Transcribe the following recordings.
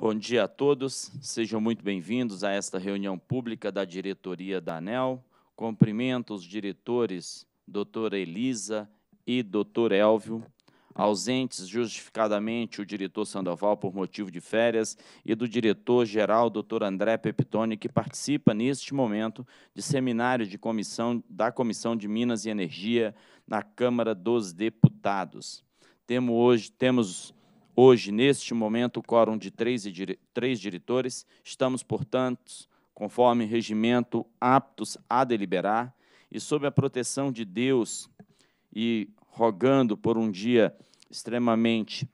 Bom dia a todos, sejam muito bem-vindos a esta reunião pública da diretoria da ANEL. Cumprimento os diretores, doutora Elisa e doutor Elvio, ausentes justificadamente o diretor Sandoval por motivo de férias e do diretor-geral, doutor André Pepitone, que participa neste momento de seminário de comissão, da Comissão de Minas e Energia na Câmara dos Deputados. Temos hoje, temos Hoje, neste momento, o quórum de três, dire... três diretores, estamos, portanto, conforme regimento, aptos a deliberar e sob a proteção de Deus e rogando por um dia extremamente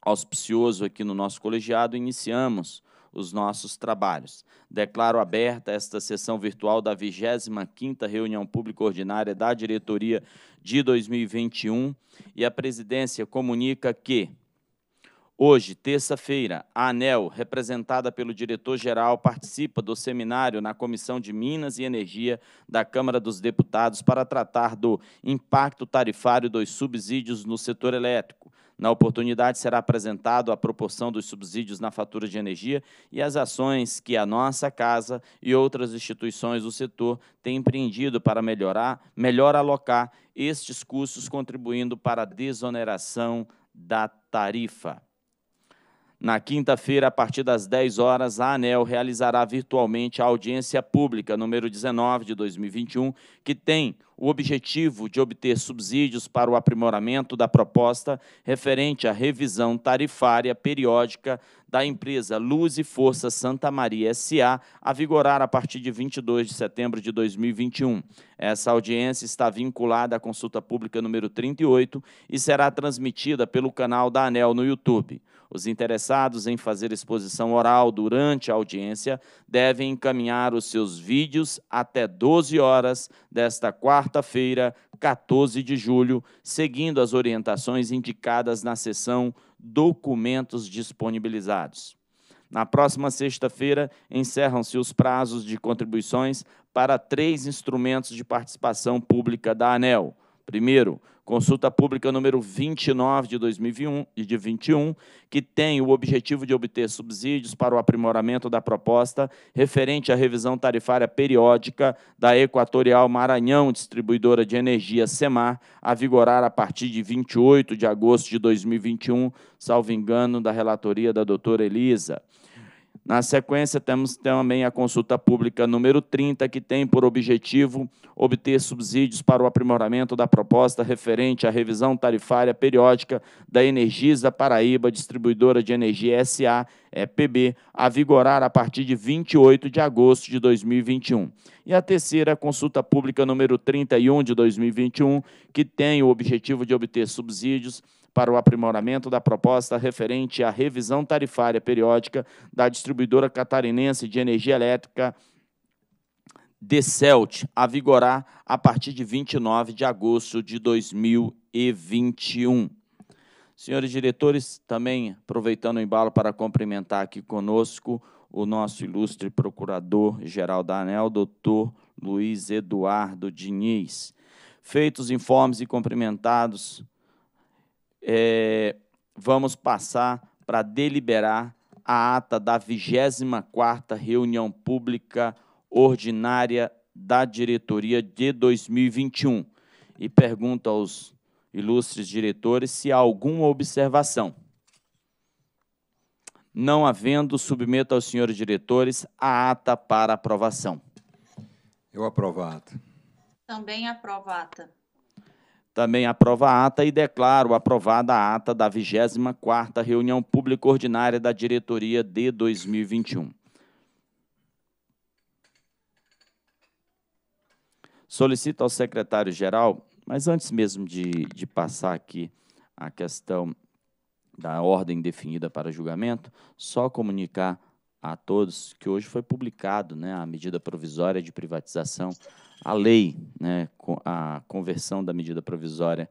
auspicioso aqui no nosso colegiado, iniciamos os nossos trabalhos. Declaro aberta esta sessão virtual da 25ª reunião pública ordinária da diretoria de 2021 e a presidência comunica que Hoje, terça-feira, a ANEL, representada pelo diretor-geral, participa do seminário na Comissão de Minas e Energia da Câmara dos Deputados para tratar do impacto tarifário dos subsídios no setor elétrico. Na oportunidade, será apresentado a proporção dos subsídios na fatura de energia e as ações que a nossa casa e outras instituições do setor têm empreendido para melhorar, melhor alocar estes custos, contribuindo para a desoneração da tarifa. Na quinta-feira, a partir das 10 horas, a ANEL realizará virtualmente a audiência pública número 19 de 2021, que tem o objetivo de obter subsídios para o aprimoramento da proposta referente à revisão tarifária periódica da empresa Luz e Força Santa Maria SA, a vigorar a partir de 22 de setembro de 2021. Essa audiência está vinculada à consulta pública número 38 e será transmitida pelo canal da ANEL no YouTube. Os interessados em fazer exposição oral durante a audiência devem encaminhar os seus vídeos até 12 horas desta quarta-feira, 14 de julho, seguindo as orientações indicadas na seção Documentos disponibilizados. Na próxima sexta-feira, encerram-se os prazos de contribuições para três instrumentos de participação pública da ANEL Primeiro, consulta pública número 29 de 2021, de 21, que tem o objetivo de obter subsídios para o aprimoramento da proposta referente à revisão tarifária periódica da Equatorial Maranhão Distribuidora de Energia Semar, a vigorar a partir de 28 de agosto de 2021, salvo engano da relatoria da doutora Elisa. Na sequência, temos também a consulta pública número 30, que tem por objetivo obter subsídios para o aprimoramento da proposta referente à revisão tarifária periódica da Energisa Paraíba, distribuidora de energia SA, EPB, a vigorar a partir de 28 de agosto de 2021. E a terceira, consulta pública número 31 de 2021, que tem o objetivo de obter subsídios para o aprimoramento da proposta referente à revisão tarifária periódica da distribuidora catarinense de energia elétrica DECELT, a vigorar a partir de 29 de agosto de 2021. Senhores diretores, também aproveitando o embalo para cumprimentar aqui conosco o nosso ilustre procurador-geral da ANEL, doutor Luiz Eduardo Diniz. Feitos informes e cumprimentados é, vamos passar para deliberar a ata da 24ª reunião pública ordinária da diretoria de 2021 e pergunto aos ilustres diretores se há alguma observação. Não havendo, submeto aos senhores diretores a ata para aprovação. Eu aprovo a ata. Também aprovo a ata. Também aprova a ata e declaro aprovada a ata da 24ª reunião pública ordinária da diretoria de 2021. Solicito ao secretário-geral, mas antes mesmo de, de passar aqui a questão da ordem definida para julgamento, só comunicar a todos que hoje foi publicado né, a medida provisória de privatização, a lei, né, a conversão da medida provisória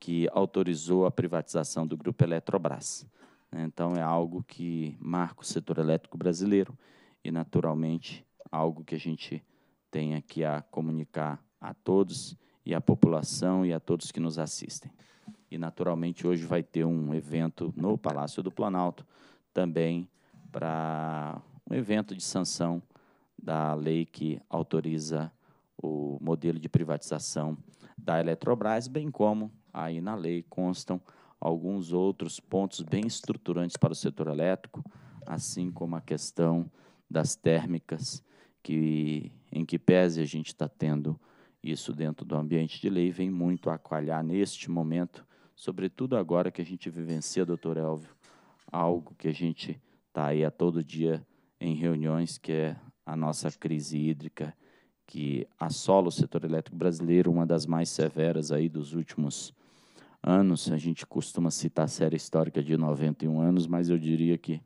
que autorizou a privatização do Grupo Eletrobras. Então, é algo que marca o setor elétrico brasileiro e, naturalmente, algo que a gente tem aqui a comunicar a todos e à população e a todos que nos assistem. E, naturalmente, hoje vai ter um evento no Palácio do Planalto também para um evento de sanção da lei que autoriza o modelo de privatização da Eletrobras, bem como aí na lei constam alguns outros pontos bem estruturantes para o setor elétrico, assim como a questão das térmicas, que em que pese a gente está tendo isso dentro do ambiente de lei, vem muito a coalhar neste momento, sobretudo agora que a gente vivencia, doutor Elvio, algo que a gente está aí a todo dia em reuniões, que é a nossa crise hídrica que assola o setor elétrico brasileiro, uma das mais severas aí dos últimos anos. A gente costuma citar a série histórica de 91 anos, mas eu diria que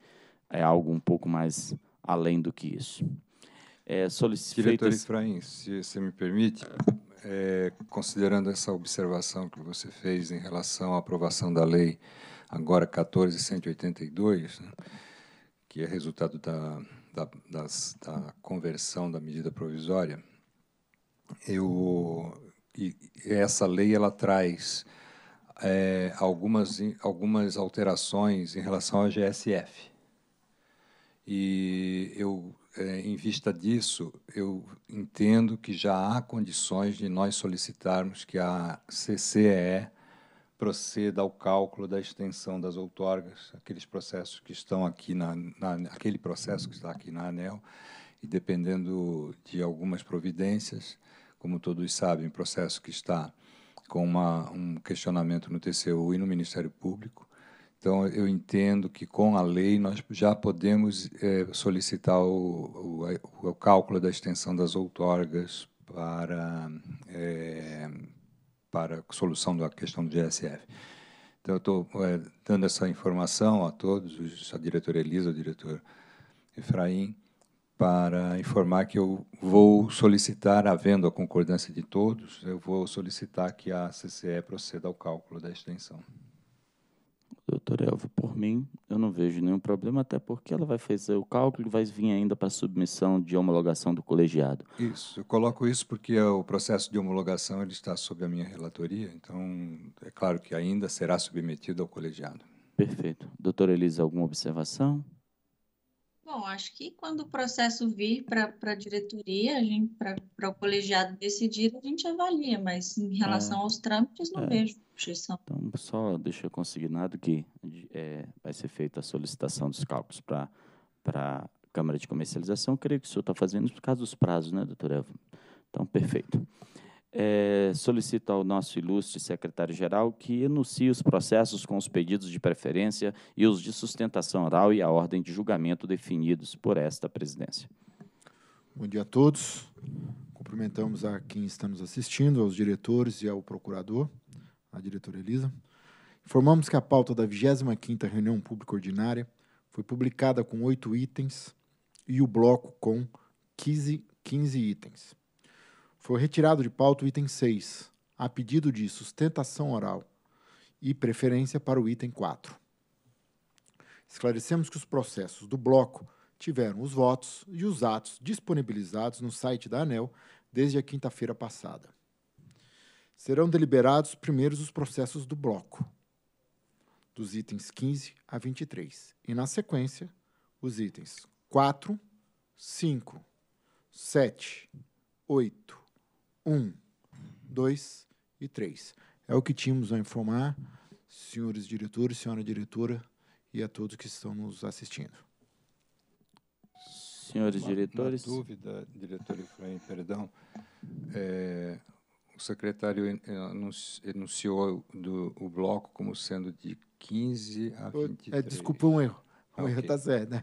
é algo um pouco mais além do que isso. É, solicita... Diretor Efraim, se você me permite, é, considerando essa observação que você fez em relação à aprovação da lei agora 14182, né, que é resultado da, da, das, da conversão da medida provisória, eu, essa lei ela traz é, algumas, algumas alterações em relação à GSF. E eu, é, em vista disso, eu entendo que já há condições de nós solicitarmos que a CCE proceda ao cálculo da extensão das outorgas, aqueles processos que estão aqui na, na aquele processo que está aqui na ANEL, e dependendo de algumas providências, como todos sabem, processo que está com uma, um questionamento no TCU e no Ministério Público. Então, eu entendo que com a lei nós já podemos é, solicitar o, o, o, cálculo da extensão das outorgas para é, para a solução da questão do GSF. Então, eu estou é, dando essa informação a todos, a diretora Elisa, o diretor Efraim, para informar que eu vou solicitar, havendo a concordância de todos, eu vou solicitar que a CCE proceda ao cálculo da extensão doutor Elvio, por mim, eu não vejo nenhum problema, até porque ela vai fazer o cálculo e vai vir ainda para a submissão de homologação do colegiado. Isso, eu coloco isso porque o processo de homologação ele está sob a minha relatoria, então é claro que ainda será submetido ao colegiado. Perfeito. Doutora Elisa, alguma observação? Bom, acho que quando o processo vir para a diretoria, para o colegiado decidir, a gente avalia, mas em é. relação é, aos trâmites, não é, vejo objeção. Então, só deixa eu consignado que é, vai ser feita a solicitação dos cálculos para a Câmara de Comercialização. Eu creio que o senhor está fazendo por causa dos prazos, né, doutor Elvio? Então, perfeito é, ao nosso ilustre secretário-geral que enuncie os processos com os pedidos de preferência e os de sustentação oral e a ordem de julgamento definidos por esta presidência. Bom dia a todos. Cumprimentamos a quem está nos assistindo, aos diretores e ao procurador, a diretora Elisa. Informamos que a pauta da 25ª reunião pública ordinária foi publicada com oito itens e o bloco com 15, 15 itens. Foi retirado de pauta o item 6, a pedido de sustentação oral e preferência para o item 4. Esclarecemos que os processos do bloco tiveram os votos e os atos disponibilizados no site da ANEL desde a quinta-feira passada. Serão deliberados primeiros os processos do bloco, dos itens 15 a 23, e, na sequência, os itens 4, 5, 7, 8, um, dois e três É o que tínhamos a informar, senhores diretores, senhora diretora e a todos que estão nos assistindo. Senhores uma, diretores. Uma dúvida, diretor Efraim, perdão. É, o secretário eh, enunciou do, o bloco como sendo de 15 a 23. É, desculpa um erro. O ah, okay. está certo, né?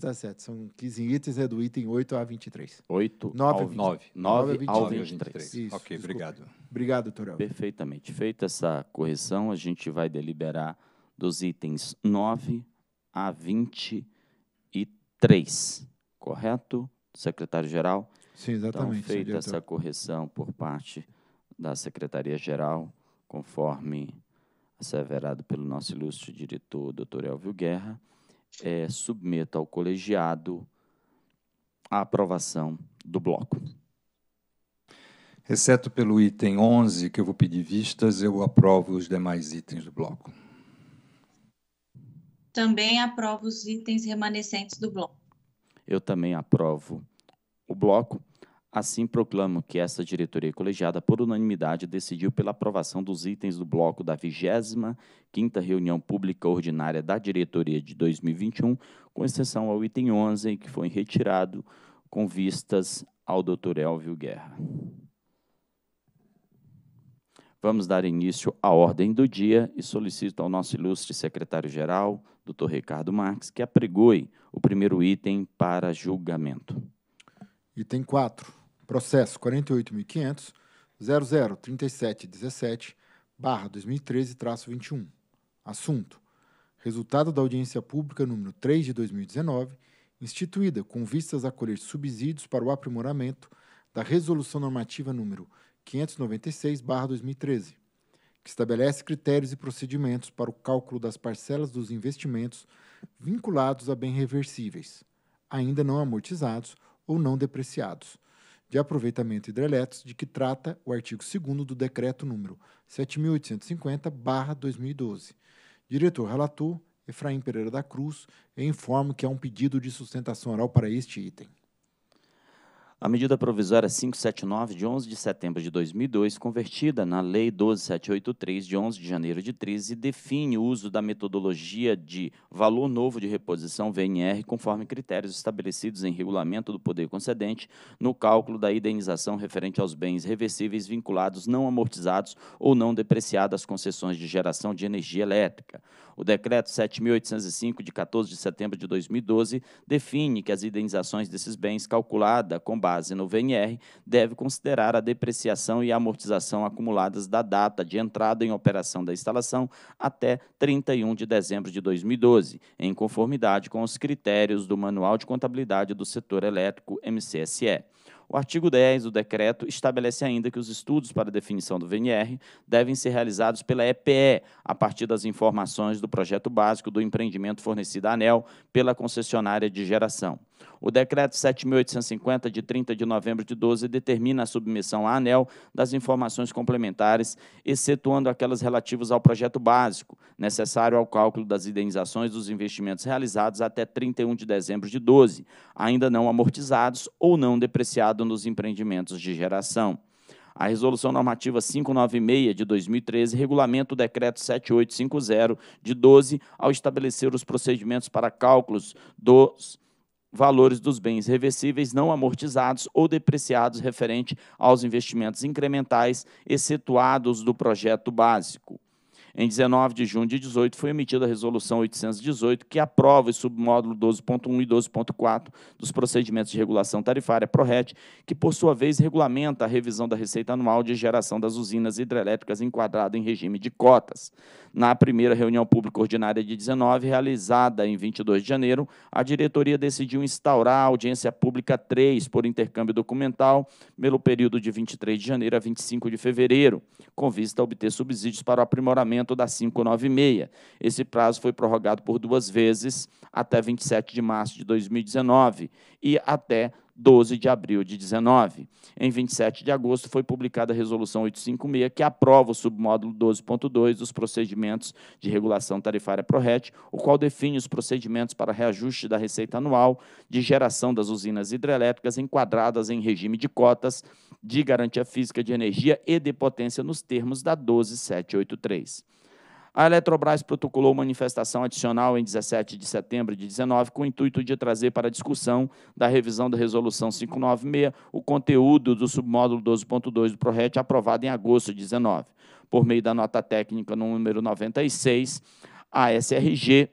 Tá certo. São 15 itens, é do item 8 a 23. 8 9 ao 9. 9, 9 ao 23. 23. Isso, ok, desculpa. obrigado. Obrigado, doutor Elvio. Perfeitamente. Feita essa correção, a gente vai deliberar dos itens 9 a 23, correto? Secretário-geral? Sim, exatamente. Então, feita essa correção por parte da Secretaria-Geral, conforme asseverado pelo nosso ilustre diretor, doutor Elvio Guerra, é, submeta ao colegiado a aprovação do bloco. Exceto pelo item 11, que eu vou pedir vistas, eu aprovo os demais itens do bloco. Também aprovo os itens remanescentes do bloco. Eu também aprovo o bloco. Assim, proclamo que esta diretoria colegiada, por unanimidade, decidiu pela aprovação dos itens do bloco da 25ª Reunião Pública Ordinária da Diretoria de 2021, com exceção ao item 11, que foi retirado com vistas ao Dr. Elvio Guerra. Vamos dar início à ordem do dia e solicito ao nosso ilustre secretário-geral, Dr. Ricardo Marques, que apregoe o primeiro item para julgamento. Item 4 Processo 48.500.003717-2013-21. Assunto: Resultado da audiência pública número 3 de 2019, instituída com vistas a colher subsídios para o aprimoramento da Resolução Normativa número 596/2013, que estabelece critérios e procedimentos para o cálculo das parcelas dos investimentos vinculados a bem reversíveis, ainda não amortizados ou não depreciados de aproveitamento hidrelétrico, de que trata o artigo 2 do Decreto número 7.850-2012. Diretor relator, Efraim Pereira da Cruz, informo que há um pedido de sustentação oral para este item. A medida provisória 579, de 11 de setembro de 2002, convertida na Lei 12783, de 11 de janeiro de 13, define o uso da metodologia de valor novo de reposição, VNR, conforme critérios estabelecidos em regulamento do poder concedente no cálculo da indenização referente aos bens reversíveis vinculados não amortizados ou não depreciados às concessões de geração de energia elétrica. O Decreto 7.805, de 14 de setembro de 2012, define que as indenizações desses bens, calculada com base no VNR, deve considerar a depreciação e amortização acumuladas da data de entrada em operação da instalação até 31 de dezembro de 2012, em conformidade com os critérios do Manual de Contabilidade do Setor Elétrico MCSE. O artigo 10 do decreto estabelece ainda que os estudos para definição do VNR devem ser realizados pela EPE, a partir das informações do projeto básico do empreendimento fornecido à ANEL pela concessionária de geração. O decreto 7.850, de 30 de novembro de 12, determina a submissão à ANEL das informações complementares, excetuando aquelas relativas ao projeto básico, necessário ao cálculo das indenizações dos investimentos realizados até 31 de dezembro de 12, ainda não amortizados ou não depreciados nos empreendimentos de geração. A Resolução Normativa 596 de 2013 regulamenta o Decreto 7850 de 12 ao estabelecer os procedimentos para cálculos dos valores dos bens reversíveis não amortizados ou depreciados referente aos investimentos incrementais, excetuados do projeto básico. Em 19 de junho de 18 foi emitida a resolução 818 que aprova o submódulo 12.1 e 12.4 dos procedimentos de regulação tarifária PRORET, que por sua vez regulamenta a revisão da receita anual de geração das usinas hidrelétricas enquadrada em regime de cotas. Na primeira reunião pública ordinária de 19, realizada em 22 de janeiro, a diretoria decidiu instaurar a audiência pública 3 por intercâmbio documental pelo período de 23 de janeiro a 25 de fevereiro, com vista a obter subsídios para o aprimoramento pagamento da 596. Esse prazo foi prorrogado por duas vezes, até 27 de março de 2019 e até 12 de abril de 19. Em 27 de agosto foi publicada a resolução 856 que aprova o submódulo 12.2 dos procedimentos de regulação tarifária ProRet, o qual define os procedimentos para reajuste da receita anual de geração das usinas hidrelétricas enquadradas em regime de cotas de garantia física de energia e de potência nos termos da 12783. A Eletrobras protocolou manifestação adicional em 17 de setembro de 19 com o intuito de trazer para discussão da revisão da resolução 596 o conteúdo do submódulo 12.2 do PRORET aprovado em agosto de 19. Por meio da nota técnica número 96, a SRG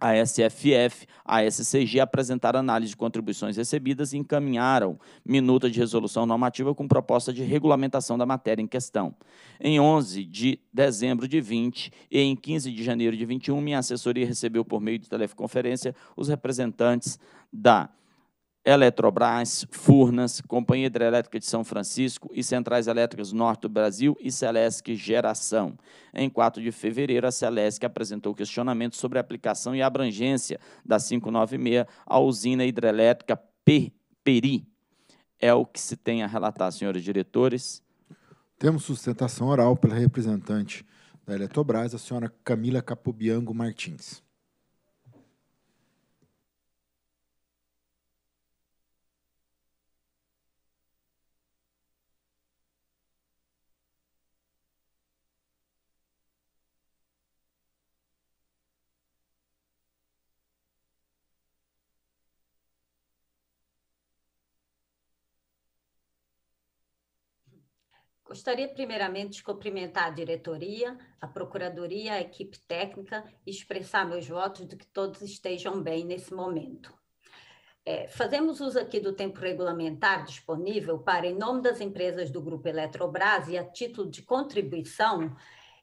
a SFF, a SCG apresentaram análise de contribuições recebidas e encaminharam minuta de resolução normativa com proposta de regulamentação da matéria em questão. Em 11 de dezembro de 20 e em 15 de janeiro de 21, minha assessoria recebeu por meio de teleconferência os representantes da Eletrobras, Furnas, Companhia Hidrelétrica de São Francisco e Centrais Elétricas Norte do Brasil e Celesc Geração. Em 4 de fevereiro, a Celesc apresentou questionamento sobre a aplicação e abrangência da 596 à usina hidrelétrica Peri. É o que se tem a relatar, senhores diretores. Temos sustentação oral pela representante da Eletrobras, a senhora Camila Capobiango Martins. Gostaria primeiramente de cumprimentar a diretoria, a procuradoria, a equipe técnica e expressar meus votos de que todos estejam bem nesse momento. É, fazemos uso aqui do tempo regulamentar disponível para, em nome das empresas do Grupo Eletrobras e a título de contribuição,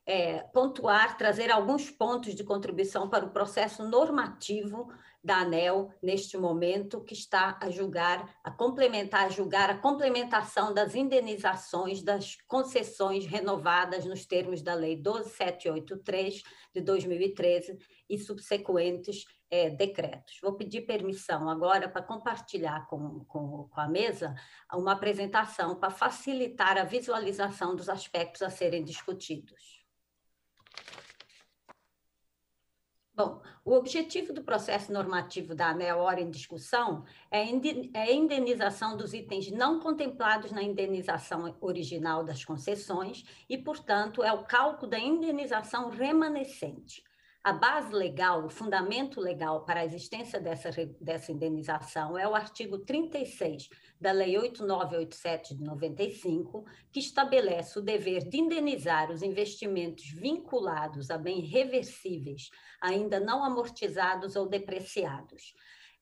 é, pontuar, trazer alguns pontos de contribuição para o processo normativo da ANEL neste momento, que está a julgar, a complementar, a julgar a complementação das indenizações das concessões renovadas nos termos da Lei 12783 de 2013 e subsequentes é, decretos. Vou pedir permissão agora para compartilhar com, com, com a mesa uma apresentação para facilitar a visualização dos aspectos a serem discutidos. Bom, o objetivo do processo normativo da ANEL hora em discussão é a é indenização dos itens não contemplados na indenização original das concessões e, portanto, é o cálculo da indenização remanescente. A base legal, o fundamento legal para a existência dessa, dessa indenização é o artigo 36 da Lei 8987 de 95, que estabelece o dever de indenizar os investimentos vinculados a bens reversíveis, ainda não amortizados ou depreciados.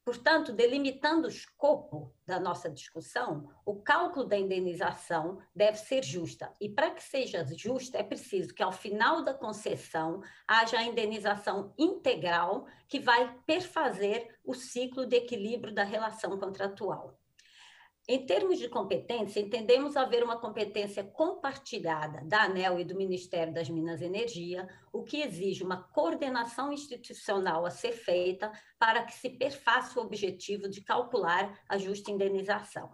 Portanto, delimitando o escopo da nossa discussão, o cálculo da indenização deve ser justa. E para que seja justa, é preciso que ao final da concessão haja a indenização integral que vai perfazer o ciclo de equilíbrio da relação contratual. Em termos de competência, entendemos haver uma competência compartilhada da ANEL e do Ministério das Minas e Energia, o que exige uma coordenação institucional a ser feita para que se perfaça o objetivo de calcular a justa indenização.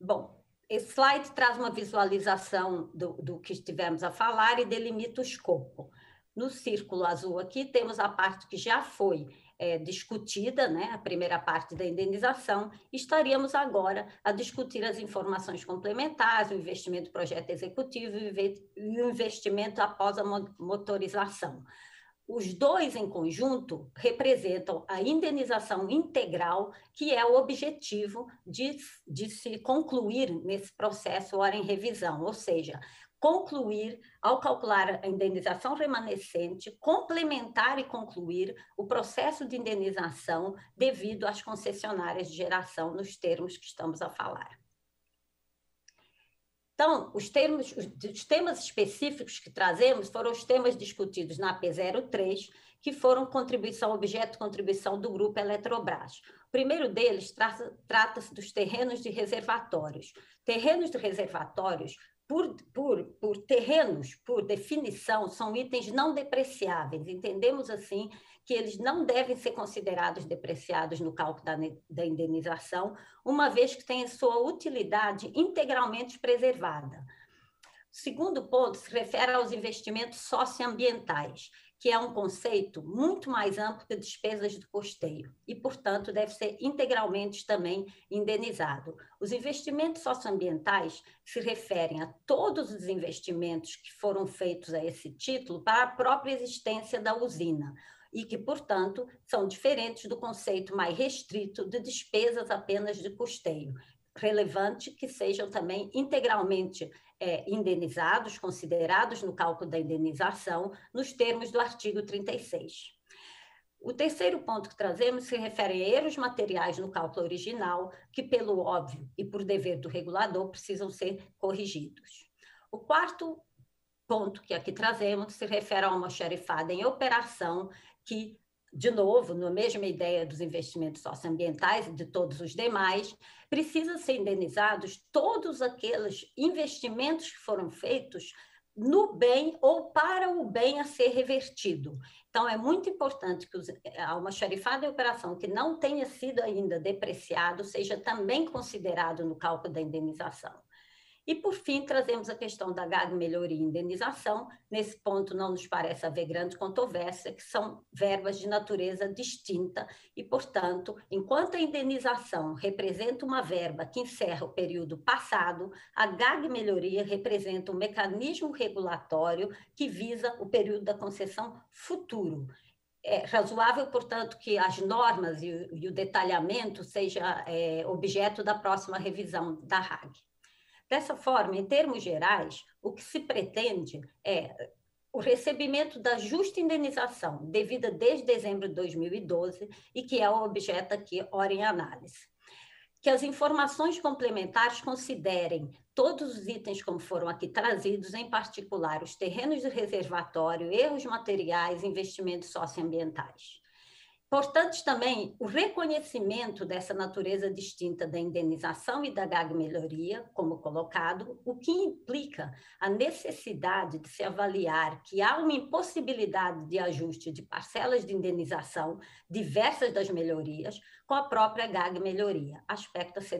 Bom, esse slide traz uma visualização do, do que estivemos a falar e delimita o escopo. No círculo azul aqui temos a parte que já foi é, discutida, né, a primeira parte da indenização, estaríamos agora a discutir as informações complementares, o investimento do projeto executivo e o investimento após a motorização. Os dois em conjunto representam a indenização integral, que é o objetivo de, de se concluir nesse processo hora em revisão, ou seja, concluir, ao calcular a indenização remanescente, complementar e concluir o processo de indenização devido às concessionárias de geração, nos termos que estamos a falar. Então, os, termos, os temas específicos que trazemos foram os temas discutidos na P03, que foram contribuição, objeto contribuição do Grupo Eletrobras. O primeiro deles trata-se dos terrenos de reservatórios. Terrenos de reservatórios por, por, por terrenos, por definição, são itens não depreciáveis. Entendemos assim que eles não devem ser considerados depreciados no cálculo da, da indenização, uma vez que têm sua utilidade integralmente preservada. O segundo ponto se refere aos investimentos socioambientais que é um conceito muito mais amplo que despesas de custeio e, portanto, deve ser integralmente também indenizado. Os investimentos socioambientais se referem a todos os investimentos que foram feitos a esse título para a própria existência da usina e que, portanto, são diferentes do conceito mais restrito de despesas apenas de custeio, relevante que sejam também integralmente é, indenizados, considerados no cálculo da indenização, nos termos do artigo 36. O terceiro ponto que trazemos se refere a erros materiais no cálculo original, que, pelo óbvio e por dever do regulador, precisam ser corrigidos. O quarto ponto que aqui trazemos se refere a uma xerifada em operação, que de novo, na mesma ideia dos investimentos socioambientais e de todos os demais, precisa ser indenizados todos aqueles investimentos que foram feitos no bem ou para o bem a ser revertido. Então, é muito importante que é uma a e operação que não tenha sido ainda depreciado seja também considerado no cálculo da indenização. E, por fim, trazemos a questão da GAG melhoria e indenização. Nesse ponto, não nos parece haver grande controvérsia, que são verbas de natureza distinta e, portanto, enquanto a indenização representa uma verba que encerra o período passado, a GAG melhoria representa um mecanismo regulatório que visa o período da concessão futuro. É razoável, portanto, que as normas e o, detalhamento seja é, objeto da próxima revisão da RAG. Dessa forma, em termos gerais, o que se pretende é o recebimento da justa indenização devida desde dezembro de 2012 e que é o objeto aqui, ora em análise que as informações complementares considerem todos os itens como foram aqui trazidos, em particular os terrenos de reservatório, erros materiais, investimentos socioambientais. Importante também o reconhecimento dessa natureza distinta da indenização e da melhoria, como colocado, o que implica a necessidade de se avaliar que há uma impossibilidade de ajuste de parcelas de indenização diversas das melhorias com a própria melhoria. aspecto a ser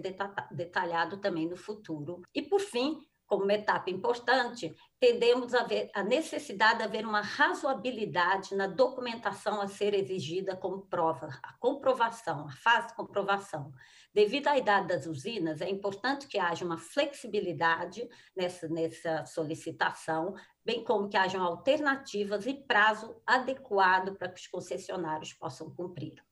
detalhado também no futuro. E, por fim, como uma etapa importante, tendemos a ver a necessidade de haver uma razoabilidade na documentação a ser exigida como prova, a comprovação, a fase de comprovação. Devido à idade das usinas, é importante que haja uma flexibilidade nessa, nessa solicitação, bem como que hajam alternativas e prazo adequado para que os concessionários possam cumprir.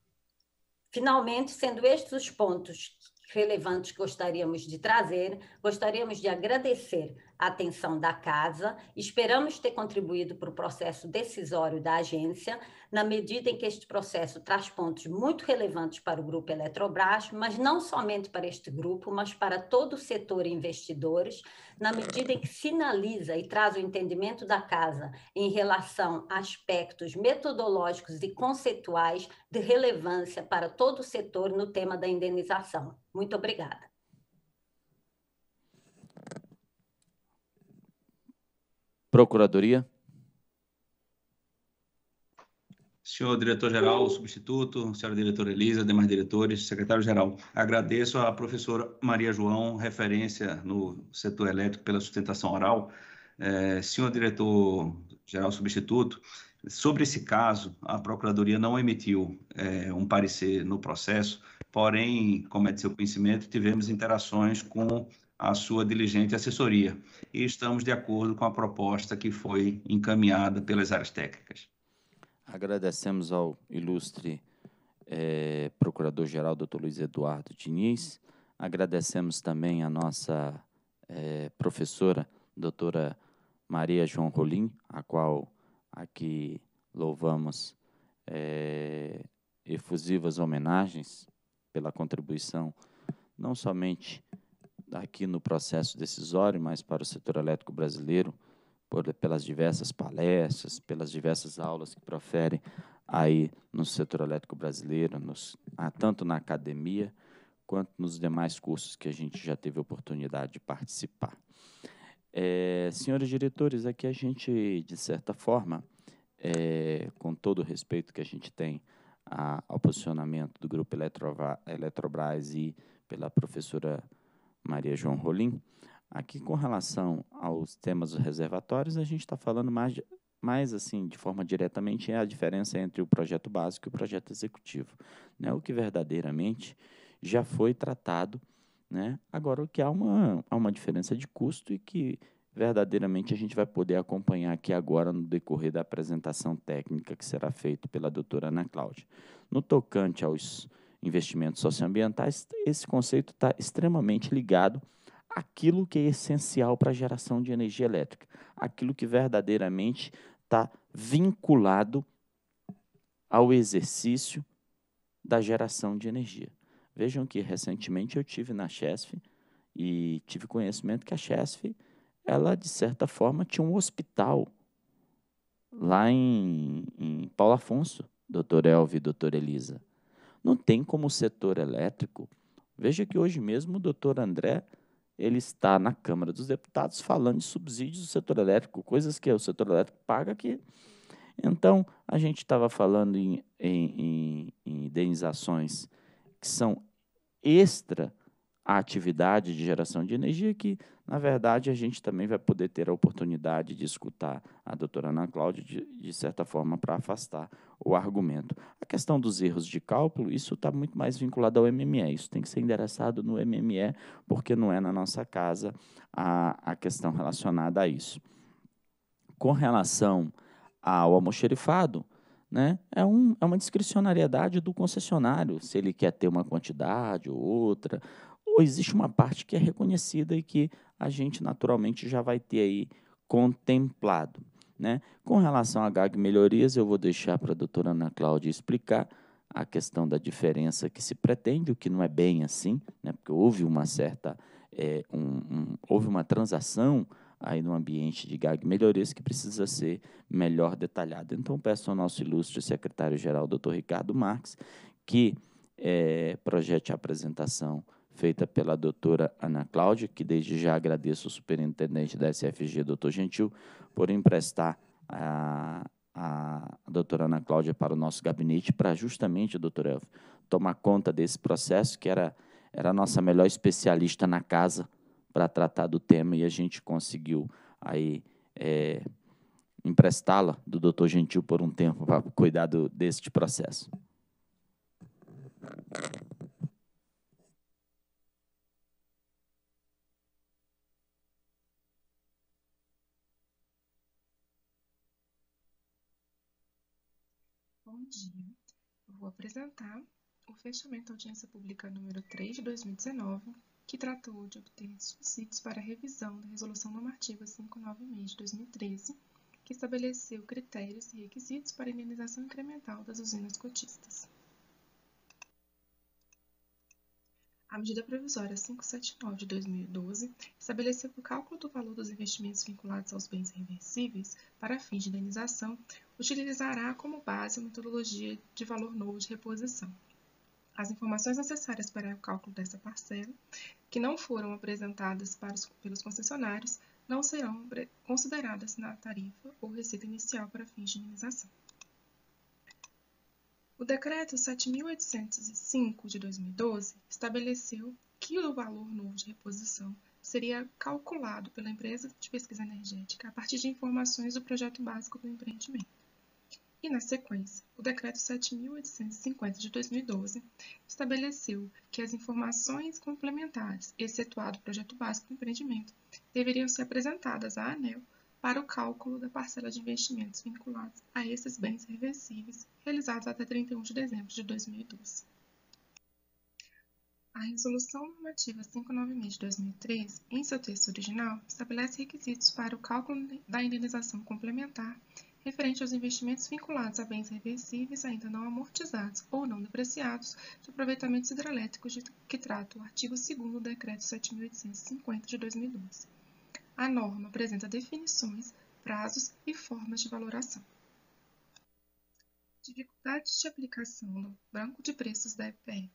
Finalmente, sendo estes os pontos relevantes gostaríamos de trazer. Gostaríamos de agradecer atenção da Casa. Esperamos ter contribuído para o processo decisório da agência, na medida em que este processo traz pontos muito relevantes para o grupo Eletrobras, mas não somente para este grupo, mas para todo o setor investidores, na medida em que sinaliza e traz o entendimento da Casa em relação a aspectos metodológicos e conceituais de relevância para todo o setor no tema da indenização. Muito obrigada. Procuradoria. Senhor diretor-geral, substituto, senhora diretora Elisa, demais diretores, secretário-geral, agradeço à professora Maria João, referência no setor elétrico pela sustentação oral. É, senhor diretor-geral substituto, sobre esse caso, a Procuradoria não emitiu é, um parecer no processo, porém, como é de seu conhecimento, tivemos interações com a sua diligente assessoria. E estamos de acordo com a proposta que foi encaminhada pelas áreas técnicas. Agradecemos ao ilustre eh, Procurador-Geral, Dr. Luiz Eduardo Diniz. Agradecemos também a nossa eh, professora, doutora Maria João Rolim, a qual aqui louvamos eh, efusivas homenagens pela contribuição, não somente aqui no processo decisório, mas para o setor elétrico brasileiro, por, pelas diversas palestras, pelas diversas aulas que profere aí no setor elétrico brasileiro, nos, ah, tanto na academia quanto nos demais cursos que a gente já teve oportunidade de participar. É, senhores diretores, aqui a gente, de certa forma, é, com todo o respeito que a gente tem a, ao posicionamento do grupo Eletrobras e pela professora Maria João Rolim. Aqui, com relação aos temas dos reservatórios, a gente está falando mais, mais assim, de forma diretamente, é a diferença entre o projeto básico e o projeto executivo. Né? O que verdadeiramente já foi tratado, né? agora o que há uma, há uma diferença de custo e que verdadeiramente a gente vai poder acompanhar aqui agora no decorrer da apresentação técnica que será feita pela doutora Ana Cláudia. No tocante aos investimentos socioambientais, esse conceito está extremamente ligado àquilo que é essencial para a geração de energia elétrica, aquilo que verdadeiramente está vinculado ao exercício da geração de energia. Vejam que recentemente eu tive na Chesf e tive conhecimento que a Chesf, ela de certa forma tinha um hospital lá em, em Paulo Afonso, doutor Elvio e doutor Elisa. Não tem como o setor elétrico. Veja que hoje mesmo o doutor André ele está na Câmara dos Deputados falando de subsídios do setor elétrico, coisas que o setor elétrico paga que. Então, a gente estava falando em, em, em, em indenizações que são extra a atividade de geração de energia, que, na verdade, a gente também vai poder ter a oportunidade de escutar a doutora Ana Cláudia, de, de certa forma, para afastar o argumento. A questão dos erros de cálculo, isso está muito mais vinculado ao MME, isso tem que ser endereçado no MME, porque não é na nossa casa a, a questão relacionada a isso. Com relação ao almoxerifado, né? É, um, é uma discricionariedade do concessionário, se ele quer ter uma quantidade ou outra, ou existe uma parte que é reconhecida e que a gente naturalmente já vai ter aí contemplado. Né? Com relação a GAG melhorias, eu vou deixar para a doutora Ana Cláudia explicar a questão da diferença que se pretende, o que não é bem assim, né? porque houve uma certa, é, um, um, houve uma transação aí no ambiente de GAG melhorias que precisa ser melhor detalhada. Então, peço ao nosso ilustre secretário-geral, doutor Ricardo Marques, que é, projete a apresentação feita pela doutora Ana Cláudia, que desde já agradeço ao superintendente da SFG, doutor Gentil, por emprestar a, a doutora Ana Cláudia para o nosso gabinete, para justamente, doutor Elvio, tomar conta desse processo, que era, era a nossa melhor especialista na casa para tratar do tema, e a gente conseguiu aí é, emprestá-la do doutor Gentil por um tempo para cuidar do, deste processo. dia, eu vou apresentar o fechamento da audiência pública número 3 de 2019, que tratou de obter subsídios para a revisão da resolução Normativa 596 de 2013, que estabeleceu critérios e requisitos para a indenização incremental das usinas cotistas. A medida provisória 579 de 2012 estabeleceu que o cálculo do valor dos investimentos vinculados aos bens reversíveis para fins de indenização utilizará como base a metodologia de valor novo de reposição. As informações necessárias para o cálculo dessa parcela, que não foram apresentadas os, pelos concessionários, não serão consideradas na tarifa ou receita inicial para fins de indenização. O Decreto 7.805 de 2012 estabeleceu que o valor novo de reposição seria calculado pela empresa de pesquisa energética a partir de informações do projeto básico do empreendimento. E, na sequência, o Decreto 7.850 de 2012 estabeleceu que as informações complementares, excetuado o projeto básico do empreendimento, deveriam ser apresentadas à ANEL para o cálculo da parcela de investimentos vinculados a esses bens reversíveis realizados até 31 de dezembro de 2012. A Resolução Normativa 596 de 2003, em seu texto original, estabelece requisitos para o cálculo da indenização complementar referente aos investimentos vinculados a bens reversíveis ainda não amortizados ou não depreciados de aproveitamentos hidrelétricos de que trata o artigo 2 do Decreto 7.850 de 2012. A norma apresenta definições, prazos e formas de valoração. Dificuldades de aplicação no banco de preços da EPE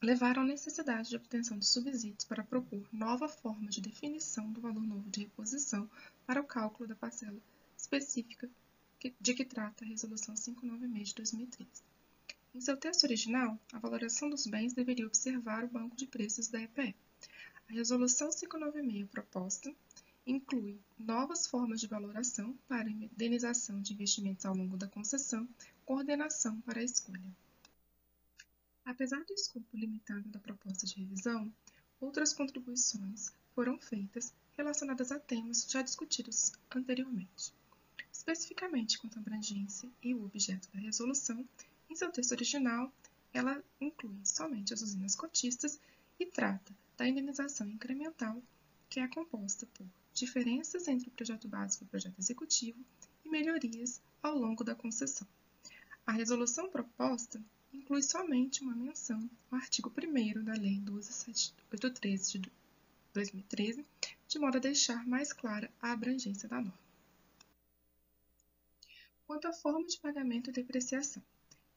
levaram à necessidade de obtenção de subsídios para propor nova forma de definição do valor novo de reposição para o cálculo da parcela específica de que trata a Resolução 596 de 2013. Em seu texto original, a valoração dos bens deveria observar o banco de preços da EPE. A Resolução 596 proposta inclui novas formas de valoração para indenização de investimentos ao longo da concessão, coordenação para a escolha. Apesar do escopo limitado da proposta de revisão, outras contribuições foram feitas relacionadas a temas já discutidos anteriormente. Especificamente quanto à abrangência e o objeto da resolução, em seu texto original, ela inclui somente as usinas cotistas e trata da indenização incremental, que é composta por diferenças entre o projeto básico e o projeto executivo e melhorias ao longo da concessão. A resolução proposta inclui somente uma menção ao artigo 1 da Lei 12783 de 2013, de modo a deixar mais clara a abrangência da norma. Quanto à forma de pagamento e depreciação,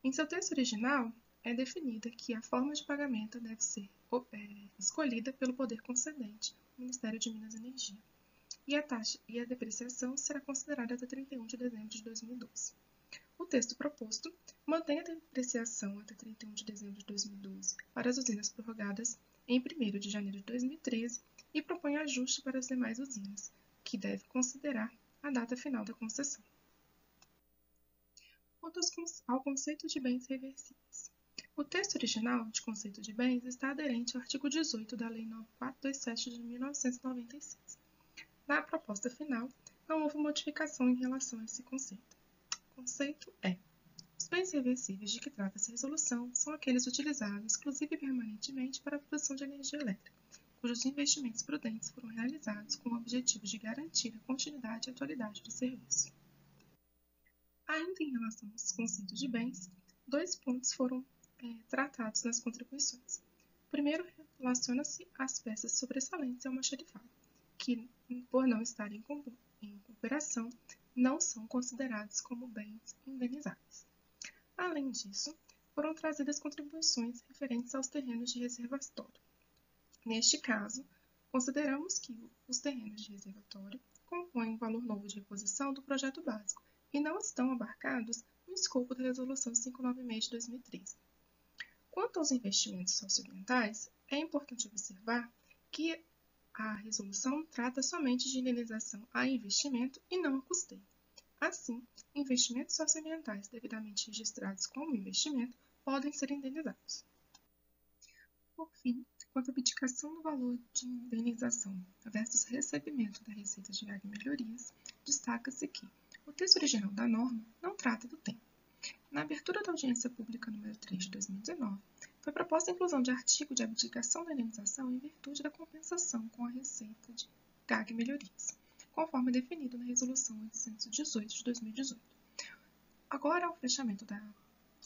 em seu texto original, é definida que a forma de pagamento deve ser é, escolhida pelo poder concedente, o Ministério de Minas e Energia e a taxa e a depreciação será considerada até 31 de dezembro de 2012. O texto proposto mantém a depreciação até 31 de dezembro de 2012 para as usinas prorrogadas em 1 de janeiro de 2013 e propõe ajuste para as demais usinas, que deve considerar a data final da concessão. Quanto ao conceito de bens reversíveis. O texto original de conceito de bens está aderente ao artigo 18 da Lei 9427 de 1996, na proposta final, não houve modificação em relação a esse conceito. O conceito é: os bens reversíveis de que trata essa resolução são aqueles utilizados exclusiva e permanentemente para a produção de energia elétrica, cujos investimentos prudentes foram realizados com o objetivo de garantir a continuidade e atualidade do serviço. Ainda em relação aos conceitos de bens, dois pontos foram é, tratados nas contribuições. O primeiro relaciona-se às peças sobressalentes ao um xerifado que, por não estarem em cooperação, não são considerados como bens indenizáveis. Além disso, foram trazidas contribuições referentes aos terrenos de reservatório. Neste caso, consideramos que os terrenos de reservatório compõem o valor novo de reposição do projeto básico e não estão abarcados no escopo da Resolução 596 de 2013. Quanto aos investimentos socioambientais, é importante observar que a resolução trata somente de indenização a investimento e não a custeio. Assim, investimentos socioambientais devidamente registrados como investimento podem ser indenizados. Por fim, quanto à abdicação do valor de indenização versus recebimento da receita de viagem e melhorias, destaca-se que o texto original da norma não trata do tempo. Na abertura da audiência pública número 3 de 2019, foi proposta a inclusão de artigo de abdicação da indenização em virtude da compensação com a receita de GAG melhorias, conforme definido na Resolução 818 de 2018. Agora, ao fechamento da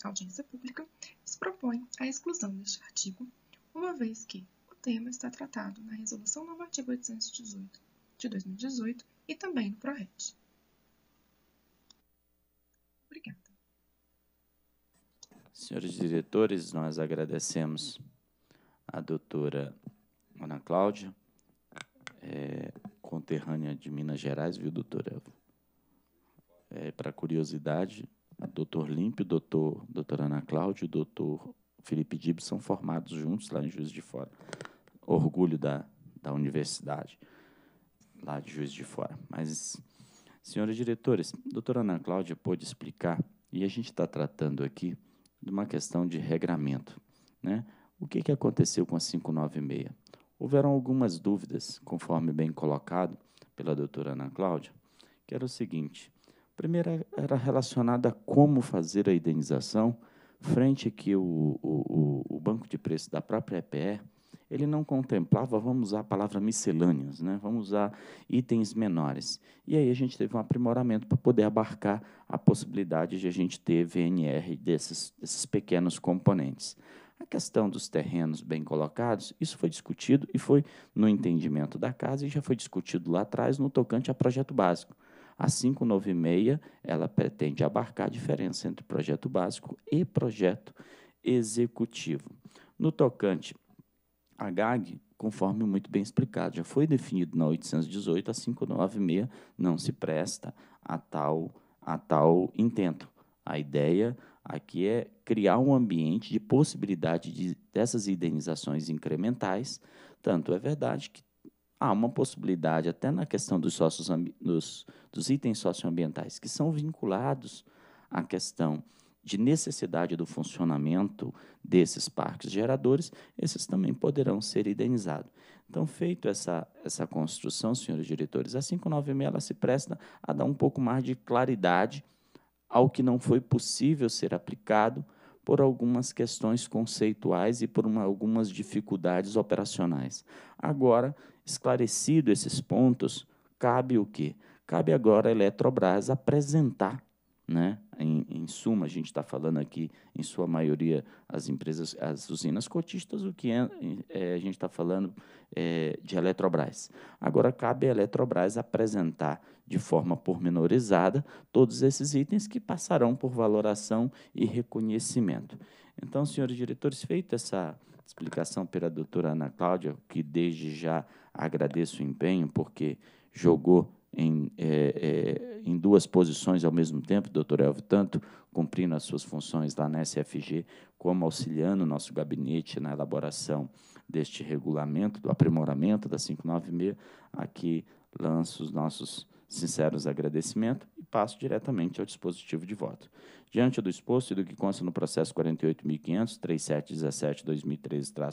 audiência pública, se propõe a exclusão deste artigo, uma vez que o tema está tratado na Resolução Normativa 818 de 2018 e também no PRORET. Senhores diretores, nós agradecemos a doutora Ana Cláudia, é, conterrânea de Minas Gerais, viu, doutora? É, Para curiosidade, doutor Límpio, doutor, doutora Ana Cláudia e doutor Felipe Dib são formados juntos lá em Juiz de Fora. Orgulho da, da universidade lá de Juiz de Fora. Mas, senhores diretores, doutora Ana Cláudia pôde explicar, e a gente está tratando aqui de uma questão de regramento. Né? O que, que aconteceu com a 596? Houveram algumas dúvidas, conforme bem colocado pela doutora Ana Cláudia, que era o seguinte: primeira era relacionada a como fazer a indenização frente que o, o, o, o banco de preço da própria EPE ele não contemplava, vamos usar a palavra miscelâneas né? vamos usar itens menores. E aí a gente teve um aprimoramento para poder abarcar a possibilidade de a gente ter VNR desses, desses pequenos componentes. A questão dos terrenos bem colocados, isso foi discutido e foi no entendimento da casa e já foi discutido lá atrás no tocante a projeto básico. A 596, ela pretende abarcar a diferença entre projeto básico e projeto executivo. No tocante a GAG, conforme muito bem explicado, já foi definido na 818, a 596 não se presta a tal, a tal intento. A ideia aqui é criar um ambiente de possibilidade de, dessas indenizações incrementais. Tanto é verdade que há uma possibilidade, até na questão dos, sócios, dos, dos itens socioambientais, que são vinculados à questão de necessidade do funcionamento desses parques geradores, esses também poderão ser indenizados. Então, feito essa, essa construção, senhores diretores, a 596 ela se presta a dar um pouco mais de claridade ao que não foi possível ser aplicado por algumas questões conceituais e por uma, algumas dificuldades operacionais. Agora, esclarecido esses pontos, cabe o quê? Cabe agora a Eletrobras apresentar né? Em, em suma, a gente está falando aqui, em sua maioria, as empresas, as usinas cotistas, o que é, é, a gente está falando é, de Eletrobras. Agora, cabe à Eletrobras apresentar de forma pormenorizada todos esses itens que passarão por valoração e reconhecimento. Então, senhores diretores, feita essa explicação pela doutora Ana Cláudia, que desde já agradeço o empenho, porque jogou em, é, é, em duas posições ao mesmo tempo, doutor Elvio, tanto cumprindo as suas funções lá na SFG, como auxiliando o nosso gabinete na elaboração deste regulamento, do aprimoramento da 596, aqui lanço os nossos sinceros agradecimentos e passo diretamente ao dispositivo de voto. Diante do exposto e do que consta no processo 2013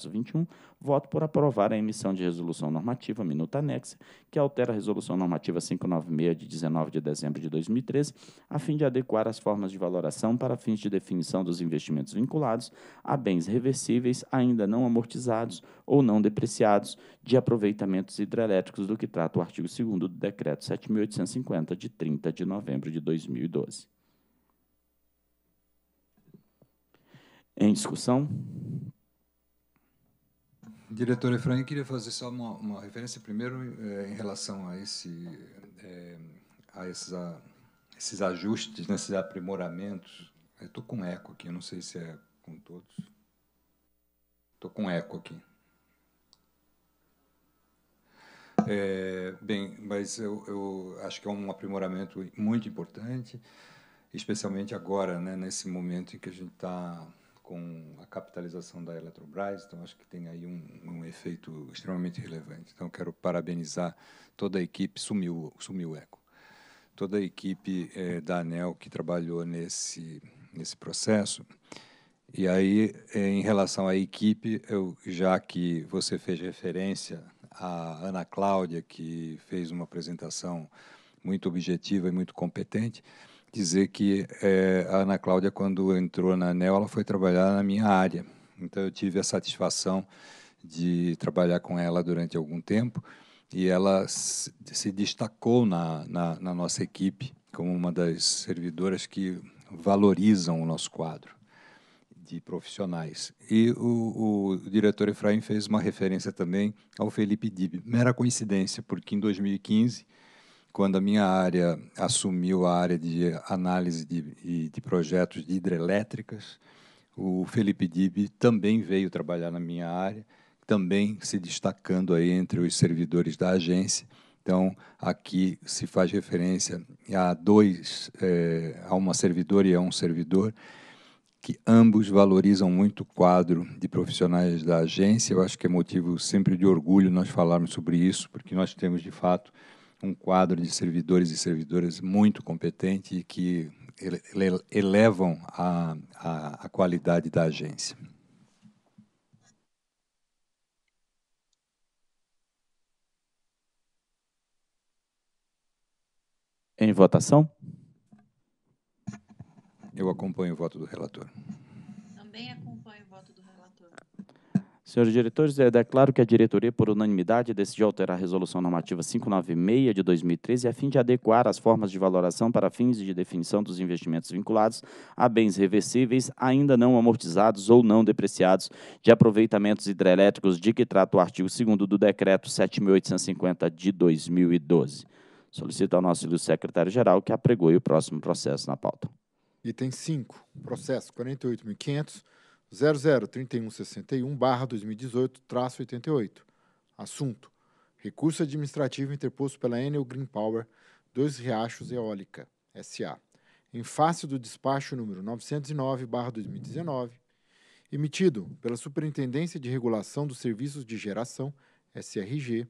21 voto por aprovar a emissão de resolução normativa, minuta anexa, que altera a resolução normativa 596 de 19 de dezembro de 2013, a fim de adequar as formas de valoração para fins de definição dos investimentos vinculados a bens reversíveis ainda não amortizados ou não depreciados de aproveitamentos hidrelétricos do que trata o artigo 2 do Decreto 7.850, de 30 de novembro de 2012. Em discussão? Diretor Efraim, queria fazer só uma, uma referência primeiro é, em relação a esse é, a esses, esses ajustes, né, esses aprimoramentos. Estou com eco aqui, não sei se é com todos. Estou com eco aqui. É, bem, mas eu, eu, acho que é um aprimoramento muito importante, especialmente agora, né, nesse momento em que a gente está com a capitalização da Eletrobras, então acho que tem aí um, um efeito extremamente relevante. Então quero parabenizar toda a equipe, sumiu, sumiu o eco, toda a equipe é, da ANEL que trabalhou nesse, nesse processo. E aí, eh, em relação à equipe, eu, já que você fez referência à Ana Cláudia, que fez uma apresentação muito objetiva e muito competente, dizer que é, a Ana Cláudia, quando entrou na ANEL, ela foi trabalhar na minha área. Então, eu tive a satisfação de trabalhar com ela durante algum tempo e ela se destacou na, na, na nossa equipe como uma das servidoras que valorizam o nosso quadro de profissionais. E o, o, diretor Efraim fez uma referência também ao Felipe Dib. Mera coincidência, porque em 2015 quando a minha área assumiu a área de análise de, de projetos de hidrelétricas, o Felipe Dib também veio trabalhar na minha área, também se destacando aí entre os servidores da agência. Então, aqui se faz referência a dois, é, a uma servidora e a um servidor, que ambos valorizam muito o quadro de profissionais da agência. Eu acho que é motivo sempre de orgulho nós falarmos sobre isso, porque nós temos, de fato, um quadro de servidores e servidoras muito competente e que elevam a, a, a qualidade da agência. Em votação? Eu acompanho o voto do relator. Senhores diretores, eu declaro é que a diretoria, por unanimidade, decidiu alterar a Resolução Normativa 596 de 2013 a fim de adequar as formas de valoração para fins de definição dos investimentos vinculados a bens reversíveis ainda não amortizados ou não depreciados de aproveitamentos hidrelétricos de que trata o artigo 2 do Decreto 7.850 de 2012. Solicito ao nosso ilustre secretário-geral que apregoe o próximo processo na pauta. Item 5, processo 48.500 003161-2018-88. Assunto: Recurso administrativo interposto pela Enel Green Power, Dois Riachos Eólica, S.A., em face do despacho número 909-2019, emitido pela Superintendência de Regulação dos Serviços de Geração, SRG,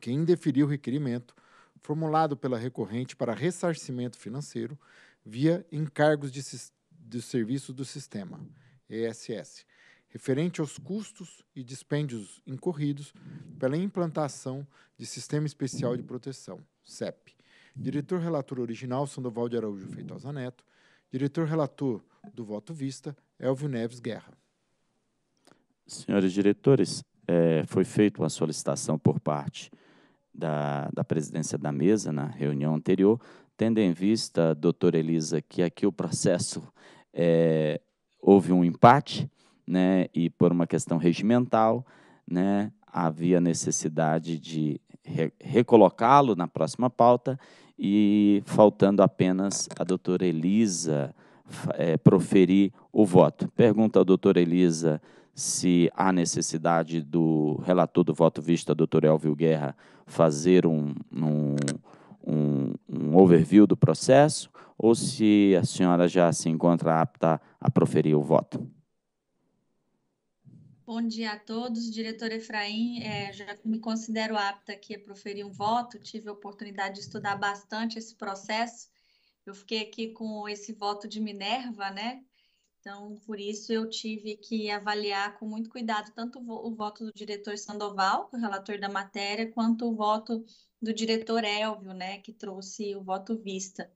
que indeferiu o requerimento formulado pela recorrente para ressarcimento financeiro via encargos de, de serviço do sistema, ESS, referente aos custos e dispêndios incorridos pela implantação de Sistema Especial de Proteção, SEP. Diretor relator original, Sandoval de Araújo Feitosa Neto. Diretor relator do voto vista, Elvio Neves Guerra. Senhores diretores, é, foi feita uma solicitação por parte da, da presidência da mesa na reunião anterior, tendo em vista, doutora Elisa, que aqui o processo é, houve um empate, né, e por uma questão regimental, né, havia necessidade de re recolocá-lo na próxima pauta e faltando apenas a doutora Elisa é, proferir o voto. Pergunta à doutora Elisa se há necessidade do relator do voto visto, a doutora Elvio Guerra, fazer um, um, um, um overview do processo ou se a senhora já se encontra apta a proferir o voto. Bom dia a todos. Diretor Efraim, é, já me considero apta aqui a proferir um voto. Tive a oportunidade de estudar bastante esse processo. Eu fiquei aqui com esse voto de Minerva, né? Então, por isso, eu tive que avaliar com muito cuidado tanto o voto do diretor Sandoval, é o relator da matéria, quanto o voto do diretor Elvio, né, que trouxe o voto vista.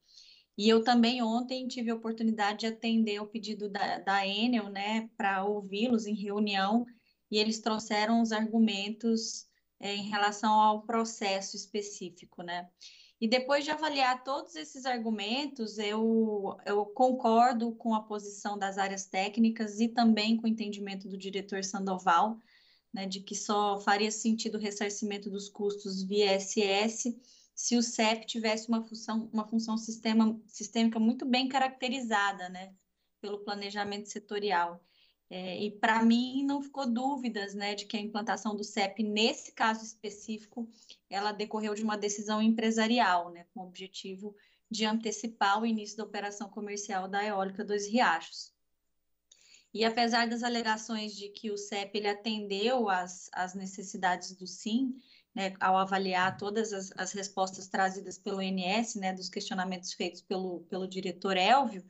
E eu também ontem tive a oportunidade de atender o pedido da, da Enel, né, para ouvi-los em reunião, e eles trouxeram os argumentos é, em relação ao processo específico, né. E depois de avaliar todos esses argumentos, eu, eu concordo com a posição das áreas técnicas e também com o entendimento do diretor Sandoval, né, de que só faria sentido o ressarcimento dos custos via SS se o CEP tivesse uma função, uma função sistema, sistêmica muito bem caracterizada, né, pelo planejamento setorial. É, e para mim não ficou dúvidas, né, de que a implantação do CEP nesse caso específico, ela decorreu de uma decisão empresarial, né, com o objetivo de antecipar o início da operação comercial da Eólica dos Riachos. E apesar das alegações de que o CEP ele atendeu às, às necessidades do SIM, né, ao avaliar todas as, as, respostas trazidas pelo INS, né, dos questionamentos feitos pelo, pelo diretor Elvio,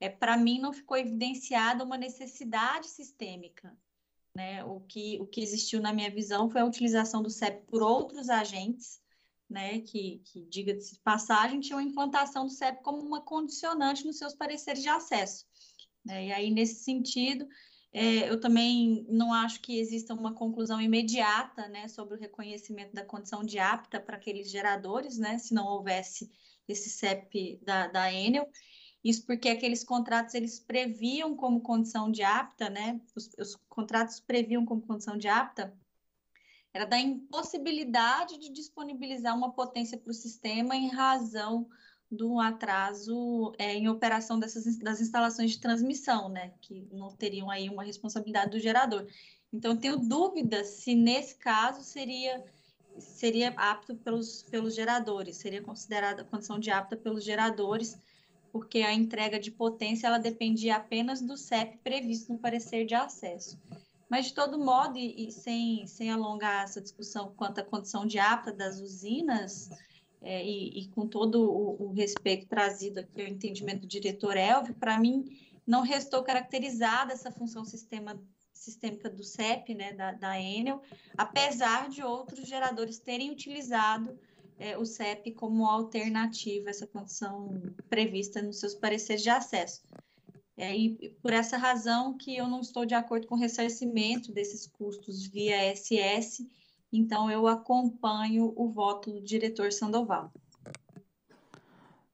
é, para mim não ficou evidenciada uma necessidade sistêmica. Né? O, que, o que existiu na minha visão foi a utilização do CEP por outros agentes, né, que, que diga-se de passagem, tinham a implantação do CEP como uma condicionante nos seus pareceres de acesso. Né? E aí, nesse sentido, é, eu também não acho que exista uma conclusão imediata né, sobre o reconhecimento da condição de apta para aqueles geradores, né, se não houvesse esse CEP da, da Enel. Isso porque aqueles contratos eles previam como condição de apta, né? Os, os contratos previam como condição de apta era da impossibilidade de disponibilizar uma potência para o sistema em razão do atraso é, em operação dessas, das instalações de transmissão, né, que não teriam aí uma responsabilidade do gerador. Então, tenho dúvidas se nesse caso seria seria apto pelos, pelos geradores, seria considerada condição de apta pelos geradores, porque a entrega de potência ela dependia apenas do CEP previsto no parecer de acesso. Mas, de todo modo, e, e sem, sem alongar essa discussão quanto à condição de apta das usinas, é, e, e, com todo o, o, respeito trazido aqui ao entendimento do diretor Elvio, para mim não restou caracterizada essa função sistema, sistêmica do CEP, né, da, da Enel, apesar de outros geradores terem utilizado é, o CEP como alternativa a essa condição prevista nos seus pareceres de acesso. É, e por essa razão que eu não estou de acordo com o ressarcimento desses custos via SS, então, eu acompanho o voto do diretor Sandoval.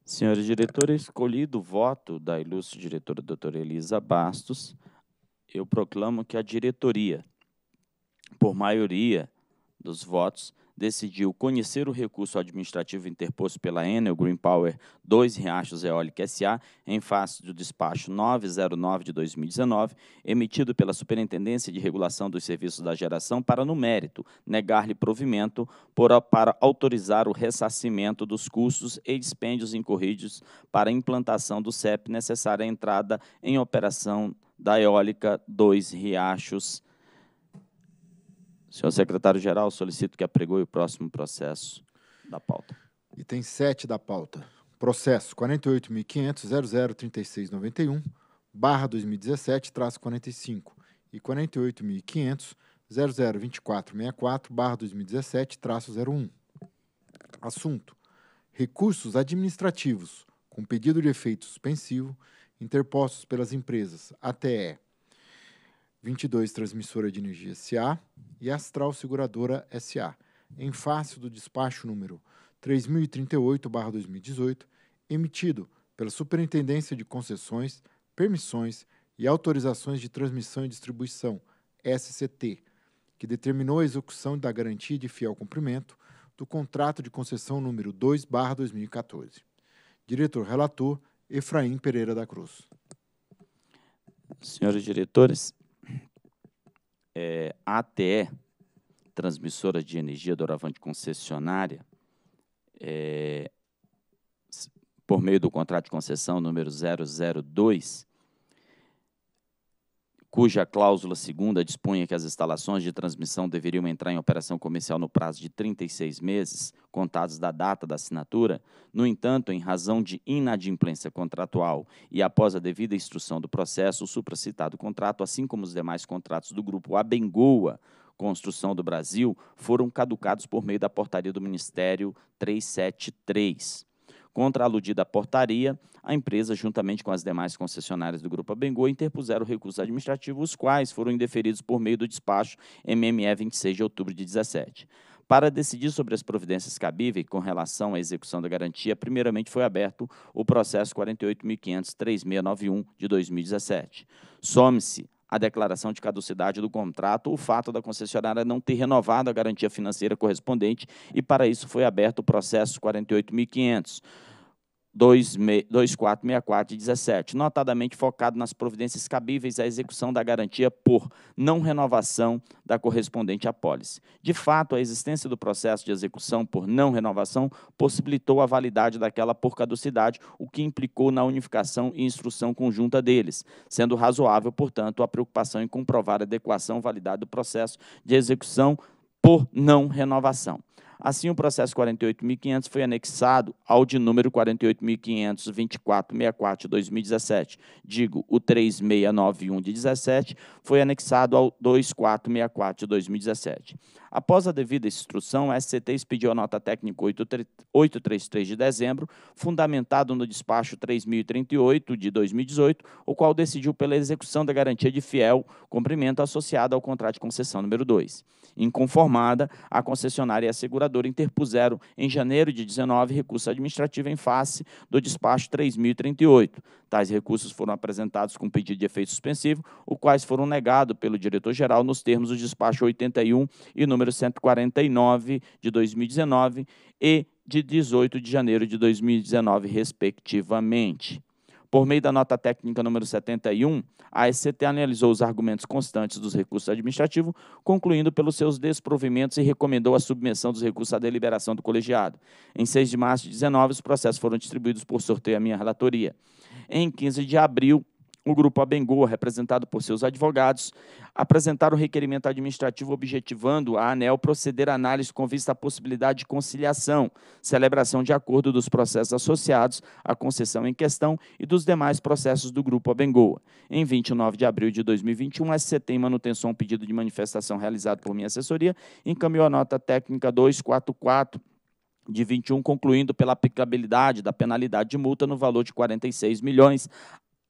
Senhores diretores, escolhido o voto da ilustre diretora doutora Elisa Bastos, eu proclamo que a diretoria, por maioria dos votos, decidiu conhecer o recurso administrativo interposto pela Enel Green Power 2 Riachos Eólica SA em face do despacho 909 de 2019, emitido pela Superintendência de Regulação dos Serviços da Geração para, no mérito, negar-lhe provimento por, para autorizar o ressarcimento dos custos e dispêndios incorridos para a implantação do CEP necessária à entrada em operação da Eólica 2 Riachos SA Senhor secretário-geral, solicito que apregoe o próximo processo da pauta. Item 7 da pauta. Processo 48.500.003691, barra 2017, traço 45 e 48.500.002464, barra 2017, traço 01. Assunto. Recursos administrativos com pedido de efeito suspensivo interpostos pelas empresas ATE 22 Transmissora de Energia SA e Astral Seguradora SA, em face do despacho número 3038/2018, emitido pela Superintendência de Concessões, Permissões e Autorizações de Transmissão e Distribuição, SCT, que determinou a execução da garantia de fiel cumprimento do contrato de concessão número 2/2014. Diretor relator Efraim Pereira da Cruz. Senhores diretores, é, a ATE, Transmissora de Energia Doravante Concessionária, é, por meio do contrato de concessão número 002 cuja cláusula segunda dispunha que as instalações de transmissão deveriam entrar em operação comercial no prazo de 36 meses, contados da data da assinatura, no entanto, em razão de inadimplência contratual e após a devida instrução do processo, o supracitado contrato, assim como os demais contratos do grupo Abengoa, Construção do Brasil, foram caducados por meio da portaria do Ministério 373. Contra a aludida portaria, a empresa, juntamente com as demais concessionárias do Grupo Abengoa, interpuseram recursos administrativos, os quais foram indeferidos por meio do despacho MME 26 de outubro de 17. Para decidir sobre as providências cabíveis com relação à execução da garantia, primeiramente foi aberto o processo 48.500.3691 de 2017. Some-se a declaração de caducidade do contrato ou o fato da concessionária não ter renovado a garantia financeira correspondente e para isso foi aberto o processo 48500. 2464 17, notadamente focado nas providências cabíveis à execução da garantia por não renovação da correspondente apólice. De fato, a existência do processo de execução por não renovação possibilitou a validade daquela por caducidade, o que implicou na unificação e instrução conjunta deles, sendo razoável, portanto, a preocupação em comprovar a adequação validade do processo de execução por não renovação. Assim, o processo 48.500 foi anexado ao de número 48.524.64 de 2017. Digo, o 3691 de 17 foi anexado ao 2464 de 2017. Após a devida instrução, a SCT expediu a nota técnica 833 de dezembro, fundamentado no despacho 3038 de 2018, o qual decidiu pela execução da garantia de fiel cumprimento associada ao contrato de concessão número 2. Inconformada, a concessionária e a seguradora procuradora interpuseram, em janeiro de 19, recurso administrativo em face do despacho 3038. Tais recursos foram apresentados com pedido de efeito suspensivo, os quais foram negados pelo diretor-geral nos termos do despacho 81 e número 149 de 2019 e de 18 de janeiro de 2019, respectivamente. Por meio da nota técnica número 71, a SCT analisou os argumentos constantes dos recursos administrativos, concluindo pelos seus desprovimentos e recomendou a submissão dos recursos à deliberação do colegiado. Em 6 de março de 19, os processos foram distribuídos por sorteio à minha relatoria. Em 15 de abril, o grupo Abengoa, representado por seus advogados, apresentaram um requerimento administrativo objetivando a ANEL proceder à análise com vista à possibilidade de conciliação, celebração de acordo dos processos associados à concessão em questão e dos demais processos do grupo Abengoa. Em 29 de abril de 2021, a SCT, em manutenção um pedido de manifestação realizado por minha assessoria, encaminhou a nota técnica 244 de 21, concluindo pela aplicabilidade da penalidade de multa no valor de 46 milhões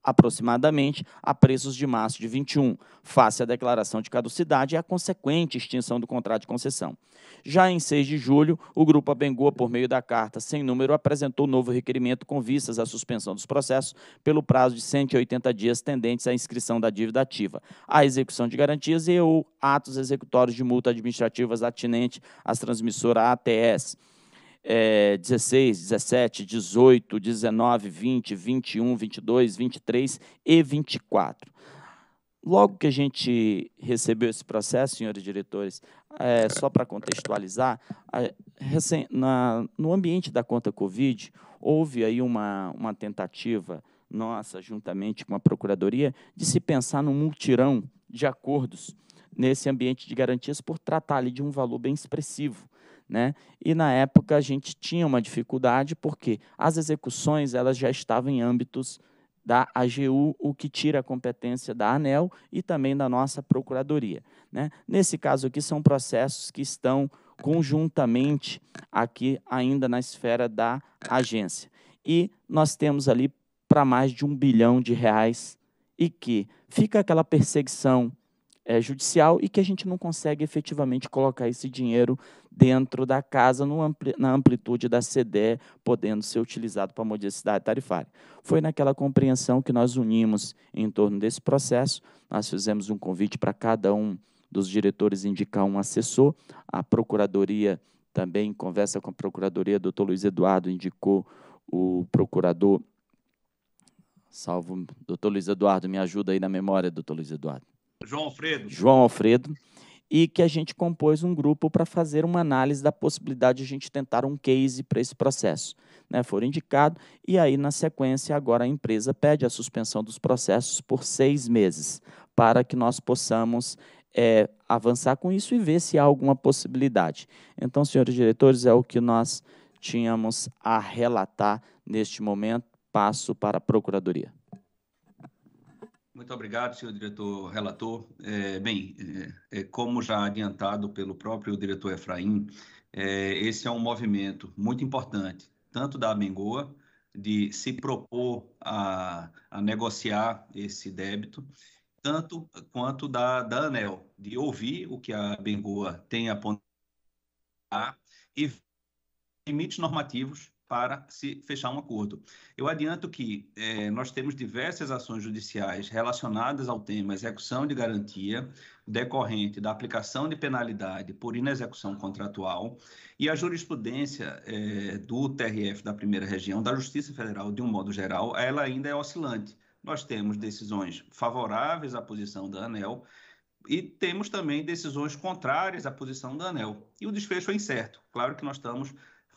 aproximadamente, a preços de março de 21, face à declaração de caducidade e à consequente extinção do contrato de concessão. Já em 6 de julho, o Grupo Abengoa, por meio da carta sem número, apresentou novo requerimento com vistas à suspensão dos processos pelo prazo de 180 dias tendentes à inscrição da dívida ativa, à execução de garantias e ou atos executórios de multa administrativas atinente às transmissoras ATS é, 16, 17, 18, 19, 20, 21, 22, 23 e 24. Logo que a gente recebeu esse processo, senhores diretores, é, só para contextualizar, a, recém, na, no ambiente da conta Covid, houve aí uma, uma tentativa nossa, juntamente com a Procuradoria, de se pensar num multirão de acordos nesse ambiente de garantias por tratar ali de um valor bem expressivo. Né? E na época a gente tinha uma dificuldade porque as execuções elas já estavam em âmbitos da AGU, o que tira a competência da ANEL e também da nossa Procuradoria. Né? Nesse caso aqui, são processos que estão conjuntamente aqui ainda na esfera da agência. E nós temos ali para mais de um bilhão de reais e que fica aquela perseguição é, judicial e que a gente não consegue efetivamente colocar esse dinheiro dentro da casa ampli na amplitude da CDE, podendo ser utilizado para modicidade tarifária. Foi naquela compreensão que nós unimos em torno desse processo, nós fizemos um convite para cada um dos diretores indicar um assessor, a Procuradoria também, em conversa com a Procuradoria, o doutor Luiz Eduardo indicou o procurador, salvo, doutor Luiz Eduardo, me ajuda aí na memória, doutor Luiz Eduardo. João Alfredo. João Alfredo. E que a gente compôs um grupo para fazer uma análise da possibilidade de a gente tentar um case para esse processo. Né, foram indicados, e aí, na sequência, agora a empresa pede a suspensão dos processos por seis meses, para que nós possamos é, avançar com isso e ver se há alguma possibilidade. Então, senhores diretores, é o que nós tínhamos a relatar neste momento. Passo para a Procuradoria. Muito obrigado, senhor diretor relator. É, bem, é, é, como já adiantado pelo próprio diretor Efraim, é, esse é um movimento muito importante, tanto da Amengoa, de se propor a, a negociar esse débito, tanto quanto da, da ANEL, de ouvir o que a Bengoa tem a ponderar e limites normativos para se fechar um acordo. Eu adianto que eh, nós temos diversas ações judiciais relacionadas ao tema execução de garantia, decorrente da aplicação de penalidade por inexecução contratual, e a jurisprudência eh, do TRF da primeira região, da Justiça Federal, de um modo geral, ela ainda é oscilante. Nós temos decisões favoráveis à posição da ANEL e temos também decisões contrárias à posição da ANEL. E o desfecho é incerto. Claro que nós estamos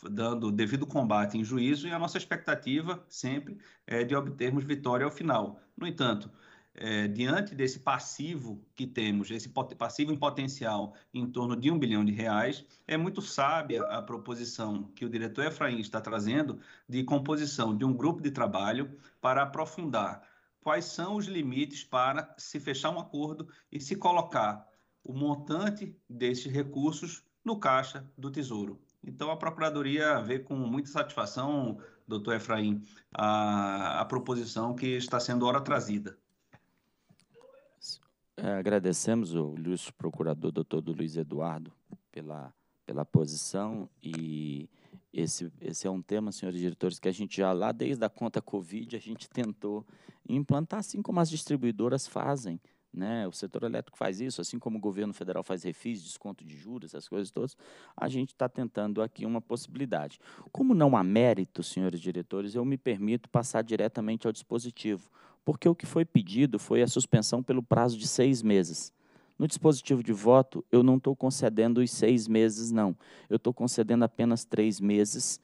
dando devido combate em juízo, e a nossa expectativa sempre é de obtermos vitória ao final. No entanto, é, diante desse passivo que temos, esse passivo em potencial em torno de um bilhão de reais, é muito sábia a proposição que o diretor Efraim está trazendo de composição de um grupo de trabalho para aprofundar quais são os limites para se fechar um acordo e se colocar o montante desses recursos no caixa do Tesouro. Então, a Procuradoria vê com muita satisfação, doutor Efraim, a, a proposição que está sendo ora trazida. É, agradecemos o ilustre procurador doutor Luiz Eduardo pela, pela posição e esse, esse é um tema, senhores diretores, que a gente já lá desde a conta Covid a gente tentou implantar, assim como as distribuidoras fazem, né? O setor elétrico faz isso, assim como o governo federal faz refis, desconto de juros, essas coisas todas. A gente está tentando aqui uma possibilidade. Como não há mérito, senhores diretores, eu me permito passar diretamente ao dispositivo, porque o que foi pedido foi a suspensão pelo prazo de seis meses. No dispositivo de voto, eu não estou concedendo os seis meses, não. Eu estou concedendo apenas três meses.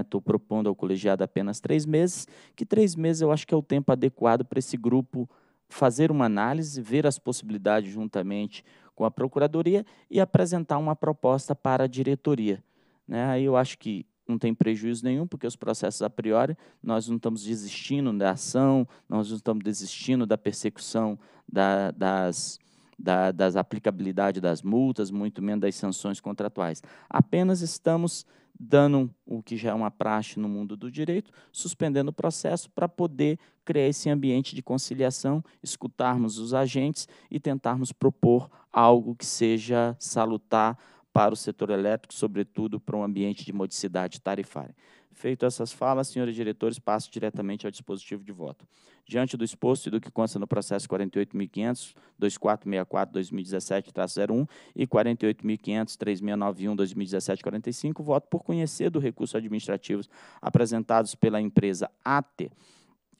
Estou né? propondo ao colegiado apenas três meses, que três meses eu acho que é o tempo adequado para esse grupo fazer uma análise, ver as possibilidades juntamente com a Procuradoria e apresentar uma proposta para a diretoria. Né? Aí eu acho que não tem prejuízo nenhum, porque os processos a priori, nós não estamos desistindo da ação, nós não estamos desistindo da persecução da, das, da, das aplicabilidade das multas, muito menos das sanções contratuais. Apenas estamos dando o que já é uma praxe no mundo do direito, suspendendo o processo para poder criar esse ambiente de conciliação, escutarmos os agentes e tentarmos propor algo que seja salutar para o setor elétrico, sobretudo para um ambiente de modicidade tarifária. Feito essas falas, senhores diretores, passo diretamente ao dispositivo de voto. Diante do exposto e do que consta no processo 48.500-2464-2017-01 e 48.500-3691-2017-45, voto por conhecer do recurso administrativos apresentados pela empresa AT,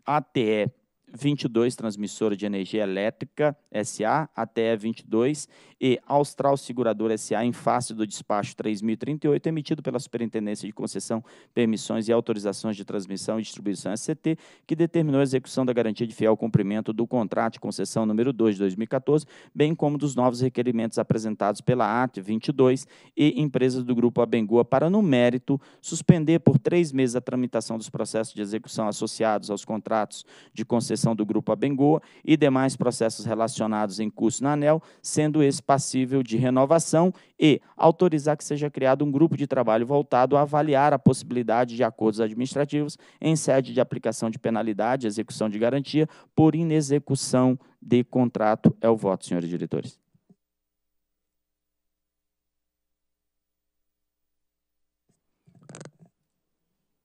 ATE 22 Transmissora de Energia Elétrica SA, ATE 22, e Austral Seguradora SA, em face do despacho 3038, emitido pela Superintendência de Concessão, Permissões e Autorizações de Transmissão e Distribuição SCT, que determinou a execução da garantia de fiel cumprimento do contrato de concessão número 2 de 2014, bem como dos novos requerimentos apresentados pela AT 22 e empresas do Grupo abengoa para, no mérito, suspender por três meses a tramitação dos processos de execução associados aos contratos de concessão do Grupo Abengoa e demais processos relacionados em curso na ANEL, sendo esse passível de renovação e autorizar que seja criado um grupo de trabalho voltado a avaliar a possibilidade de acordos administrativos em sede de aplicação de penalidade, execução de garantia por inexecução de contrato. É o voto, senhores diretores.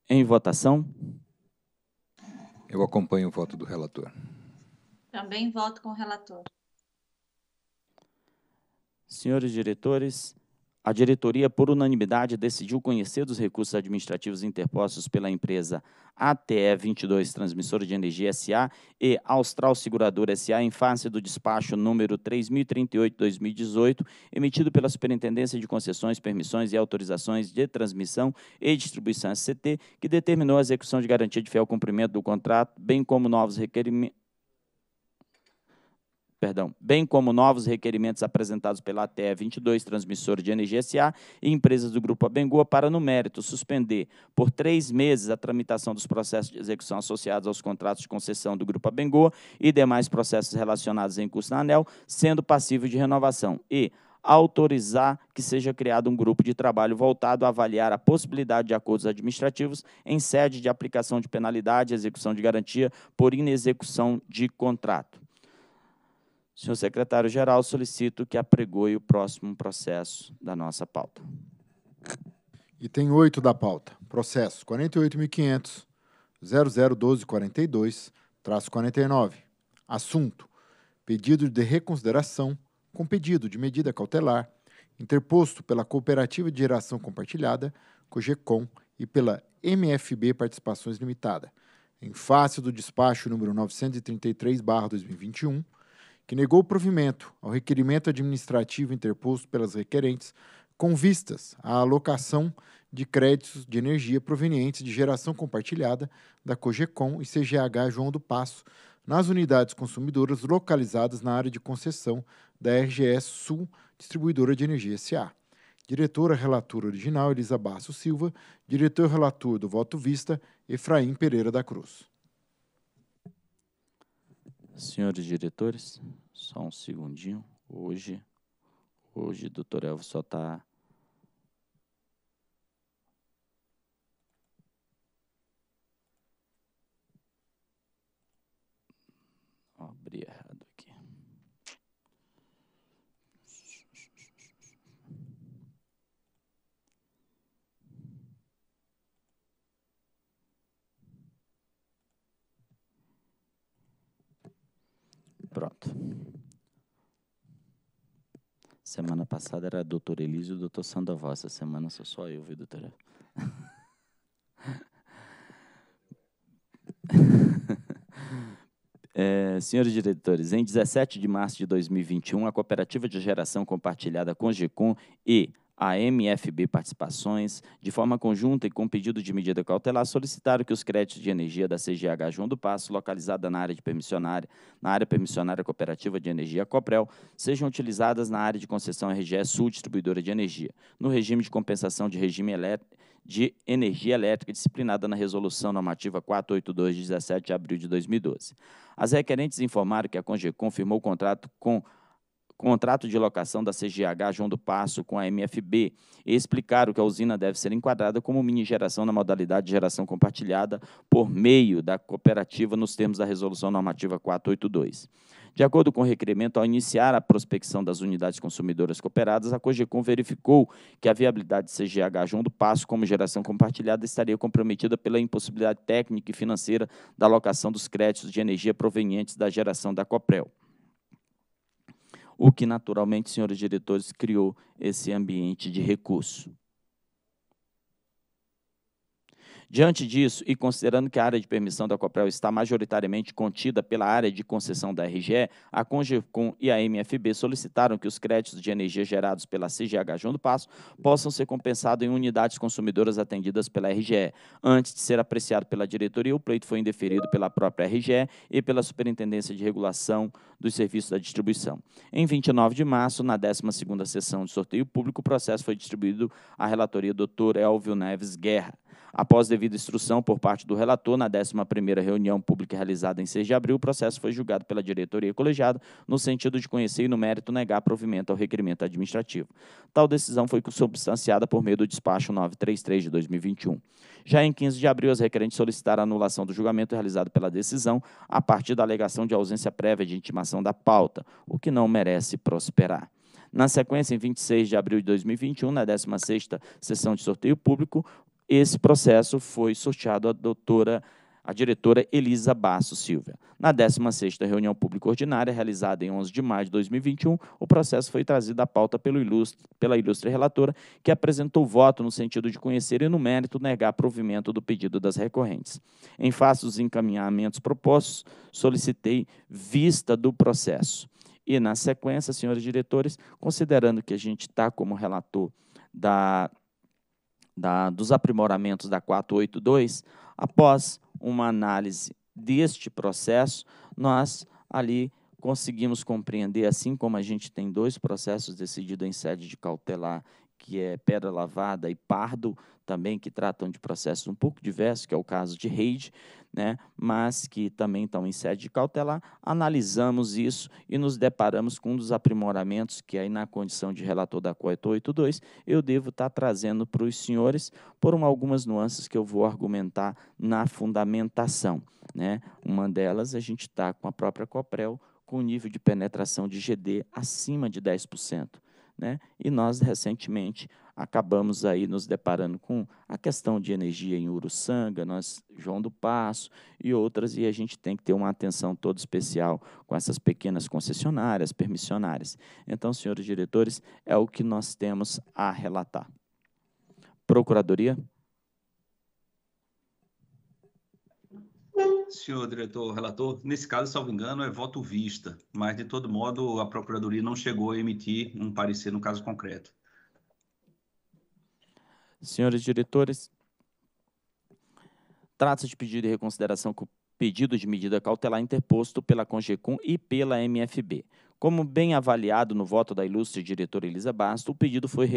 Em votação. Eu acompanho o voto do relator. Também voto com o relator. Senhores diretores, a diretoria, por unanimidade, decidiu conhecer dos recursos administrativos interpostos pela empresa ATE 22 Transmissora de Energia SA e Austral Seguradora SA em face do despacho número 3038/2018, emitido pela Superintendência de Concessões, Permissões e Autorizações de Transmissão e Distribuição SCT, que determinou a execução de garantia de fiel cumprimento do contrato, bem como novos requerimentos perdão, bem como novos requerimentos apresentados pela ATE 22, transmissor de NGSA, e empresas do Grupo Abengoa para, no mérito, suspender por três meses a tramitação dos processos de execução associados aos contratos de concessão do Grupo Abengoa e demais processos relacionados em curso na ANEL, sendo passivo de renovação. E, autorizar que seja criado um grupo de trabalho voltado a avaliar a possibilidade de acordos administrativos em sede de aplicação de penalidade, e execução de garantia por inexecução de contrato. Senhor secretário-geral, solicito que apregoe o próximo processo da nossa pauta. Item 8 da pauta. Processo 48500001242 49. Assunto: Pedido de reconsideração com pedido de medida cautelar interposto pela Cooperativa de Geração Compartilhada, COGECOM, e pela MFB Participações Limitada, em face do despacho número 933/2021 que negou provimento ao requerimento administrativo interposto pelas requerentes com vistas à alocação de créditos de energia provenientes de geração compartilhada da COGECOM e CGH João do Passo nas unidades consumidoras localizadas na área de concessão da RGS Sul Distribuidora de Energia SA. Diretora relatora original Elisa Basso Silva, diretor relator do voto vista Efraim Pereira da Cruz. Senhores diretores, só um segundinho. Hoje, hoje, doutor Elvis só está Pronto. Semana passada era doutor Elísio e o doutor Sandoval. Essa semana sou só eu, viu, doutora? É, senhores diretores, em 17 de março de 2021, a Cooperativa de Geração Compartilhada com Congicom e a MFB Participações, de forma conjunta e com pedido de medida cautelar, solicitaram que os créditos de energia da CGH João do Passo, localizada na área de permissionária, na área permissionária cooperativa de energia Coprel, sejam utilizadas na área de concessão RGE Sul Distribuidora de Energia, no regime de compensação de regime elétrico de energia elétrica disciplinada na Resolução Normativa 482, de 17 de abril de 2012. As requerentes informaram que a CONGECOM firmou o contrato com contrato de locação da CGH João do Passo com a MFB e explicaram que a usina deve ser enquadrada como mini geração na modalidade de geração compartilhada por meio da cooperativa nos termos da Resolução Normativa 482. De acordo com o requerimento, ao iniciar a prospecção das unidades consumidoras cooperadas, a COGECOM verificou que a viabilidade de CGH João do Passo como geração compartilhada estaria comprometida pela impossibilidade técnica e financeira da alocação dos créditos de energia provenientes da geração da COPREL o que naturalmente, senhores diretores, criou esse ambiente de recurso. Diante disso, e considerando que a área de permissão da COPREL está majoritariamente contida pela área de concessão da RGE, a CONGECOM e a MFB solicitaram que os créditos de energia gerados pela CGH João do Passo possam ser compensados em unidades consumidoras atendidas pela RGE. Antes de ser apreciado pela diretoria, o pleito foi indeferido pela própria RGE e pela Superintendência de Regulação dos Serviços da Distribuição. Em 29 de março, na 12ª sessão de sorteio público, o processo foi distribuído à relatoria Dr. Elvio Neves Guerra. Após devida instrução por parte do relator na 11ª reunião pública realizada em 6 de abril, o processo foi julgado pela diretoria colegiada no sentido de conhecer e no mérito negar provimento ao requerimento administrativo. Tal decisão foi substanciada por meio do despacho 933 de 2021. Já em 15 de abril, as requerentes solicitaram a anulação do julgamento realizado pela decisão a partir da alegação de ausência prévia de intimação da pauta, o que não merece prosperar. Na sequência, em 26 de abril de 2021, na 16ª sessão de sorteio público, esse processo foi sorteado à doutora diretora Elisa Basso Silva. Na 16ª reunião pública ordinária, realizada em 11 de maio de 2021, o processo foi trazido à pauta pelo ilustre, pela ilustre relatora, que apresentou voto no sentido de conhecer e, no mérito, negar provimento do pedido das recorrentes. Em face dos encaminhamentos propostos, solicitei vista do processo. E, na sequência, senhores diretores, considerando que a gente está como relator da da, dos aprimoramentos da 482, após uma análise deste processo, nós ali conseguimos compreender, assim como a gente tem dois processos decididos em sede de cautelar, que é Pedra Lavada e Pardo, também que tratam de processos um pouco diversos, que é o caso de REID, né, mas que também estão em sede de cautelar, analisamos isso e nos deparamos com um dos aprimoramentos que aí na condição de relator da COE 82 eu devo estar tá trazendo para os senhores por uma, algumas nuances que eu vou argumentar na fundamentação. Né? Uma delas, a gente está com a própria COPREL com nível de penetração de GD acima de 10%. Né? E nós, recentemente, acabamos aí nos deparando com a questão de energia em Uruçanga, nós, João do Passo e outras, e a gente tem que ter uma atenção toda especial com essas pequenas concessionárias, permissionárias. Então, senhores diretores, é o que nós temos a relatar. Procuradoria? Senhor diretor, relator, nesse caso, salvo engano, é voto vista, mas de todo modo a Procuradoria não chegou a emitir um parecer no caso concreto. Senhores diretores, trata-se de pedido de reconsideração com pedido de medida cautelar interposto pela CONGECUM e pela MFB. Como bem avaliado no voto da ilustre diretora Elisa Basto, o pedido foi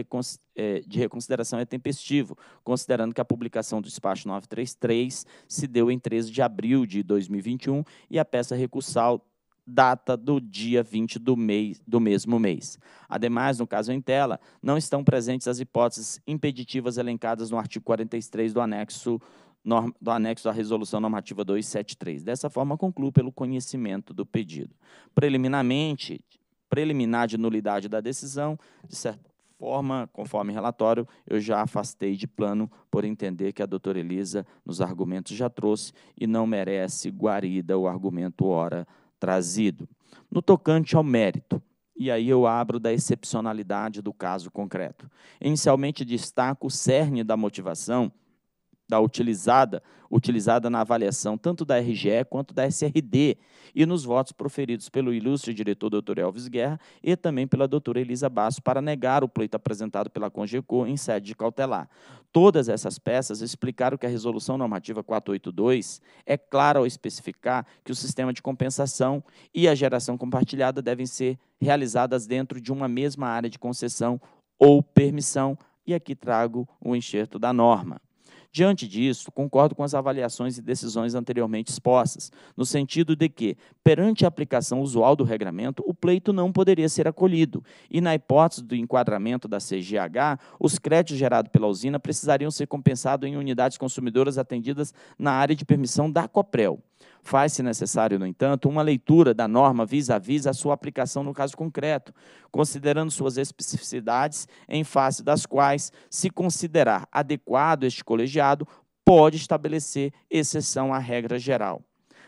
é, de reconsideração é tempestivo, considerando que a publicação do despacho 933 se deu em 13 de abril de 2021 e a peça recursal data do dia 20 do, mês, do mesmo mês. Ademais, no caso em tela, não estão presentes as hipóteses impeditivas elencadas no artigo 43 do anexo do anexo à Resolução Normativa 273. Dessa forma, concluo pelo conhecimento do pedido. Preliminarmente, preliminar de nulidade da decisão, de certa forma, conforme relatório, eu já afastei de plano por entender que a doutora Elisa, nos argumentos, já trouxe e não merece guarida o argumento ora trazido. No tocante ao mérito, e aí eu abro da excepcionalidade do caso concreto. Inicialmente destaco o cerne da motivação, da utilizada, utilizada na avaliação tanto da RGE quanto da SRD e nos votos proferidos pelo ilustre diretor doutor Elvis Guerra e também pela doutora Elisa Basso para negar o pleito apresentado pela Congeco em sede de cautelar. Todas essas peças explicaram que a resolução normativa 482 é clara ao especificar que o sistema de compensação e a geração compartilhada devem ser realizadas dentro de uma mesma área de concessão ou permissão, e aqui trago o enxerto da norma. Diante disso, concordo com as avaliações e decisões anteriormente expostas, no sentido de que, perante a aplicação usual do regramento, o pleito não poderia ser acolhido, e na hipótese do enquadramento da CGH, os créditos gerados pela usina precisariam ser compensados em unidades consumidoras atendidas na área de permissão da COPREL. Faz-se necessário, no entanto, uma leitura da norma vis a vis a sua aplicação no caso concreto, considerando suas especificidades, em face das quais, se considerar adequado este colegiado, pode estabelecer exceção à regra geral.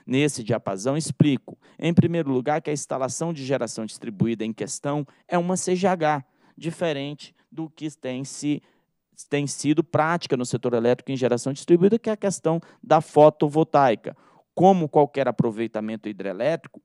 Nesse diapasão, explico, em primeiro lugar, que a instalação de geração distribuída em questão é uma CGH, diferente do que tem se tem sido prática no setor elétrico em geração distribuída, que é a questão da fotovoltaica como qualquer aproveitamento hidrelétrico,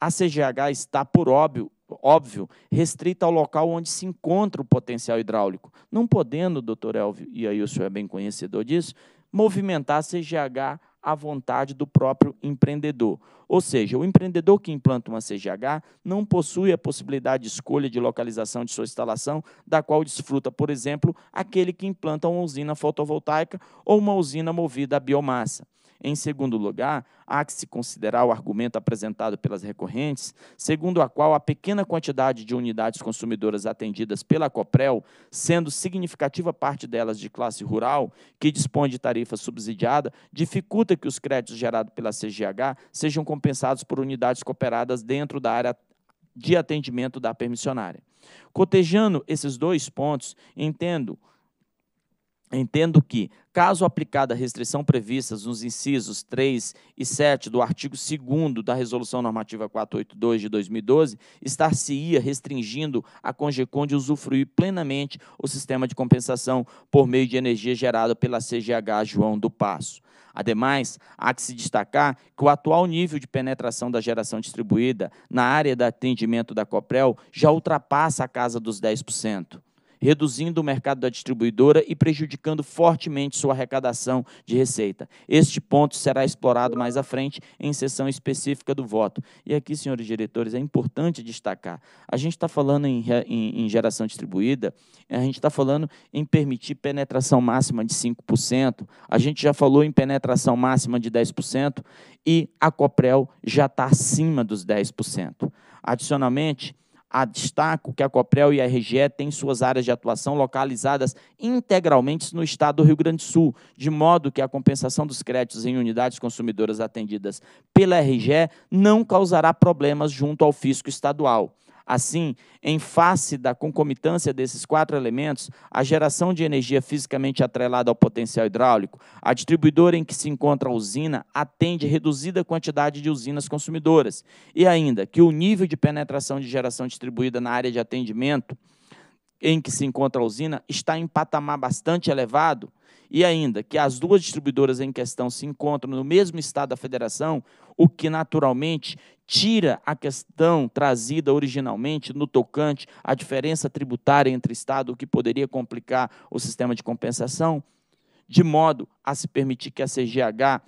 a CGH está, por óbvio, óbvio, restrita ao local onde se encontra o potencial hidráulico, não podendo, doutor Elvio, e aí o senhor é bem conhecedor disso, movimentar a CGH à vontade do próprio empreendedor. Ou seja, o empreendedor que implanta uma CGH não possui a possibilidade de escolha de localização de sua instalação, da qual desfruta, por exemplo, aquele que implanta uma usina fotovoltaica ou uma usina movida a biomassa. Em segundo lugar, há que se considerar o argumento apresentado pelas recorrentes, segundo a qual a pequena quantidade de unidades consumidoras atendidas pela Coprel, sendo significativa parte delas de classe rural, que dispõe de tarifa subsidiada, dificulta que os créditos gerados pela CGH sejam compensados por unidades cooperadas dentro da área de atendimento da permissionária. Cotejando esses dois pontos, entendo Entendo que, caso aplicada a restrição prevista nos incisos 3 e 7 do artigo 2 da Resolução Normativa 482 de 2012, estar-se-ia restringindo a Congecon de usufruir plenamente o sistema de compensação por meio de energia gerada pela CGH João do Passo. Ademais, há que se destacar que o atual nível de penetração da geração distribuída na área de atendimento da COPREL já ultrapassa a casa dos 10% reduzindo o mercado da distribuidora e prejudicando fortemente sua arrecadação de receita. Este ponto será explorado mais à frente em sessão específica do voto. E aqui, senhores diretores, é importante destacar: a gente está falando em, em, em, geração distribuída, a gente está falando em permitir penetração máxima de 5%, a gente já falou em penetração máxima de 10% e a Coprel já está acima dos 10%. Adicionalmente, a destaco que a COPREL e a RGE têm suas áreas de atuação localizadas integralmente no estado do Rio Grande do Sul, de modo que a compensação dos créditos em unidades consumidoras atendidas pela RGE não causará problemas junto ao fisco estadual. Assim, em face da concomitância desses quatro elementos, a geração de energia fisicamente atrelada ao potencial hidráulico, a distribuidora em que se encontra a usina atende reduzida quantidade de usinas consumidoras, e ainda que o nível de penetração de geração distribuída na área de atendimento em que se encontra a usina está em patamar bastante elevado, e ainda que as duas distribuidoras em questão se encontram no mesmo estado da federação, o que naturalmente tira a questão trazida originalmente no tocante à diferença tributária entre estado, o que poderia complicar o sistema de compensação, de modo a se permitir que a CGH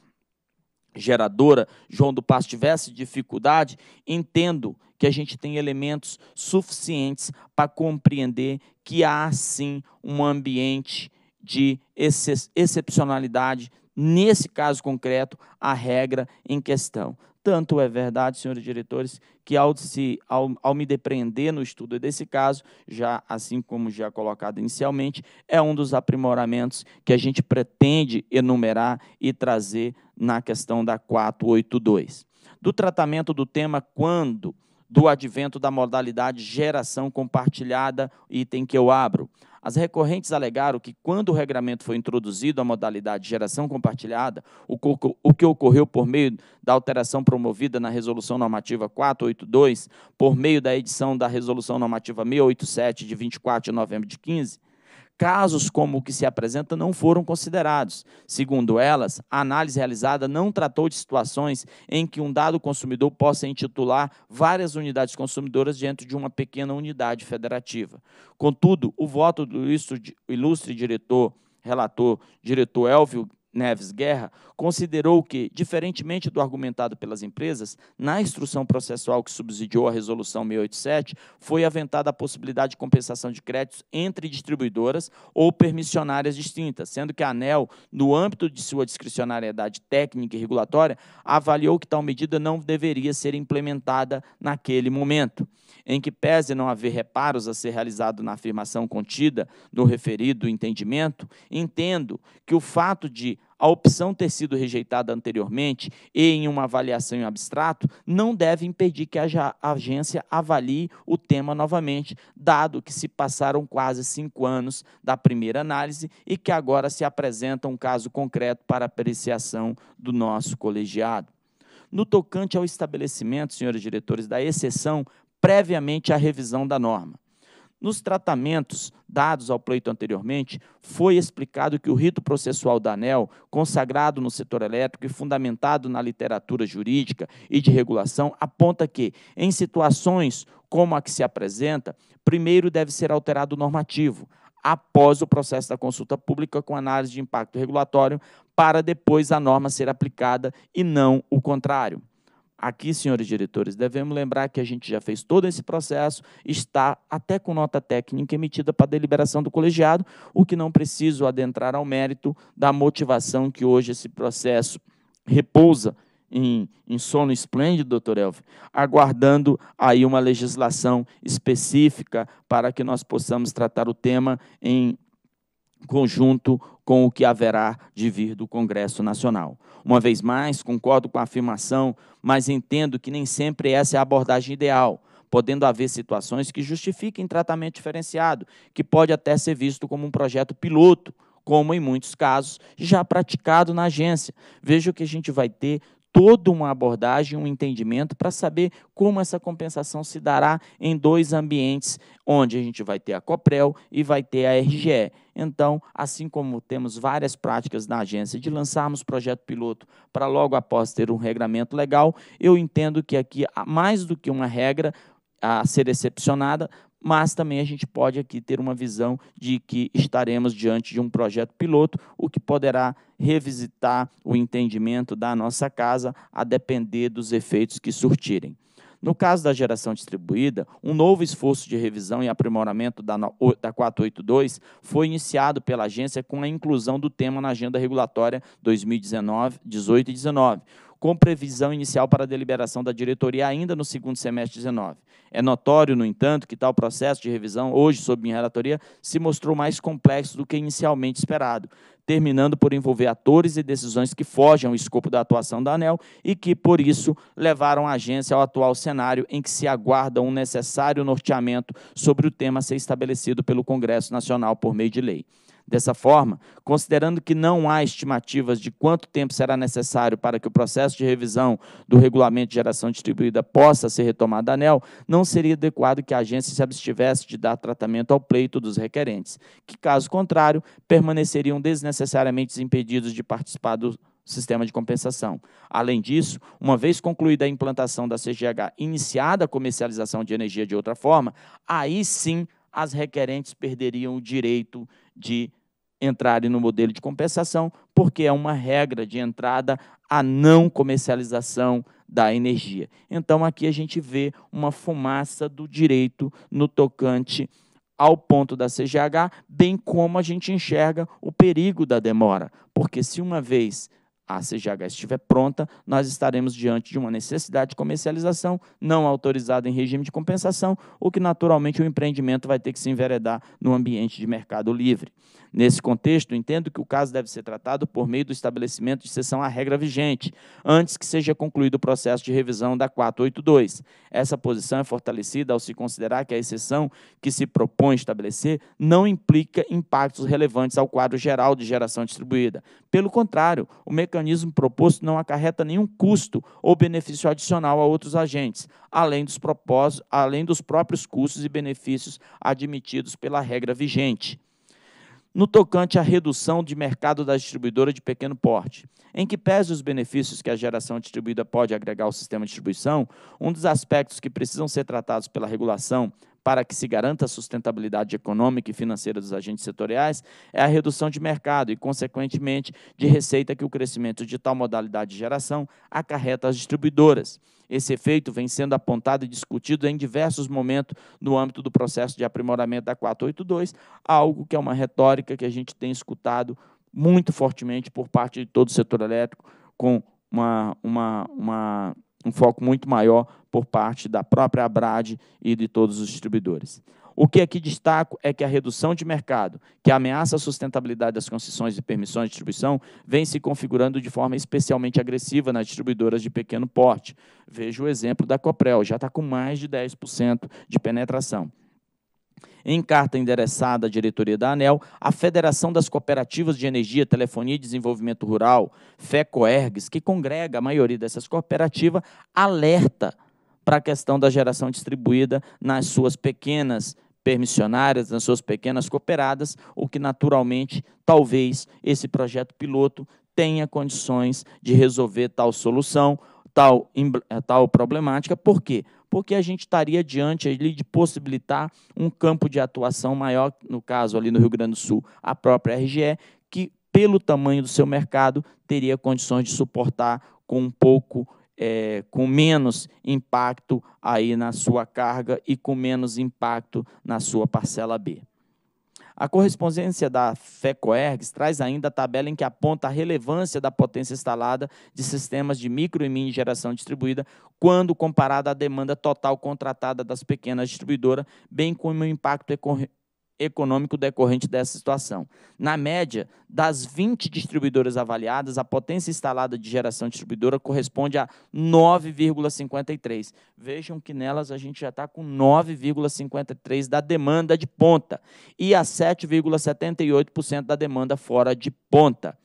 geradora João do Passo tivesse dificuldade, entendo que a gente tem elementos suficientes para compreender que há sim um ambiente de excepcionalidade, nesse caso concreto, a regra em questão. Tanto é verdade, senhores diretores, que ao, se, ao, ao, me depreender no estudo desse caso, já assim como já colocado inicialmente, é um dos aprimoramentos que a gente pretende enumerar e trazer na questão da 482. Do tratamento do tema quando do advento da modalidade geração compartilhada, item que eu abro. As recorrentes alegaram que, quando o regramento foi introduzido à modalidade de geração compartilhada, o que ocorreu por meio da alteração promovida na Resolução Normativa 482, por meio da edição da Resolução Normativa 687, de 24 de novembro de 15, casos como o que se apresenta não foram considerados. Segundo elas, a análise realizada não tratou de situações em que um dado consumidor possa intitular várias unidades consumidoras dentro de uma pequena unidade federativa. Contudo, o voto do ilustre diretor, relator, diretor Elvio Neves Guerra considerou que, diferentemente do argumentado pelas empresas, na instrução processual que subsidiou a Resolução 687, foi aventada a possibilidade de compensação de créditos entre distribuidoras ou permissionárias distintas, sendo que a ANEL, no âmbito de sua discricionariedade técnica e regulatória, avaliou que tal medida não deveria ser implementada naquele momento. Em que pese não haver reparos a ser realizado na afirmação contida no referido entendimento, entendo que o fato de a opção ter sido rejeitada anteriormente e em uma avaliação em abstrato não deve impedir que a agência avalie o tema novamente, dado que se passaram quase cinco anos da primeira análise e que agora se apresenta um caso concreto para apreciação do nosso colegiado. No tocante ao estabelecimento, senhores diretores, da exceção previamente à revisão da norma nos tratamentos dados ao pleito anteriormente, foi explicado que o rito processual da ANEL, consagrado no setor elétrico e fundamentado na literatura jurídica e de regulação, aponta que, em situações como a que se apresenta, primeiro deve ser alterado o normativo, após o processo da consulta pública com análise de impacto regulatório, para depois a norma ser aplicada e não o contrário. Aqui, senhores diretores, devemos lembrar que a gente já fez todo esse processo, está até com nota técnica emitida para deliberação do colegiado, o que não preciso adentrar ao mérito da motivação que hoje esse processo repousa em, em sono esplêndido, doutor Elvio, aguardando aí uma legislação específica para que nós possamos tratar o tema em conjunto com o que haverá de vir do Congresso Nacional. Uma vez mais, concordo com a afirmação, mas entendo que nem sempre essa é a abordagem ideal, podendo haver situações que justifiquem tratamento diferenciado, que pode até ser visto como um projeto piloto, como em muitos casos já praticado na agência. Veja o que a gente vai ter toda uma abordagem, um entendimento para saber como essa compensação se dará em dois ambientes, onde a gente vai ter a COPREL e vai ter a RGE. Então, assim como temos várias práticas na agência de lançarmos projeto piloto para logo após ter um regramento legal, eu entendo que aqui, mais do que uma regra a ser excepcionada, mas também a gente pode aqui ter uma visão de que estaremos diante de um projeto piloto, o que poderá revisitar o entendimento da nossa casa a depender dos efeitos que surtirem. No caso da geração distribuída, um novo esforço de revisão e aprimoramento da, 482 foi iniciado pela agência com a inclusão do tema na Agenda Regulatória 2019, 18 e 19 com previsão inicial para a deliberação da diretoria ainda no segundo semestre de 19. É notório, no entanto, que tal processo de revisão, hoje sob minha relatoria, se mostrou mais complexo do que inicialmente esperado, terminando por envolver atores e decisões que fogem ao escopo da atuação da ANEL e que, por isso, levaram a agência ao atual cenário em que se aguarda um necessário norteamento sobre o tema a ser estabelecido pelo Congresso Nacional por meio de lei. Dessa forma, considerando que não há estimativas de quanto tempo será necessário para que o processo de revisão do regulamento de geração distribuída possa ser retomado da ANEL, não seria adequado que a agência se abstivesse de dar tratamento ao pleito dos requerentes, que, caso contrário, permaneceriam desnecessariamente impedidos de participar do sistema de compensação. Além disso, uma vez concluída a implantação da CGH e iniciada a comercialização de energia de outra forma, aí sim as requerentes perderiam o direito de entrarem no modelo de compensação, porque é uma regra de entrada à não comercialização da energia. Então, aqui a gente vê uma fumaça do direito no tocante ao ponto da CGH, bem como a gente enxerga o perigo da demora, porque se uma vez a CGH estiver pronta, nós estaremos diante de uma necessidade de comercialização não autorizada em regime de compensação, o que naturalmente o empreendimento vai ter que se enveredar no ambiente de mercado livre. Nesse contexto, entendo que o caso deve ser tratado por meio do estabelecimento de sessão à regra vigente, antes que seja concluído o processo de revisão da 482. Essa posição é fortalecida ao se considerar que a exceção que se propõe estabelecer não implica impactos relevantes ao quadro geral de geração distribuída. Pelo contrário, o mecanismo proposto não acarreta nenhum custo ou benefício adicional a outros agentes, além dos, propós além dos próprios custos e benefícios admitidos pela regra vigente no tocante à redução de mercado da distribuidora de pequeno porte. Em que pese os benefícios que a geração distribuída pode agregar ao sistema de distribuição, um dos aspectos que precisam ser tratados pela regulação para que se garanta a sustentabilidade econômica e financeira dos agentes setoriais é a redução de mercado e, consequentemente, de receita que o crescimento de tal modalidade de geração acarreta às distribuidoras. Esse efeito vem sendo apontado e discutido em diversos momentos no âmbito do processo de aprimoramento da 482, algo que é uma retórica que a gente tem escutado muito fortemente por parte de todo o setor elétrico, com uma, uma, uma um foco muito maior por parte da própria Abrad e de todos os distribuidores. O que aqui destaco é que a redução de mercado, que ameaça a sustentabilidade das concessões e permissões de distribuição, vem se configurando de forma especialmente agressiva nas distribuidoras de pequeno porte. Veja o exemplo da Coprel, já está com mais de 10% de penetração. Em carta endereçada à diretoria da ANEL, a Federação das Cooperativas de Energia, Telefonia e Desenvolvimento Rural, FECOERGS, que congrega a maioria dessas cooperativas, alerta para a questão da geração distribuída nas suas pequenas permissionárias, nas suas pequenas cooperadas, o que naturalmente, talvez, esse projeto piloto tenha condições de resolver tal solução, tal, eh, tal problemática. Por quê? Porque a gente estaria diante ali de possibilitar um campo de atuação maior, no caso ali no Rio Grande do Sul, a própria RGE, que, pelo tamanho do seu mercado, teria condições de suportar com um pouco é, com menos impacto aí na sua carga e com menos impacto na sua parcela B. A correspondência da FECOERGS traz ainda a tabela em que aponta a relevância da potência instalada de sistemas de micro e mini geração distribuída quando comparada à demanda total contratada das pequenas distribuidoras, bem como o impacto econômico decorrente dessa situação. Na média, das 20 distribuidoras avaliadas, a potência instalada de geração distribuidora corresponde a 9,53. Vejam que nelas a gente já está com 9,53 da demanda de ponta e a 7,78% da demanda fora de ponta.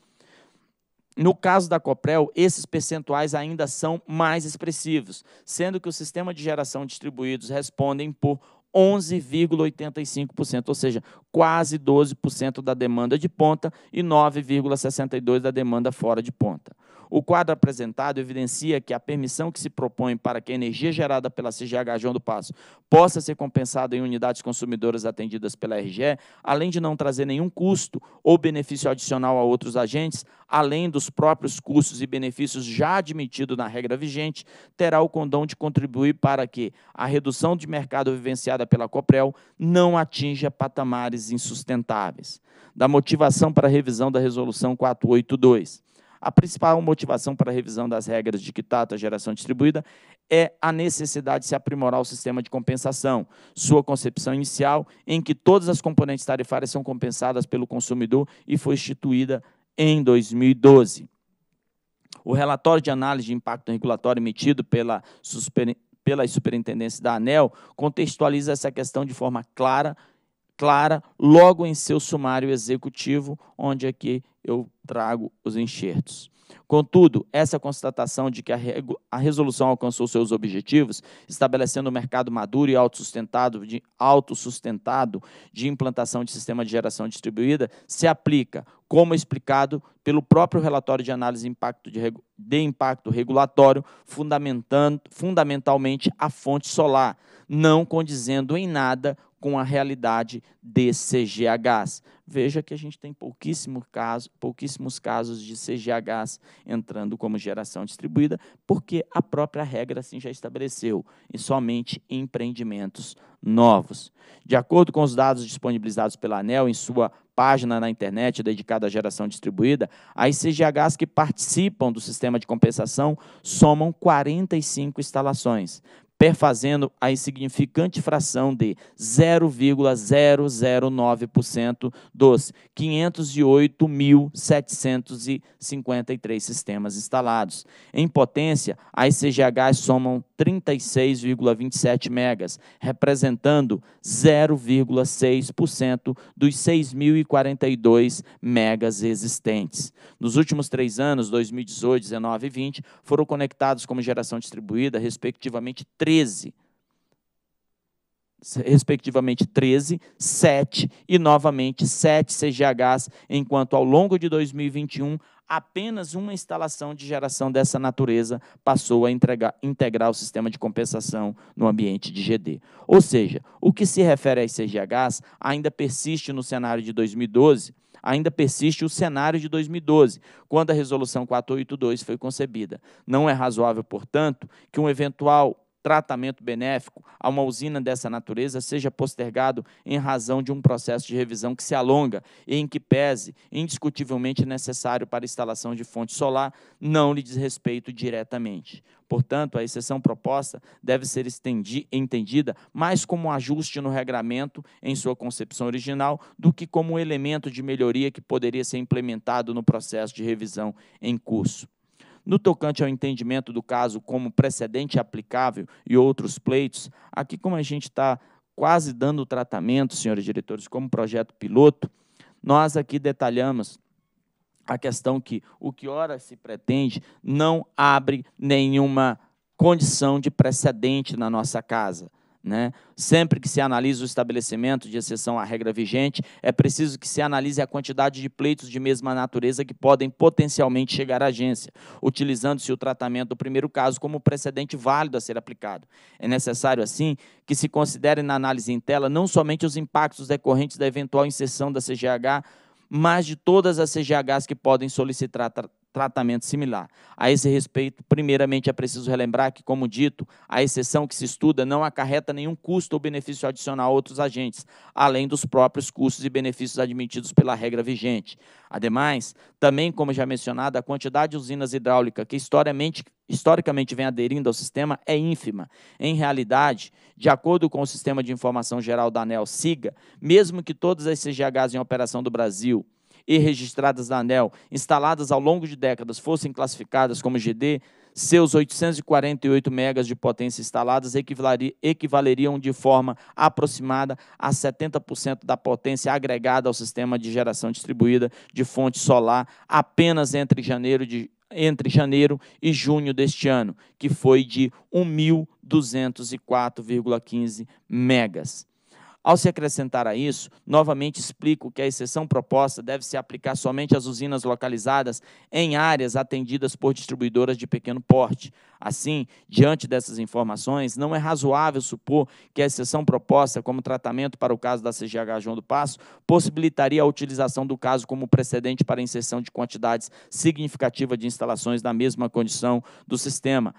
No caso da Coprel, esses percentuais ainda são mais expressivos, sendo que o sistema de geração distribuídos respondem por 11,85%, ou seja, quase 12% da demanda de ponta e 9,62% da demanda fora de ponta. O quadro apresentado evidencia que a permissão que se propõe para que a energia gerada pela CGH João do Passo possa ser compensada em unidades consumidoras atendidas pela RGE, além de não trazer nenhum custo ou benefício adicional a outros agentes, além dos próprios custos e benefícios já admitidos na regra vigente, terá o condão de contribuir para que a redução de mercado vivenciada pela COPREL não atinja patamares insustentáveis. Da motivação para a revisão da Resolução 482. A principal motivação para a revisão das regras de quitata à geração distribuída é a necessidade de se aprimorar o sistema de compensação, sua concepção inicial, em que todas as componentes tarifárias são compensadas pelo consumidor e foi instituída em 2012. O relatório de análise de impacto regulatório emitido pela, super, pela superintendência da ANEL contextualiza essa questão de forma clara, clara logo em seu sumário executivo, onde aqui é eu trago os enxertos. Contudo, essa constatação de que a, resolução alcançou seus objetivos, estabelecendo um mercado maduro e autossustentado de, autossustentado de implantação de sistema de geração distribuída, se aplica, como explicado pelo próprio relatório de análise de impacto, de, de impacto regulatório, fundamentando, fundamentalmente a fonte solar, não condizendo em nada com a realidade de CGHs. Veja que a gente tem pouquíssimo caso, pouquíssimos casos de CGHs entrando como geração distribuída, porque a própria regra assim já estabeleceu, e somente em empreendimentos novos. De acordo com os dados disponibilizados pela ANEL em sua página na internet dedicada à geração distribuída, as CGHs que participam do sistema de compensação somam 45 instalações, perfazendo a insignificante fração de 0,009% dos 508.753 sistemas instalados. Em potência, as CGHs somam 36,27 megas, representando 0,6% dos 6.042 megas existentes. Nos últimos três anos, 2018, 19 e 20, foram conectados como geração distribuída, respectivamente, 13 13. Respectivamente 13, 7 e novamente 7 CGHs, enquanto ao longo de 2021 apenas uma instalação de geração dessa natureza passou a entregar, integrar o sistema de compensação no ambiente de GD. Ou seja, o que se refere às CGHs ainda persiste no cenário de 2012, ainda persiste o cenário de 2012, quando a resolução 482 foi concebida. Não é razoável, portanto, que um eventual tratamento benéfico a uma usina dessa natureza seja postergado em razão de um processo de revisão que se alonga e em que pese indiscutivelmente necessário para a instalação de fonte solar, não lhe diz respeito diretamente. Portanto, a exceção proposta deve ser estendi, entendida mais como um ajuste no regramento em sua concepção original do que como um elemento de melhoria que poderia ser implementado no processo de revisão em curso. No tocante ao entendimento do caso como precedente aplicável e outros pleitos, aqui como a gente está quase dando tratamento, senhores diretores, como projeto piloto, nós aqui detalhamos a questão que o que ora se pretende não abre nenhuma condição de precedente na nossa casa. Né? Sempre que se analisa o estabelecimento de exceção à regra vigente, é preciso que se analise a quantidade de pleitos de mesma natureza que podem potencialmente chegar à agência, utilizando-se o tratamento do primeiro caso como precedente válido a ser aplicado. É necessário, assim, que se considere na análise em tela não somente os impactos decorrentes da eventual inserção da CGH, mas de todas as CGHs que podem solicitar tra tratamento similar. A esse respeito, primeiramente é preciso relembrar que, como dito, a exceção que se estuda não acarreta nenhum custo ou benefício adicional a outros agentes, além dos próprios custos e benefícios admitidos pela regra vigente. Ademais, também, como já mencionado, a quantidade de usinas hidráulicas que historicamente historicamente vem aderindo ao sistema é ínfima. Em realidade, de acordo com o Sistema de Informação Geral da ANEL, SIGA, mesmo que todas as CGHs em operação do Brasil e registradas na ANEL, instaladas ao longo de décadas, fossem classificadas como GD, seus 848 megas de potência instaladas equivaleriam de forma aproximada a 70% da potência agregada ao sistema de geração distribuída de fonte solar apenas entre janeiro, de, entre janeiro e junho deste ano, que foi de 1.204,15 megas. Ao se acrescentar a isso, novamente explico que a exceção proposta deve se aplicar somente às usinas localizadas em áreas atendidas por distribuidoras de pequeno porte. Assim, diante dessas informações, não é razoável supor que a exceção proposta como tratamento para o caso da CGH João do Passo possibilitaria a utilização do caso como precedente para inserção de quantidades significativas de instalações na mesma condição do sistema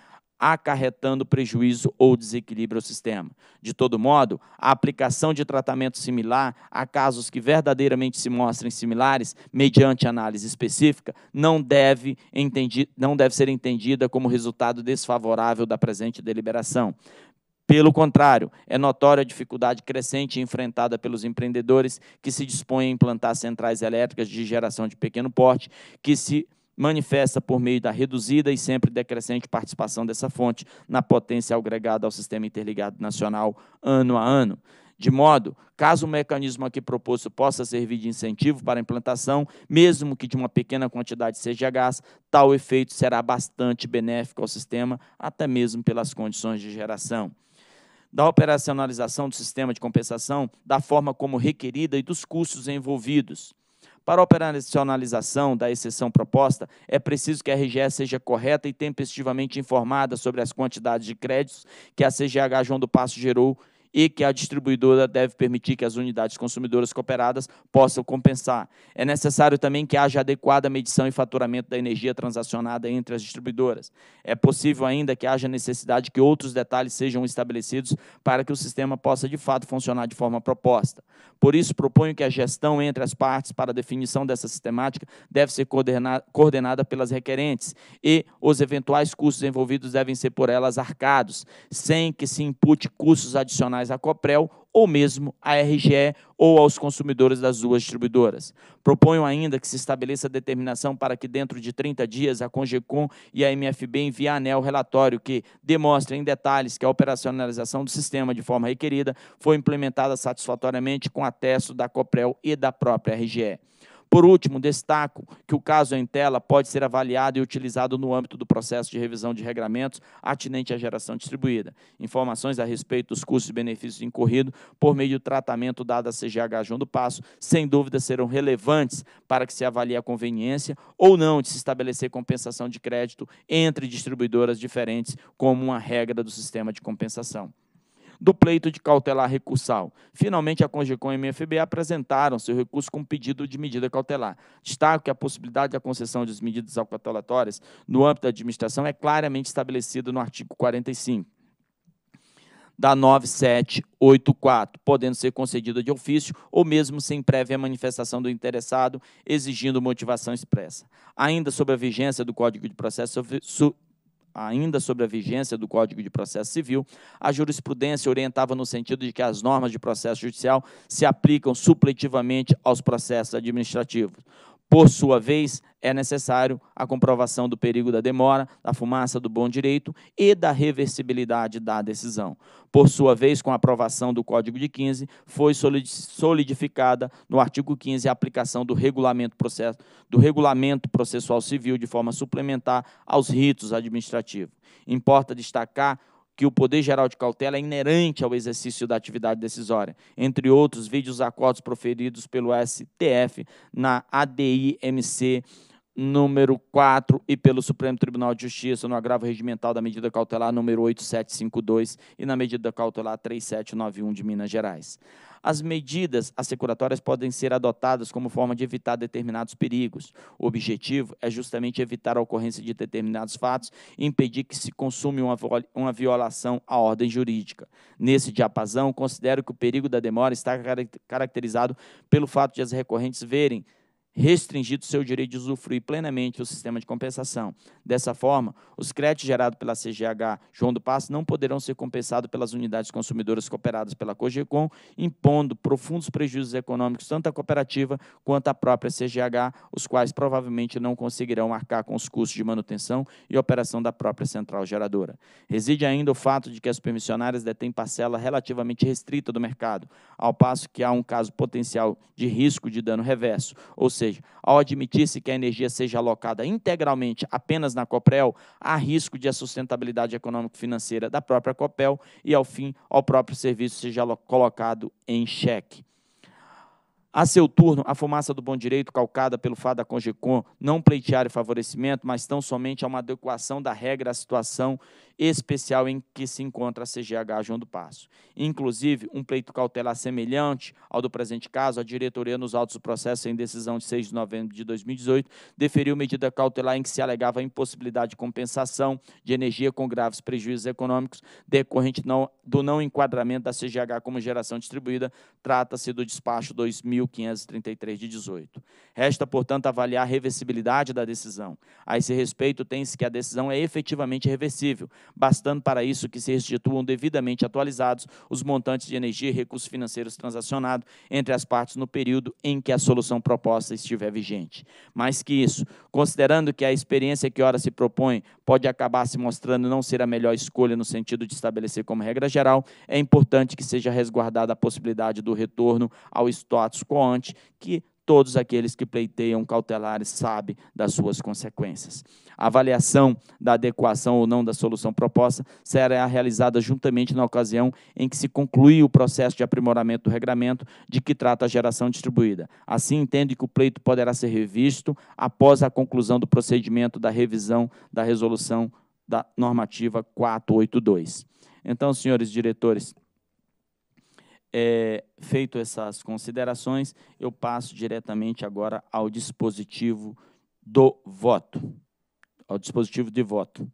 acarretando prejuízo ou desequilíbrio ao sistema. De todo modo, a aplicação de tratamento similar a casos que verdadeiramente se mostrem similares, mediante análise específica, não deve, não deve ser entendida como resultado desfavorável da presente deliberação. Pelo contrário, é notória a dificuldade crescente enfrentada pelos empreendedores que se dispõem a implantar centrais elétricas de geração de pequeno porte, que se manifesta por meio da reduzida e sempre decrescente participação dessa fonte na potência agregada ao sistema interligado nacional ano a ano. De modo, caso o mecanismo aqui proposto possa servir de incentivo para a implantação, mesmo que de uma pequena quantidade seja gás, tal efeito será bastante benéfico ao sistema, até mesmo pelas condições de geração da operacionalização do sistema de compensação da forma como requerida e dos custos envolvidos. Para a operacionalização da exceção proposta, é preciso que a RGE seja correta e tempestivamente informada sobre as quantidades de créditos que a CGH João do Passo gerou e que a distribuidora deve permitir que as unidades consumidoras cooperadas possam compensar. É necessário também que haja adequada medição e faturamento da energia transacionada entre as distribuidoras. É possível ainda que haja necessidade que outros detalhes sejam estabelecidos para que o sistema possa de fato funcionar de forma proposta. Por isso, proponho que a gestão entre as partes para a definição dessa sistemática deve ser coordenada pelas requerentes e os eventuais custos envolvidos devem ser por elas arcados, sem que se impute custos adicionais à COPREL ou mesmo à RGE ou aos consumidores das duas distribuidoras. Proponho ainda que se estabeleça determinação para que dentro de 30 dias a CONGECOM e a MFB enviem a ANEL relatório que demonstre em detalhes que a operacionalização do sistema de forma requerida foi implementada satisfatoriamente com atesto da COPREL e da própria RGE. Por último, destaco que o caso em tela pode ser avaliado e utilizado no âmbito do processo de revisão de regramentos atinente à geração distribuída. Informações a respeito dos custos e benefícios incorridos por meio do tratamento dado à CGH João do Passo, sem dúvida serão relevantes para que se avalie a conveniência ou não de se estabelecer compensação de crédito entre distribuidoras diferentes como uma regra do sistema de compensação do pleito de cautelar recursal. Finalmente, a Congecom e a MFB apresentaram seu recurso com pedido de medida cautelar. Destaco que a possibilidade da concessão das medidas cautelatórias no âmbito da administração é claramente estabelecida no artigo 45 da 9784, podendo ser concedida de ofício ou mesmo sem prévia manifestação do interessado, exigindo motivação expressa. Ainda sobre a vigência do Código de Processo ainda sobre a vigência do Código de Processo Civil, a jurisprudência orientava no sentido de que as normas de processo judicial se aplicam supletivamente aos processos administrativos. Por sua vez, é necessário a comprovação do perigo da demora, da fumaça, do bom direito e da reversibilidade da decisão. Por sua vez, com a aprovação do Código de 15, foi solidificada no artigo 15 a aplicação do regulamento, processo, do regulamento processual civil de forma suplementar aos ritos administrativos. Importa destacar que o poder geral de cautela é inerente ao exercício da atividade decisória, entre outros, vídeos acordos proferidos pelo STF na ADIMC número 4 e pelo Supremo Tribunal de Justiça no agravo regimental da medida cautelar número 8752 e na medida cautelar 3791 de Minas Gerais. As medidas assecuratórias podem ser adotadas como forma de evitar determinados perigos. O objetivo é justamente evitar a ocorrência de determinados fatos e impedir que se consuma uma violação à ordem jurídica. Nesse diapasão, considero que o perigo da demora está caracterizado pelo fato de as recorrentes verem restringido seu direito de usufruir plenamente o sistema de compensação. Dessa forma, os créditos gerados pela CGH João do Passo não poderão ser compensados pelas unidades consumidoras cooperadas pela COGECOM, impondo profundos prejuízos econômicos tanto à cooperativa quanto à própria CGH, os quais provavelmente não conseguirão arcar com os custos de manutenção e operação da própria central geradora. Reside ainda o fato de que as permissionárias detêm parcela relativamente restrita do mercado, ao passo que há um caso potencial de risco de dano reverso, ou seja, seja, ao admitir-se que a energia seja alocada integralmente apenas na Copel, há risco de a sustentabilidade econômico-financeira da própria Copel e, ao fim, ao próprio serviço seja colocado em xeque. A seu turno, a fumaça do bom direito, calcada pelo fato da Congecon não pleitear o favorecimento, mas tão somente a uma adequação da regra à situação especial em que se encontra a CGH João do Passo. Inclusive, um pleito cautelar semelhante ao do presente caso, a diretoria, nos autos do processo em decisão de 6 de novembro de 2018, deferiu medida cautelar em que se alegava a impossibilidade de compensação de energia com graves prejuízos econômicos decorrente não, do não enquadramento da CGH como geração distribuída. Trata-se do despacho 2533 de 18. Resta, portanto, avaliar a reversibilidade da decisão. A esse respeito, tem-se que a decisão é efetivamente reversível, bastando para isso que se restituam devidamente atualizados os montantes de energia e recursos financeiros transacionados entre as partes no período em que a solução proposta estiver vigente. Mais que isso, considerando que a experiência que ora se propõe pode acabar se mostrando não ser a melhor escolha no sentido de estabelecer como regra geral, é importante que seja resguardada a possibilidade do retorno ao status quo ante, que todos aqueles que pleiteiam cautelares sabem das suas consequências. A avaliação da adequação ou não da solução proposta será realizada juntamente na ocasião em que se conclui o processo de aprimoramento do regramento de que trata a geração distribuída. Assim, entende que o pleito poderá ser revisto após a conclusão do procedimento da revisão da resolução da normativa 482. Então, senhores diretores, é, feito essas considerações, eu passo diretamente agora ao dispositivo do voto. Ao dispositivo de voto.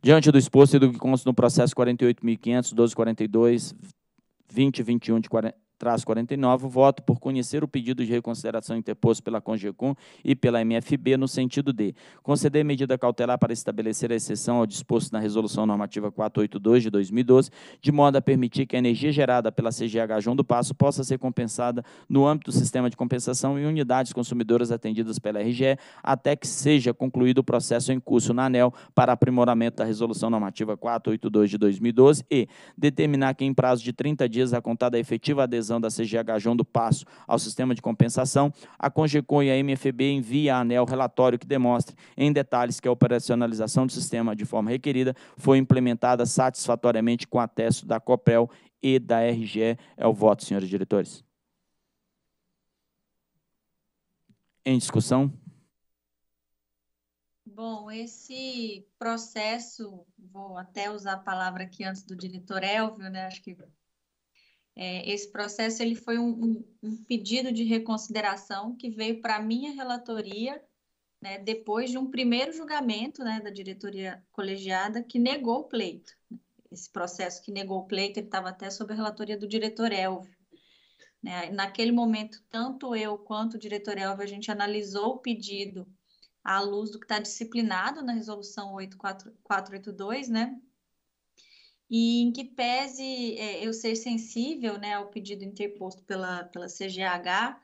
Diante do exposto e do que consta no processo 48.500, 1242, 2021 de 40, traço 49, voto por conhecer o pedido de reconsideração interposto pela CONGECUM e pela MFB no sentido de conceder medida cautelar para estabelecer a exceção ao disposto na Resolução Normativa 482 de 2012, de modo a permitir que a energia gerada pela CGH João do Passo possa ser compensada no âmbito do sistema de compensação em unidades consumidoras atendidas pela RGE, até que seja concluído o processo em curso na ANEL para aprimoramento da Resolução Normativa 482 de 2012 e determinar que em prazo de 30 dias a contada a efetiva adesão adesão da CGH João do Passo ao sistema de compensação, a Congecon e a MFB enviam à ANEL relatório que demonstre em detalhes que a operacionalização do sistema de forma requerida foi implementada satisfatoriamente com atesto da COPEL e da RGE. É o voto, senhores diretores. Em discussão? Bom, esse processo, vou até usar a palavra aqui antes do diretor Elvio, né? Acho que é, esse processo ele foi um, um, um, pedido de reconsideração que veio para a minha relatoria, né, depois de um primeiro julgamento né, da diretoria colegiada que negou o pleito. Esse processo que negou o pleito estava até sob a relatoria do diretor Elvio. Né? Naquele momento, tanto eu quanto o diretor Elvio, a gente analisou o pedido à luz do que está disciplinado na resolução 8482, né, e em que pese é, eu ser sensível né, ao pedido interposto pela, pela CGH,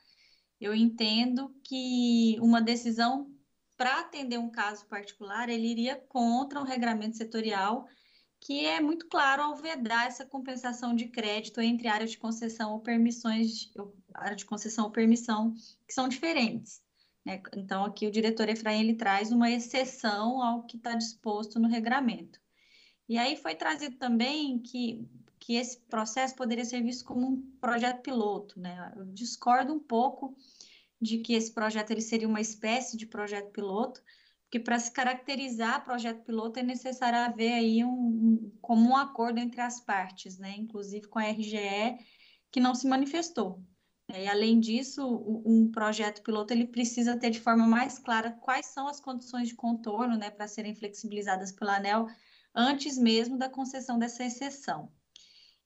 eu entendo que uma decisão para atender um caso particular, ele iria contra o um regramento setorial, que é muito claro ao vedar essa compensação de crédito entre áreas de concessão ou permissões, área de concessão ou permissão, que são diferentes. Né? Então, aqui o diretor Efraim ele traz uma exceção ao que está disposto no regramento. E aí foi trazido também que, que esse processo poderia ser visto como um projeto piloto, né? Eu discordo um pouco de que esse projeto ele seria uma espécie de projeto piloto, porque para se caracterizar projeto piloto é necessário haver aí um, um comum acordo entre as partes, né? Inclusive com a RGE, que não se manifestou. Né? E além disso, um projeto piloto ele precisa ter de forma mais clara quais são as condições de contorno, né, para serem flexibilizadas pela ANEL antes mesmo da concessão dessa exceção.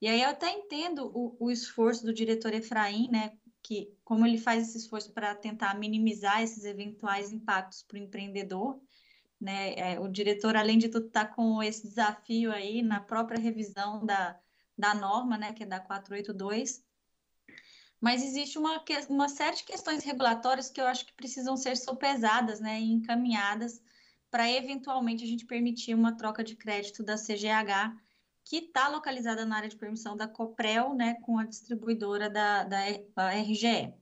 E aí eu até entendo o, o esforço do diretor Efraim, né, que como ele faz esse esforço para tentar minimizar esses eventuais impactos para o empreendedor, né, é, o diretor, além de tudo, está com esse desafio aí na própria revisão da, da norma, né, que é da 482, mas existe uma, uma série de questões regulatórias que eu acho que precisam ser sopesadas né, e encaminhadas para eventualmente a gente permitir uma troca de crédito da CGH, que está localizada na área de permissão da COPREL, né, com a distribuidora da, da, RGE.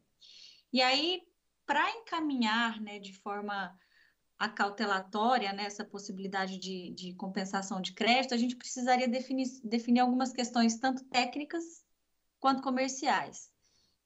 E aí, para encaminhar né, de forma acautelatória né, essa possibilidade de, de compensação de crédito, a gente precisaria definir, definir algumas questões, tanto técnicas quanto comerciais.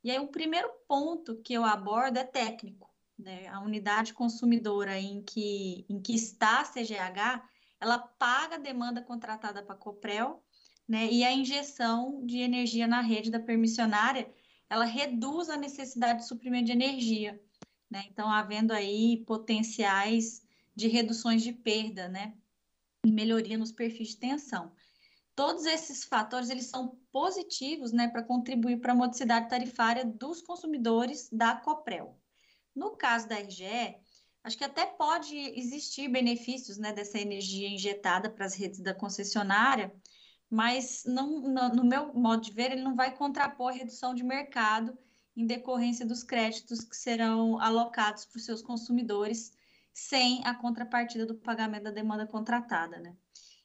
E aí, o primeiro ponto que eu abordo é técnico. Né? A unidade consumidora em que, em que está a CGH, ela paga a demanda contratada para a Coprel, né? E a injeção de energia na rede da permissionária, ela reduz a necessidade de suprimento de energia, né? Então, havendo aí potenciais de reduções de perda, né? E melhoria nos perfis de tensão. Todos esses fatores, eles são positivos, né, para contribuir para a modicidade tarifária dos consumidores da Coprel. No caso da RGE, acho que até pode existir benefícios né, dessa energia injetada para as redes da concessionária, mas não, não, no meu modo de ver, ele não vai contrapor a redução de mercado em decorrência dos créditos que serão alocados para os seus consumidores sem a contrapartida do pagamento da demanda contratada, né?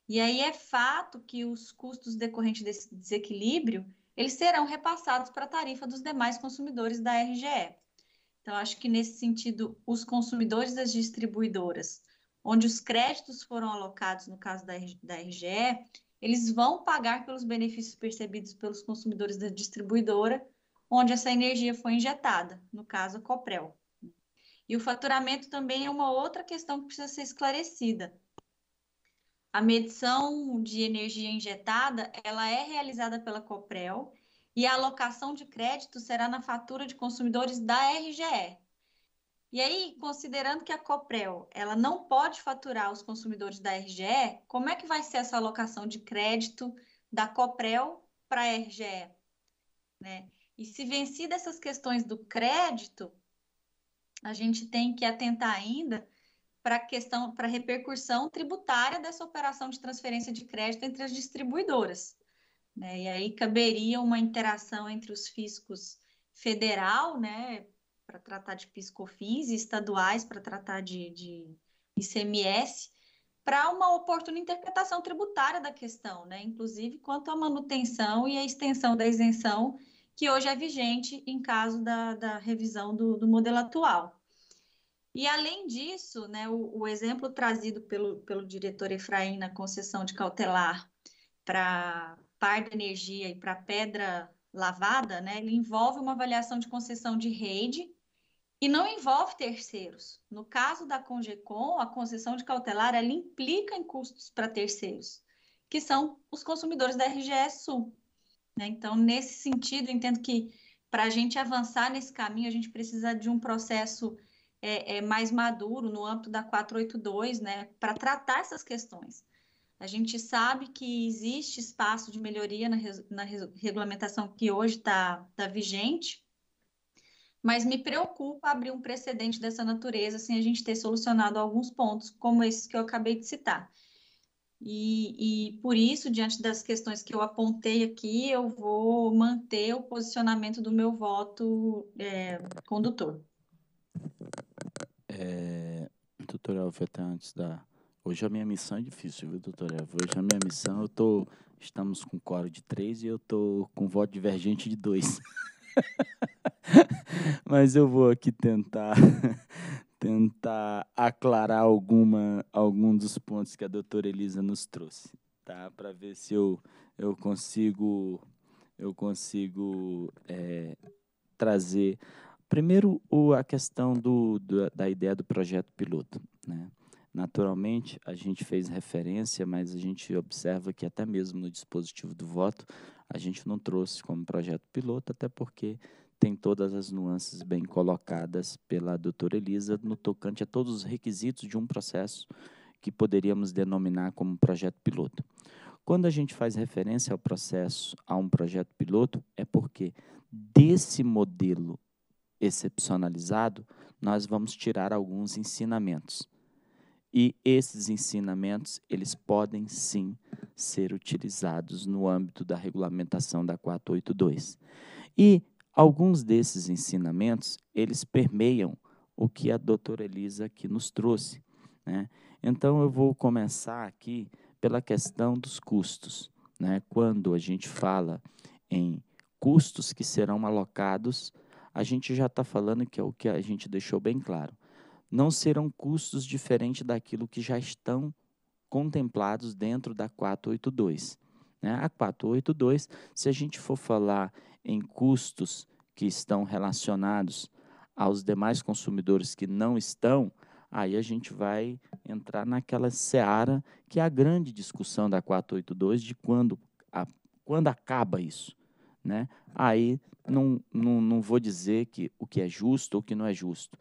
E aí é fato que os custos decorrentes desse desequilíbrio, eles serão repassados para a tarifa dos demais consumidores da RGE. Então, acho que nesse sentido, os consumidores das distribuidoras, onde os créditos foram alocados, no caso da, da RGE, eles vão pagar pelos benefícios percebidos pelos consumidores da distribuidora, onde essa energia foi injetada, no caso, a Coprel. E o faturamento também é uma outra questão que precisa ser esclarecida. A medição de energia injetada, ela é realizada pela Coprel e a alocação de crédito será na fatura de consumidores da RGE. E aí, considerando que a Coprel ela não pode faturar os consumidores da RGE, como é que vai ser essa alocação de crédito da Coprel para a RGE? Né? E se vencidas essas questões do crédito, a gente tem que atentar ainda para a questão, para a repercussão tributária dessa operação de transferência de crédito entre as distribuidoras. Né? E aí caberia uma interação entre os fiscos federal, né, para tratar de piscofins, e estaduais para tratar de, de ICMS, para uma oportuna interpretação tributária da questão, né, inclusive quanto à manutenção e à extensão da isenção que hoje é vigente em caso da, da revisão do, do modelo atual. E além disso, né, o, o exemplo trazido pelo, pelo diretor Efraim na concessão de cautelar para par da energia e para pedra lavada, né, ele envolve uma avaliação de concessão de rede e não envolve terceiros. No caso da Congecom, a concessão de cautelar ela implica em custos para terceiros, que são os consumidores da RGE Sul. Né? Então, nesse sentido, entendo que para a gente avançar nesse caminho, a gente precisa de um processo é, é, mais maduro no âmbito da 482, né, para tratar essas questões. A gente sabe que existe espaço de melhoria na, na regulamentação que hoje está tá vigente, mas me preocupa abrir um precedente dessa natureza sem a gente ter solucionado alguns pontos, como esses que eu acabei de citar. E, e por isso, diante das questões que eu apontei aqui, eu vou manter o posicionamento do meu voto é, condutor. É, doutora Alfeta, antes da, Hoje a minha missão é difícil, viu, doutor Hoje a minha missão, eu tô. Estamos com coro de três e eu tô com voto divergente de dois. Mas eu vou aqui tentar tentar aclarar alguma algum dos pontos que a doutora Elisa nos trouxe, tá? Para ver se eu eu consigo eu consigo é, trazer primeiro o, a questão do, do, da ideia do projeto piloto, né? Naturalmente, a gente fez referência, mas a gente observa que até mesmo no dispositivo do voto, a gente não trouxe como projeto piloto, até porque tem todas as nuances bem colocadas pela doutora Elisa no tocante a todos os requisitos de um processo que poderíamos denominar como projeto piloto. Quando a gente faz referência ao processo, a um projeto piloto, é porque desse modelo excepcionalizado, nós vamos tirar alguns ensinamentos. E esses ensinamentos, eles podem sim ser utilizados no âmbito da regulamentação da 482. E alguns desses ensinamentos, eles permeiam o que a doutora Elisa aqui nos trouxe. Né? Então, eu vou começar aqui pela questão dos custos. Né? Quando a gente fala em custos que serão alocados, a gente já está falando que é o que a gente deixou bem claro não serão custos diferentes daquilo que já estão contemplados dentro da 482. Né? A 482, se a gente for falar em custos que estão relacionados aos demais consumidores que não estão, aí a gente vai entrar naquela seara que é a grande discussão da 482 de quando, a, quando acaba isso. Né? Aí não, não, não vou dizer que o que é justo ou o que não é justo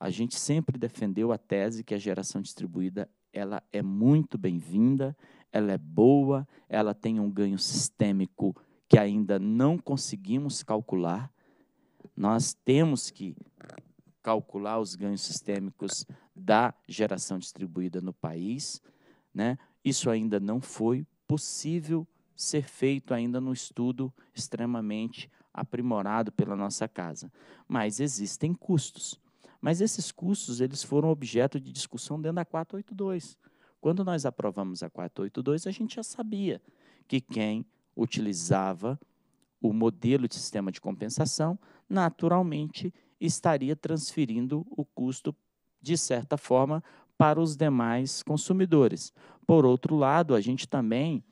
a gente sempre defendeu a tese que a geração distribuída ela é muito bem-vinda, ela é boa, ela tem um ganho sistêmico que ainda não conseguimos calcular. Nós temos que calcular os ganhos sistêmicos da geração distribuída no país, né? Isso ainda não foi possível ser feito ainda no estudo extremamente aprimorado pela nossa casa, mas existem custos. Mas esses custos eles foram objeto de discussão dentro da 482. Quando nós aprovamos a 482, a gente já sabia que quem utilizava o modelo de sistema de compensação, naturalmente estaria transferindo o custo, de certa forma, para os demais consumidores. Por outro lado, a gente também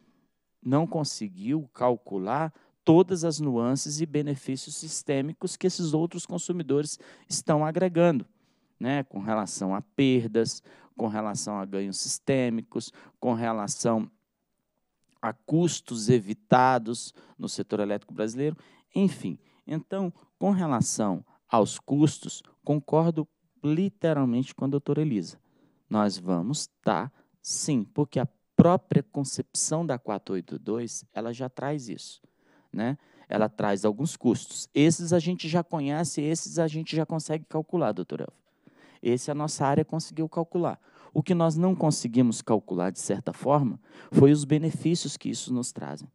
não conseguiu calcular todas as nuances e benefícios sistêmicos que esses outros consumidores estão agregando, né? com relação a perdas, com relação a ganhos sistêmicos, com relação a custos evitados no setor elétrico brasileiro, enfim. Então, com relação aos custos, concordo literalmente com a doutora Elisa. Nós vamos estar, tá, sim, porque a própria concepção da 482, ela já traz isso né? Ela traz alguns custos. Esses a gente já conhece, esses a gente já consegue calcular, doutor Elvio. Esse a nossa área conseguiu calcular. O que nós não conseguimos calcular, de certa forma, foi os benefícios que isso nos trazem.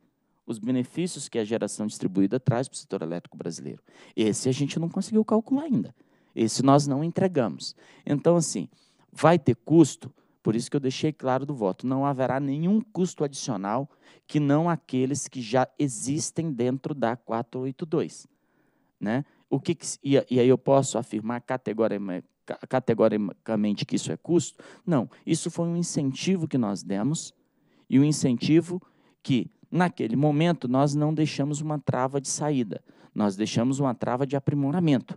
Os benefícios que a geração distribuída traz para o setor elétrico brasileiro. Esse a gente não conseguiu calcular ainda. Esse nós não entregamos. Então, assim, vai ter custo? Por isso que eu deixei claro do voto: não haverá nenhum custo adicional que não aqueles que já existem dentro da 482. Né? O que, que e, e, aí eu posso afirmar categoricamente, que isso é custo? Não, isso foi um incentivo que nós demos e um incentivo que, naquele momento, nós não deixamos uma trava de saída, nós deixamos uma trava de aprimoramento,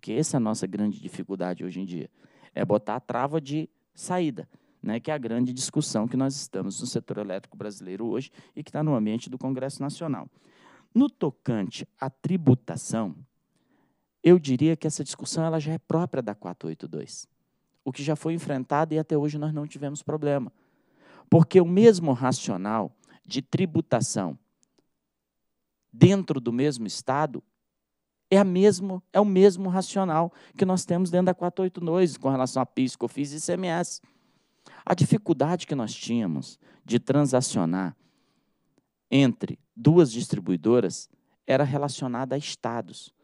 que essa é a nossa grande dificuldade hoje em dia, é botar a trava de saída né, que é a grande discussão que nós estamos no setor elétrico brasileiro hoje e que está no ambiente do Congresso Nacional. No tocante à tributação, eu diria que essa discussão ela já é própria da 482, o que já foi enfrentado e até hoje nós não tivemos problema. Porque o mesmo racional de tributação dentro do mesmo Estado é, a mesmo, é o mesmo racional que nós temos dentro da 482 com relação a PIS, COFINS e ICMS. A dificuldade que nós tínhamos de transacionar entre duas distribuidoras era relacionada a estados,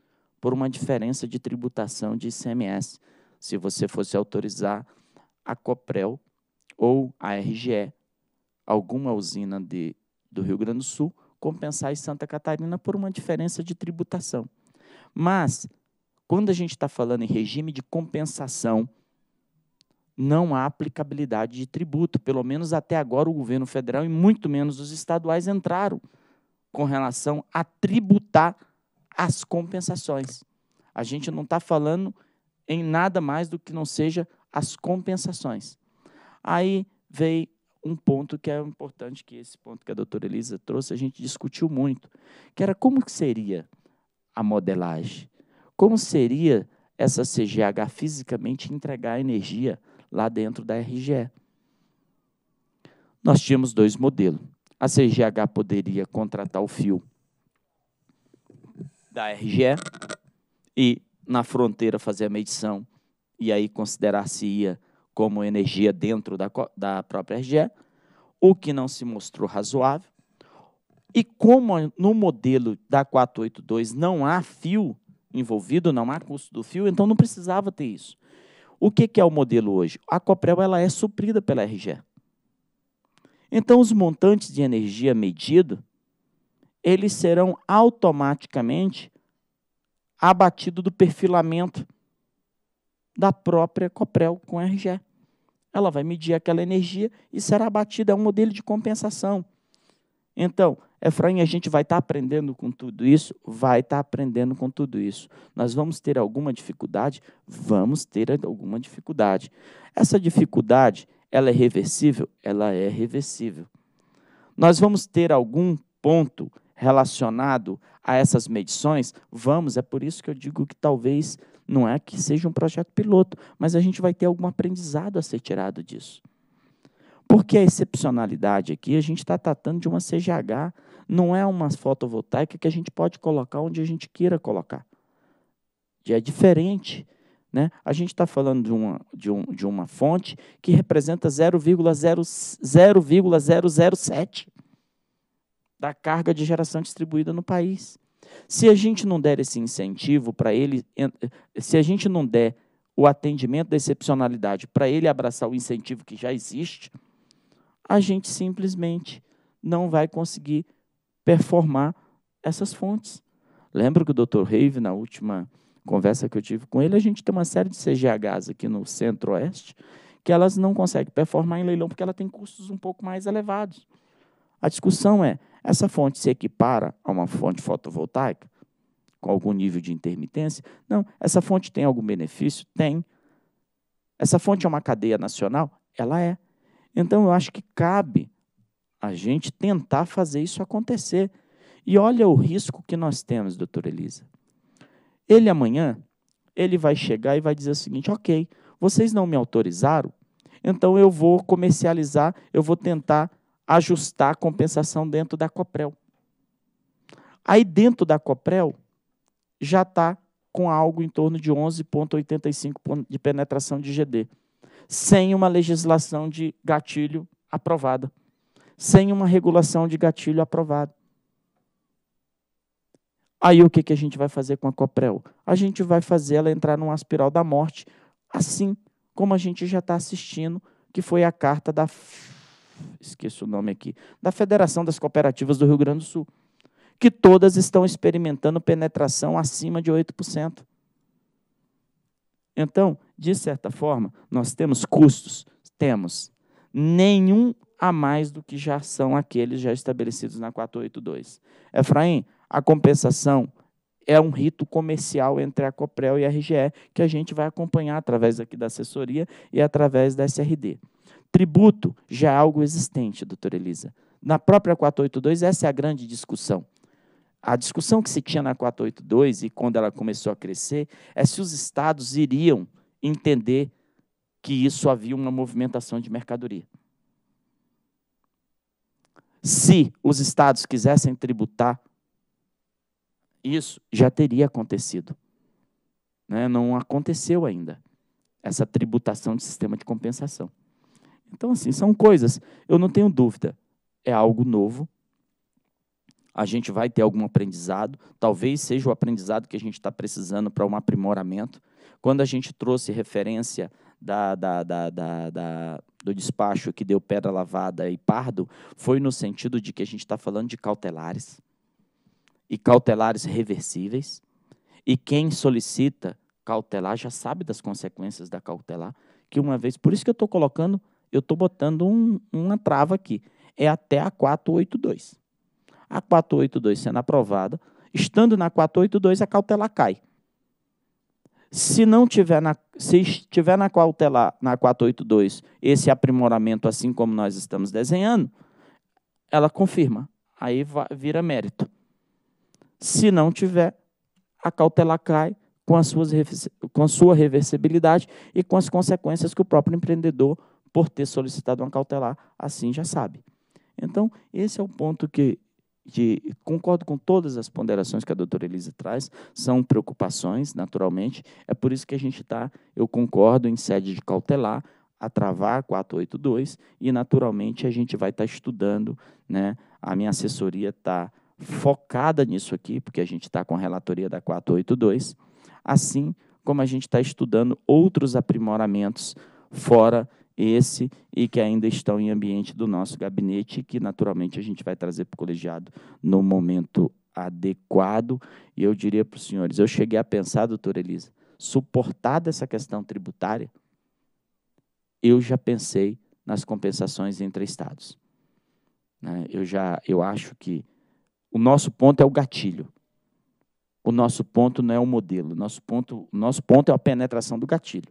por uma diferença de tributação de ICMS, se você fosse autorizar a Coprel ou a RGE, alguma usina de, do Rio Grande do Sul, compensar em Santa Catarina por uma diferença de tributação. Mas, quando a gente está falando em regime de compensação não há aplicabilidade de tributo. Pelo menos até agora, o governo federal e muito menos os estaduais entraram com relação a tributar as compensações. A gente não está falando em nada mais do que não seja as compensações. Aí veio um ponto que é importante, que esse ponto que a doutora Elisa trouxe, a gente discutiu muito, que era como que seria a modelagem, como seria essa CGH fisicamente entregar energia lá dentro da RGE. Nós tínhamos dois modelos. A CGH poderia contratar o fio da RGE e na fronteira fazer a medição e aí considerar-se-ia como energia dentro da, da própria RGE, o que não se mostrou razoável. E como no modelo da 482 não há fio envolvido, não há custo do fio, então não precisava ter isso. O que, que é o modelo hoje? A Coprel ela é suprida pela RGE. Então, os montantes de energia medido, eles serão automaticamente abatidos do perfilamento da própria Coprel com RGE. Ela vai medir aquela energia e será abatida, é um modelo de compensação. Então, Efraim, a gente vai estar tá aprendendo com tudo isso? Vai estar tá aprendendo com tudo isso. Nós vamos ter alguma dificuldade? Vamos ter alguma dificuldade. Essa dificuldade, ela é reversível? Ela é reversível. Nós vamos ter algum ponto relacionado a essas medições? Vamos, é por isso que eu digo que talvez não é que seja um projeto piloto, mas a gente vai ter algum aprendizado a ser tirado disso. Porque a excepcionalidade aqui, a gente está tratando de uma CGH não é uma fotovoltaica que a gente pode colocar onde a gente queira colocar. É diferente. Né? A gente está falando de uma, de, um, de uma fonte que representa 0,007 da carga de geração distribuída no país. Se a gente não der esse incentivo para ele, se a gente não der o atendimento da excepcionalidade para ele abraçar o incentivo que já existe, a gente simplesmente não vai conseguir performar essas fontes. Lembro que o Dr. Rave, na última conversa que eu tive com ele, a gente tem uma série de CGHs aqui no Centro-Oeste que elas não conseguem performar em leilão porque ela tem custos um pouco mais elevados. A discussão é: essa fonte se equipara a uma fonte fotovoltaica com algum nível de intermitência? Não. Essa fonte tem algum benefício? Tem. Essa fonte é uma cadeia nacional? Ela é. Então, eu acho que cabe a gente tentar fazer isso acontecer. E olha o risco que nós temos, doutora Elisa. Ele amanhã, ele vai chegar e vai dizer o seguinte: ok, vocês não me autorizaram, então eu vou comercializar, eu vou tentar ajustar a compensação dentro da Coprel. Aí dentro da Coprel já está com algo em torno de 11,85 de penetração de GD, sem uma legislação de gatilho aprovada sem uma regulação de gatilho aprovada. Aí o que, que a gente vai fazer com a Coprel? A gente vai fazer ela entrar numa espiral da morte, assim como a gente já está assistindo, que foi a carta da. Esqueço o nome aqui. Da Federação das Cooperativas do Rio Grande do Sul. Que todas estão experimentando penetração acima de 8%. Então, de certa forma, nós temos custos, temos nenhum a mais do que já são aqueles já estabelecidos na 482. Efraim, a compensação é um rito comercial entre a COPREL e a RGE, que a gente vai acompanhar através aqui da assessoria e através da SRD. Tributo já é algo existente, doutora Elisa. Na própria 482, essa é a grande discussão. A discussão que se tinha na 482 e quando ela começou a crescer é se os estados iriam entender que isso havia uma movimentação de mercadoria se os estados quisessem tributar, isso já teria acontecido. Né? Não aconteceu ainda essa tributação de sistema de compensação. Então, assim, são coisas, eu não tenho dúvida, é algo novo. A gente vai ter algum aprendizado, talvez seja o aprendizado que a gente está precisando para um aprimoramento. Quando a gente trouxe referência da, da, da, da, da do despacho que deu pedra lavada e pardo foi no sentido de que a gente está falando de cautelares e cautelares reversíveis. E quem solicita cautelar já sabe das consequências da cautelar, que uma vez, por isso que eu estou colocando, eu estou botando um, uma trava aqui, é até a 482. A 482 sendo aprovada, estando na 482, a cautelar cai. Se não tiver na, se estiver na cautelar, na 482, esse aprimoramento assim como nós estamos desenhando, ela confirma, aí vira mérito. Se não tiver, a cautela cai com, as suas, com a sua reversibilidade e com as consequências que o próprio empreendedor, por ter solicitado uma cautelar, assim já sabe. Então, esse é o ponto que de, concordo com todas as ponderações que a doutora Elisa traz, são preocupações, naturalmente. É por isso que a gente está, eu concordo, em sede de cautelar, a travar 482 e, naturalmente, a gente vai estar tá estudando. Né? A minha assessoria está focada nisso aqui, porque a gente está com a relatoria da 482, assim como a gente está estudando outros aprimoramentos fora esse e que ainda estão em ambiente do nosso gabinete, que naturalmente a gente vai trazer para o colegiado no momento adequado. E eu diria para os senhores: eu cheguei a pensar, doutora Elisa, suportada essa questão tributária, eu já pensei nas compensações entre estados. Né? Eu já eu acho que o nosso ponto é o gatilho. O nosso ponto não é o modelo. O nosso ponto, o nosso ponto é a penetração do gatilho.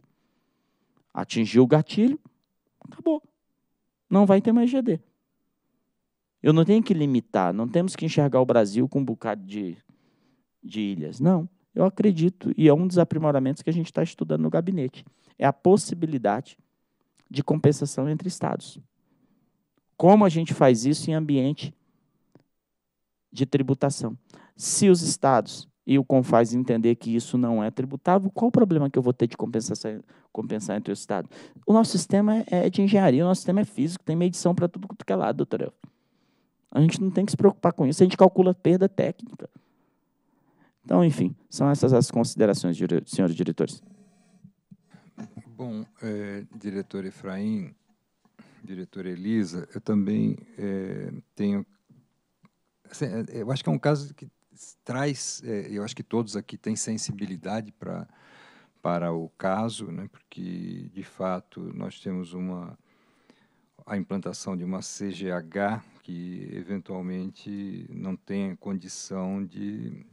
Atingiu o gatilho, Acabou. Não vai ter mais GD. Eu não tenho que limitar, não temos que enxergar o Brasil com um bocado de, de ilhas. Não, eu acredito, e é um dos aprimoramentos que a gente está estudando no gabinete, é a possibilidade de compensação entre estados. Como a gente faz isso em ambiente de tributação? Se os estados e o Confaz entender que isso não é tributável, qual o problema que eu vou ter de compensar, compensar entre o Estado? O nosso sistema é, é de engenharia, o nosso sistema é físico, tem medição para tudo quanto é lado, doutor. A gente não tem que se preocupar com isso, a gente calcula perda técnica. Então, enfim, são essas as considerações, senhores diretores. Bom, é, diretor Efraim, diretor Elisa, eu também é, tenho. Assim, é, eu acho que é um caso que traz, é, eu acho que todos aqui têm sensibilidade para para o caso, né, porque de fato nós temos uma a implantação de uma CGH que eventualmente não tem condição de,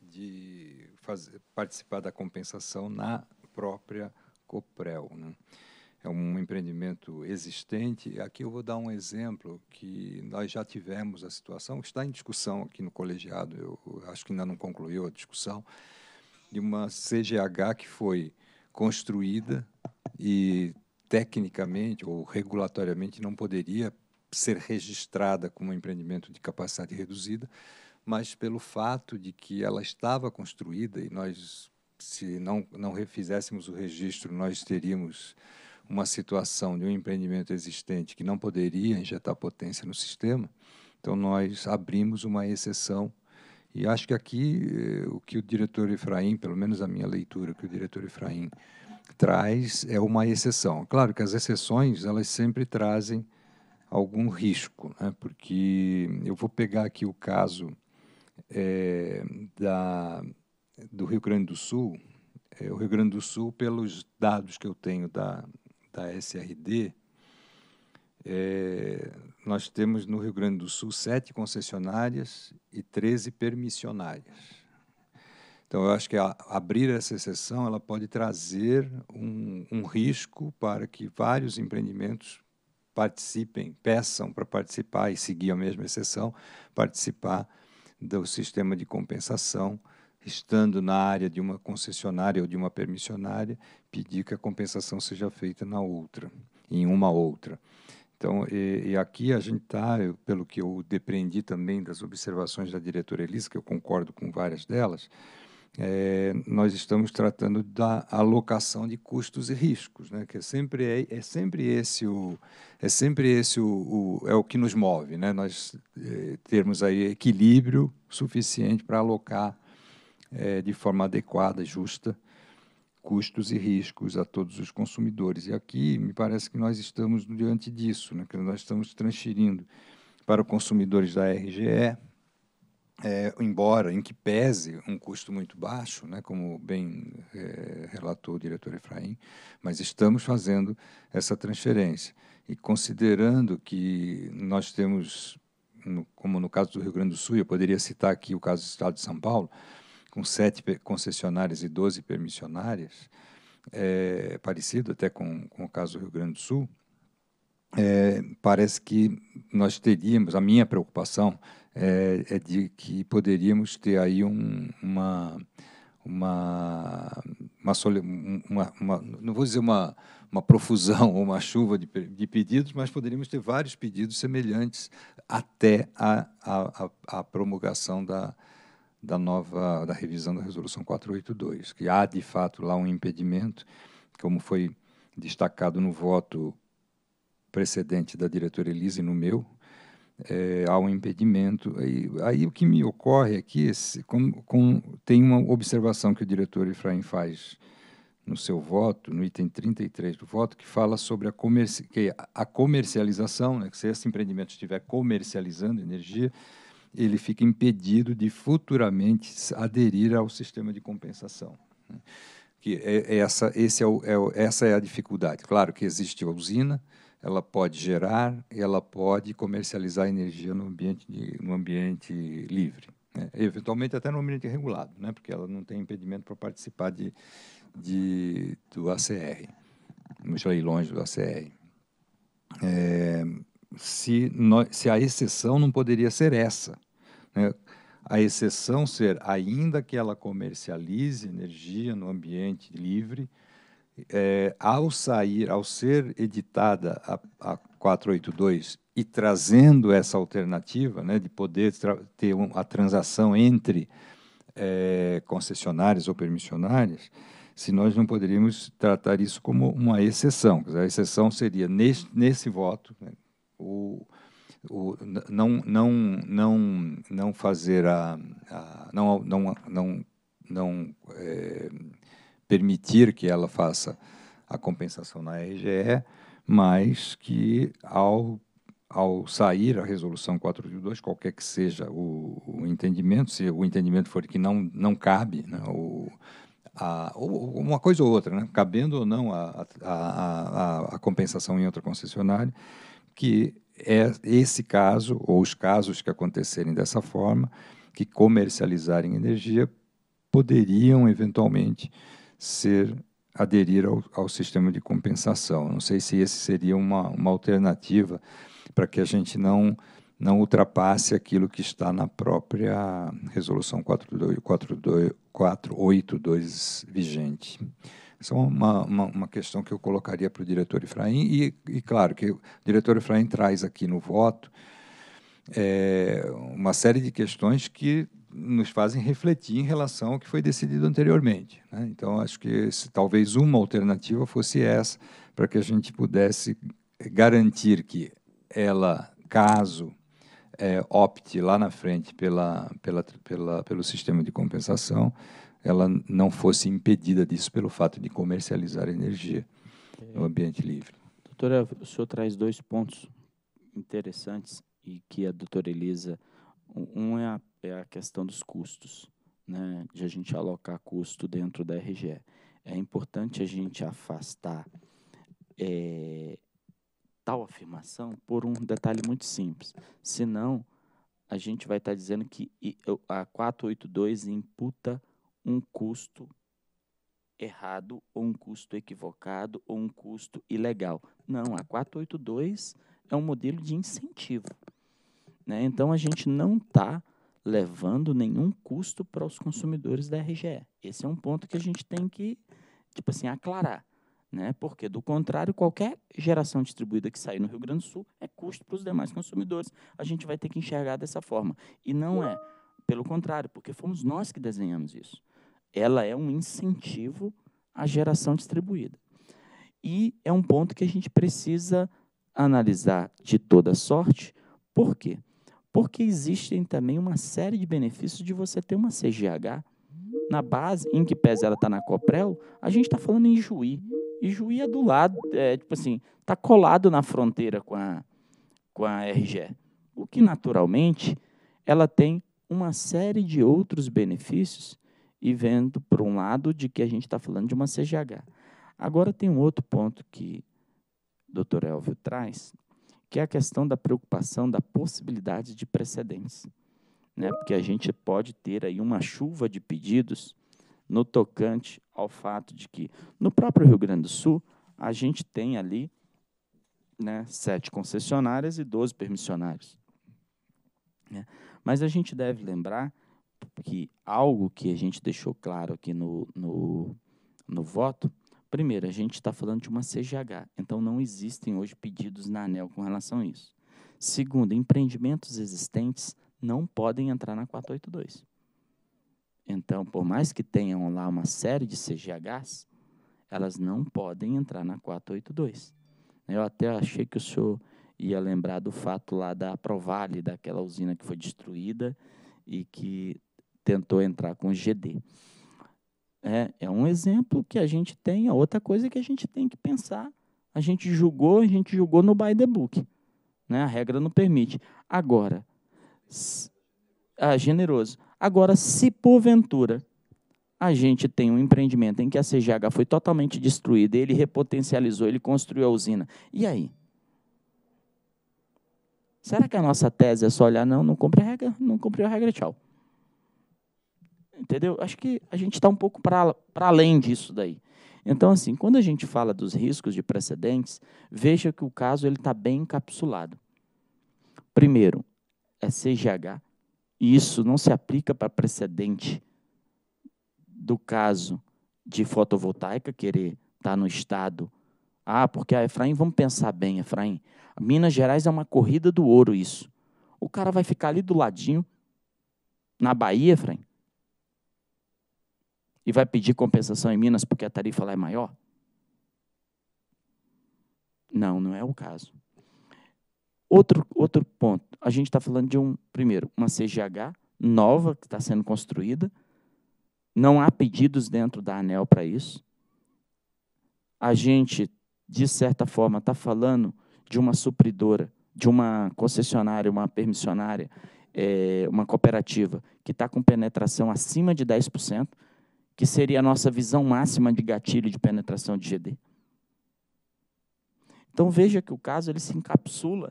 de fazer, participar da compensação na própria COPREL. Né? é um empreendimento existente. Aqui eu vou dar um exemplo que nós já tivemos a situação, está em discussão aqui no colegiado, eu acho que ainda não concluiu a discussão, de uma CGH que foi construída e tecnicamente ou regulatoriamente não poderia ser registrada como um empreendimento de capacidade reduzida, mas pelo fato de que ela estava construída e nós, se não, não refizéssemos o registro, nós teríamos uma situação de um empreendimento existente que não poderia injetar potência no sistema, então nós abrimos uma exceção. E acho que aqui eh, o que o diretor Efraim, pelo menos a minha leitura, que o diretor Efraim traz é uma exceção. Claro que as exceções elas sempre trazem algum risco, né? porque eu vou pegar aqui o caso é, da, do Rio Grande do Sul. É, o Rio Grande do Sul, pelos dados que eu tenho da da tá, SRD, é, nós temos no Rio Grande do Sul sete concessionárias e 13 permissionárias. Então, eu acho que a, abrir essa exceção ela pode trazer um, um risco para que vários empreendimentos participem, peçam para participar e seguir a mesma exceção, participar do sistema de compensação estando na área de uma concessionária ou de uma permissionária, pedir que a compensação seja feita na outra, em uma outra. Então, e, e aqui a gente está, pelo que eu depreendi também das observações da diretora Elisa, que eu concordo com várias delas, é, nós estamos tratando da alocação de custos e riscos, né? Que é sempre é, é sempre esse o é sempre esse o, o é o que nos move, né? Nós é, termos aí equilíbrio suficiente para alocar é, de forma adequada, justa, custos e riscos a todos os consumidores. E aqui me parece que nós estamos diante disso, né, que nós estamos transferindo para os consumidores da RGE, é, embora em que pese um custo muito baixo, né, como bem é, relatou o diretor Efraim, mas estamos fazendo essa transferência. E considerando que nós temos, como no caso do Rio Grande do Sul, eu poderia citar aqui o caso do Estado de São Paulo, com sete concessionárias e doze permissionárias, é, parecido até com, com o caso do Rio Grande do Sul, é, parece que nós teríamos, a minha preocupação é, é de que poderíamos ter aí um, uma, uma, uma, uma, uma, não vou dizer uma, uma profusão ou uma chuva de, de pedidos, mas poderíamos ter vários pedidos semelhantes até a, a, a promulgação da, da nova da revisão da resolução 482, que há de fato lá um impedimento, como foi destacado no voto precedente da diretora Elise no meu, é, há um impedimento. Aí, aí, o que me ocorre aqui, é esse, com, com, tem uma observação que o diretor Efraim faz no seu voto, no item 33 do voto, que fala sobre a, comerci que a comercialização, né, que se esse empreendimento estiver comercializando energia, ele fica impedido de futuramente aderir ao sistema de compensação. Né? Que é, é, essa, esse é, o, é essa é a dificuldade. Claro que existe a usina, ela pode gerar, ela pode comercializar energia no ambiente, de, no ambiente livre. Né? Eventualmente até no ambiente regulado, né? porque ela não tem impedimento para participar de, de, do ACR, aí longe do ACR. É, se, se a exceção não poderia ser essa, né? A exceção ser, ainda que ela comercialize energia no ambiente livre, é, ao sair, ao ser editada a, a 482 e trazendo essa alternativa né, de poder ter um, a transação entre é, concessionárias ou permissionárias, se nós não poderíamos tratar isso como uma exceção. A exceção seria, nesse, nesse voto, né, o, o, não, não, não, não fazer a, a não, não, não, não é, permitir que ela faça a compensação na RGE, mas que ao, ao sair a resolução 482, qualquer que seja o, o entendimento, se o entendimento for que não, não cabe, né, o, a, ou, uma coisa ou outra, né, cabendo ou não a, a, a, a compensação em outra concessionária, que é esse caso, ou os casos que acontecerem dessa forma, que comercializarem energia, poderiam eventualmente ser aderir ao, ao sistema de compensação. Não sei se esse seria uma, uma alternativa para que a gente não não ultrapasse aquilo que está na própria resolução 482, 482, 482 vigente. Essa é uma, uma, uma questão que eu colocaria para o diretor Efraim, e, e, claro, que o diretor Efraim traz aqui no voto é, uma série de questões que nos fazem refletir em relação ao que foi decidido anteriormente. Né? Então, acho que se, talvez uma alternativa fosse essa, para que a gente pudesse garantir que ela, caso é, opte lá na frente pela, pela, pela, pelo sistema de compensação, ela não fosse impedida disso pelo fato de comercializar energia no é. ambiente livre. Doutora, o senhor traz dois pontos interessantes e que a doutora Elisa, um é a, é a questão dos custos, né, de a gente alocar custo dentro da RGE. É importante a gente afastar é, tal afirmação por um detalhe muito simples, senão a gente vai estar dizendo que a 482 imputa um custo errado, ou um custo equivocado, ou um custo ilegal. Não, a 482 é um modelo de incentivo. Né? Então, a gente não está levando nenhum custo para os consumidores da RGE. Esse é um ponto que a gente tem que, tipo assim, aclarar. Né? Porque, do contrário, qualquer geração distribuída que sair no Rio Grande do Sul é custo para os demais consumidores. A gente vai ter que enxergar dessa forma. E não é. Pelo contrário, porque fomos nós que desenhamos isso ela é um incentivo à geração distribuída. E é um ponto que a gente precisa analisar de toda sorte. Por quê? Porque existem também uma série de benefícios de você ter uma CGH na base, em que pese ela está na Coprel, a gente está falando em Juí. E Juí é do lado, é, tipo assim, está colado na fronteira com a, com a RGE. O que, naturalmente, ela tem uma série de outros benefícios e vendo, por um lado, de que a gente está falando de uma CGH. Agora, tem um outro ponto que o doutor Elvio traz, que é a questão da preocupação da possibilidade de precedentes. Né? Porque a gente pode ter aí uma chuva de pedidos no tocante ao fato de que, no próprio Rio Grande do Sul, a gente tem ali né, sete concessionárias e 12 permissionários. Né? Mas a gente deve lembrar que algo que a gente deixou claro aqui no, no, no voto, primeiro, a gente está falando de uma CGH, então não existem hoje pedidos na ANEL com relação a isso. Segundo, empreendimentos existentes não podem entrar na 482. Então, por mais que tenham lá uma série de CGHs, elas não podem entrar na 482. Eu até achei que o senhor ia lembrar do fato lá da Provale, daquela usina que foi destruída e que tentou entrar com GD. É, é um exemplo que a gente tem, a é outra coisa que a gente tem que pensar. A gente julgou, a gente julgou no by the book. Né? A regra não permite. Agora, ah, generoso. Agora, se porventura a gente tem um empreendimento em que a CGH foi totalmente destruída, ele repotencializou, ele construiu a usina, e aí? Será que a nossa tese é só olhar, não, não cumpre a regra, não cumpriu a regra, tchau. Entendeu? Acho que a gente está um pouco para além disso daí. Então, assim, quando a gente fala dos riscos de precedentes, veja que o caso está bem encapsulado. Primeiro, é CGH, e isso não se aplica para precedente do caso de fotovoltaica querer estar tá no Estado. Ah, porque a Efraim, vamos pensar bem, Efraim, Minas Gerais é uma corrida do ouro isso. O cara vai ficar ali do ladinho, na Bahia, Efraim, e vai pedir compensação em Minas porque a tarifa lá é maior? Não, não é o caso. Outro, outro ponto, a gente está falando de um, primeiro, uma CGH nova que está sendo construída, não há pedidos dentro da ANEL para isso. A gente, de certa forma, está falando de uma supridora, de uma concessionária, uma permissionária, é, uma cooperativa que está com penetração acima de 10%, que seria a nossa visão máxima de gatilho de penetração de GD. Então veja que o caso ele se encapsula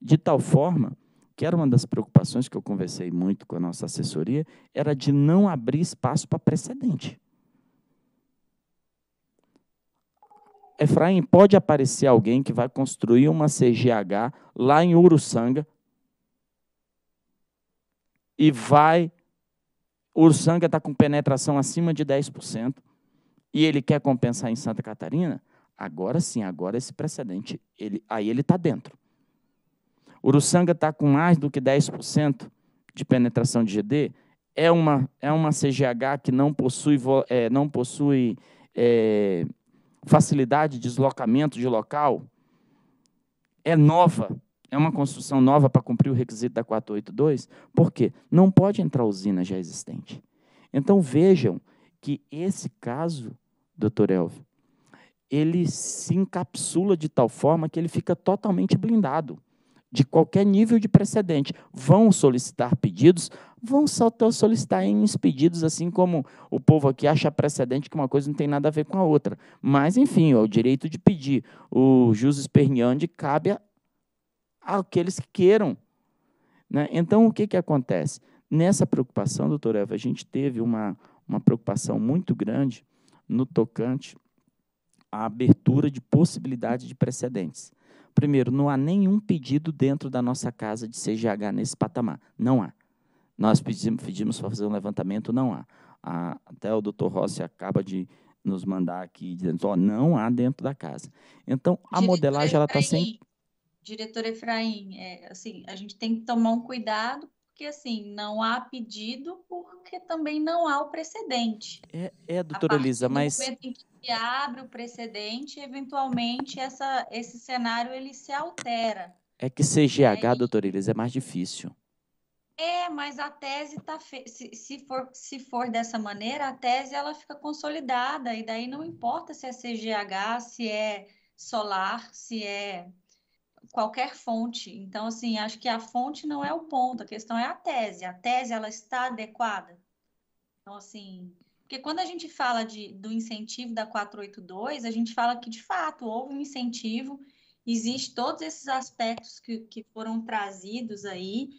de tal forma que era uma das preocupações que eu conversei muito com a nossa assessoria, era de não abrir espaço para precedente. Efraim, pode aparecer alguém que vai construir uma CGH lá em Uruçanga e vai o Ursanga está com penetração acima de 10%, e ele quer compensar em Santa Catarina, agora sim, agora esse precedente, ele, aí ele está dentro. O Uruçanga está com mais do que 10% de penetração de GD, é uma, é uma CGH que não possui, é, não possui é, facilidade de deslocamento de local, é nova, é uma construção nova para cumprir o requisito da 482, por quê? Não pode entrar usina já existente. Então vejam que esse caso, doutor Elvio, ele se encapsula de tal forma que ele fica totalmente blindado de qualquer nível de precedente. Vão solicitar pedidos, vão solicitar em pedidos, assim como o povo aqui acha precedente que uma coisa não tem nada a ver com a outra. Mas, enfim, ó, o direito de pedir. O jus esperneandi cabe aqueles que queiram. Né? Então, o que, que acontece? Nessa preocupação, doutor Eva, a gente teve uma, uma preocupação muito grande no tocante à abertura de possibilidade de precedentes. Primeiro, não há nenhum pedido dentro da nossa casa de CGH nesse patamar. Não há. Nós pedimos, pedimos para fazer um levantamento, não há. A, até o doutor Rossi acaba de nos mandar aqui dizendo, ó, não há dentro da casa. Então, a modelagem ela está sem. Diretor Efraim, é, assim, a gente tem que tomar um cuidado, porque assim, não há pedido, porque também não há o precedente. É, é doutora Elisa, mas. No momento em que abre o precedente, eventualmente essa, esse cenário ele se altera. É que CGH, aí, doutora Elisa, é mais difícil. É, mas a tese está fe... se, se, for, se for dessa maneira, a tese ela fica consolidada e daí não importa se é CGH, se é solar, se é qualquer fonte. Então, assim, acho que a fonte não é o ponto, a questão é a tese. A tese, ela está adequada? Então, assim, porque quando a gente fala de, do incentivo da 482, a gente fala que, de fato, houve um incentivo, existe todos esses aspectos que, que foram trazidos aí,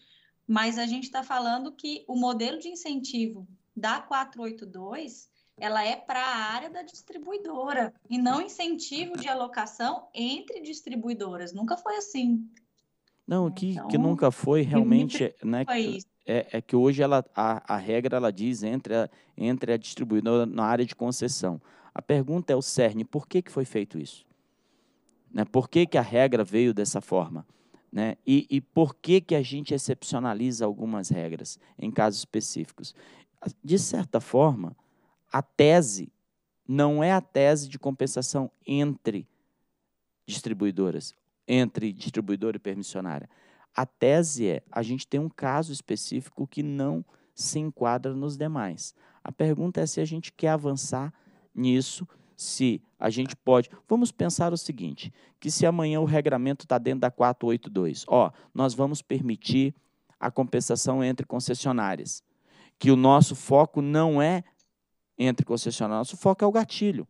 mas a gente está falando que o modelo de incentivo da 482 ela é para a área da distribuidora e não incentivo de alocação entre distribuidoras. Nunca foi assim. Não, que, então, que nunca foi realmente, né? Foi é, é, que hoje ela, a, a regra ela diz entre a, entre a distribuidora na área de concessão. A pergunta é o CERN por que, que foi feito isso? Né, por que, que a regra veio dessa forma? Né? E, e por que, que a gente excepcionaliza algumas regras em casos específicos? De certa forma, a tese não é a tese de compensação entre distribuidoras, entre distribuidor e permissionária. A tese é: a gente tem um caso específico que não se enquadra nos demais. A pergunta é se a gente quer avançar nisso, se a gente pode. Vamos pensar o seguinte: que se amanhã o regramento está dentro da 482, ó, nós vamos permitir a compensação entre concessionárias. Que o nosso foco não é entre concessionária. Nosso foco é o gatilho.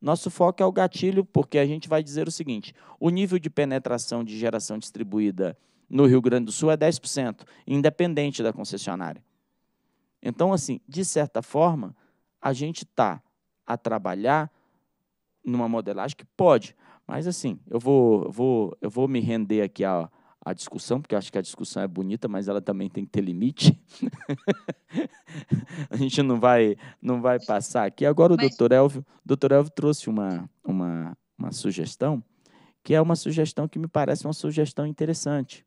Nosso foco é o gatilho, porque a gente vai dizer o seguinte: o nível de penetração de geração distribuída no Rio Grande do Sul é 10%, independente da concessionária. Então, assim, de certa forma, a gente está a trabalhar numa modelagem que pode, mas assim, eu vou, eu vou, eu vou me render aqui a, a discussão, porque eu acho que a discussão é bonita, mas ela também tem que ter limite. a gente não vai, não vai passar aqui. Agora o mas... doutor Elvio, doutor Elvio trouxe uma, uma, uma sugestão, que é uma sugestão que me parece uma sugestão interessante.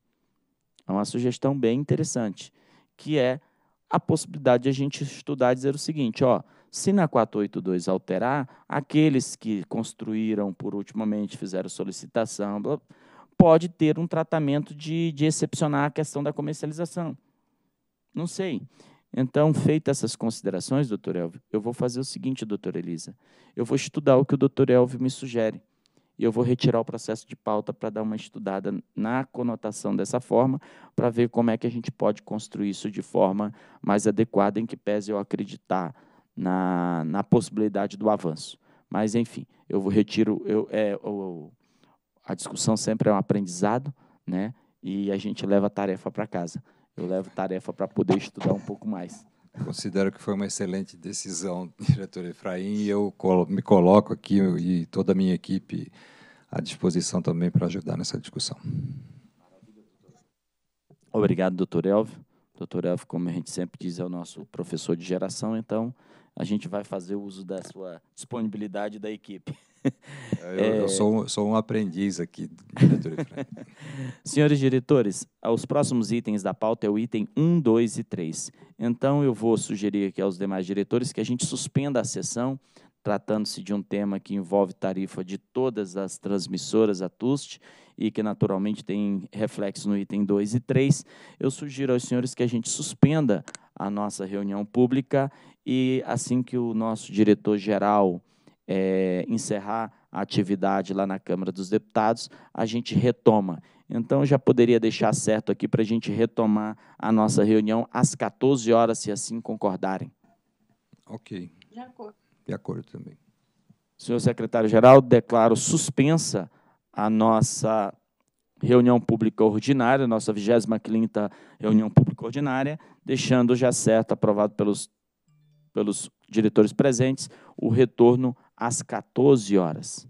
É uma sugestão bem interessante, que é a possibilidade de a gente estudar e dizer o seguinte, ó, se na 482 alterar, aqueles que construíram por ultimamente, fizeram solicitação, blá, blá, pode ter um tratamento de, de excepcionar a questão da comercialização. Não sei. Então, feitas essas considerações, doutor Elvio, eu vou fazer o seguinte, doutora Elisa. Eu vou estudar o que o doutor Elvio me sugere. E eu vou retirar o processo de pauta para dar uma estudada na conotação dessa forma, para ver como é que a gente pode construir isso de forma mais adequada, em que pese eu acreditar na, na possibilidade do avanço. Mas, enfim, eu vou retiro eu, é, eu, a discussão sempre é um aprendizado, né? E a gente leva a tarefa para casa. Eu levo tarefa para poder estudar um pouco mais. Considero que foi uma excelente decisão, diretor Efraim, e eu me coloco aqui e toda a minha equipe à disposição também para ajudar nessa discussão. Obrigado, doutor Elvio. Doutor Elvio, como a gente sempre diz, é o nosso professor de geração, então a gente vai fazer uso da sua disponibilidade da equipe. Eu, é... eu sou, sou, um aprendiz aqui, diretor Senhores diretores, os próximos itens da pauta é o item 1, 2 e 3. Então, eu vou sugerir aqui aos demais diretores que a gente suspenda a sessão, tratando-se de um tema que envolve tarifa de todas as transmissoras Tust e que naturalmente tem reflexo no item 2 e 3, eu sugiro aos senhores que a gente suspenda a nossa reunião pública e assim que o nosso diretor-geral é, encerrar a atividade lá na Câmara dos Deputados, a gente retoma. Então, já poderia deixar certo aqui para a gente retomar a nossa reunião às 14 horas, se assim concordarem. Ok. De acordo. De acordo também. Senhor secretário-geral, declaro suspensa a nossa reunião pública ordinária, nossa 25ª reunião pública ordinária, deixando já certo, aprovado pelos, pelos diretores presentes, o retorno às 14 horas.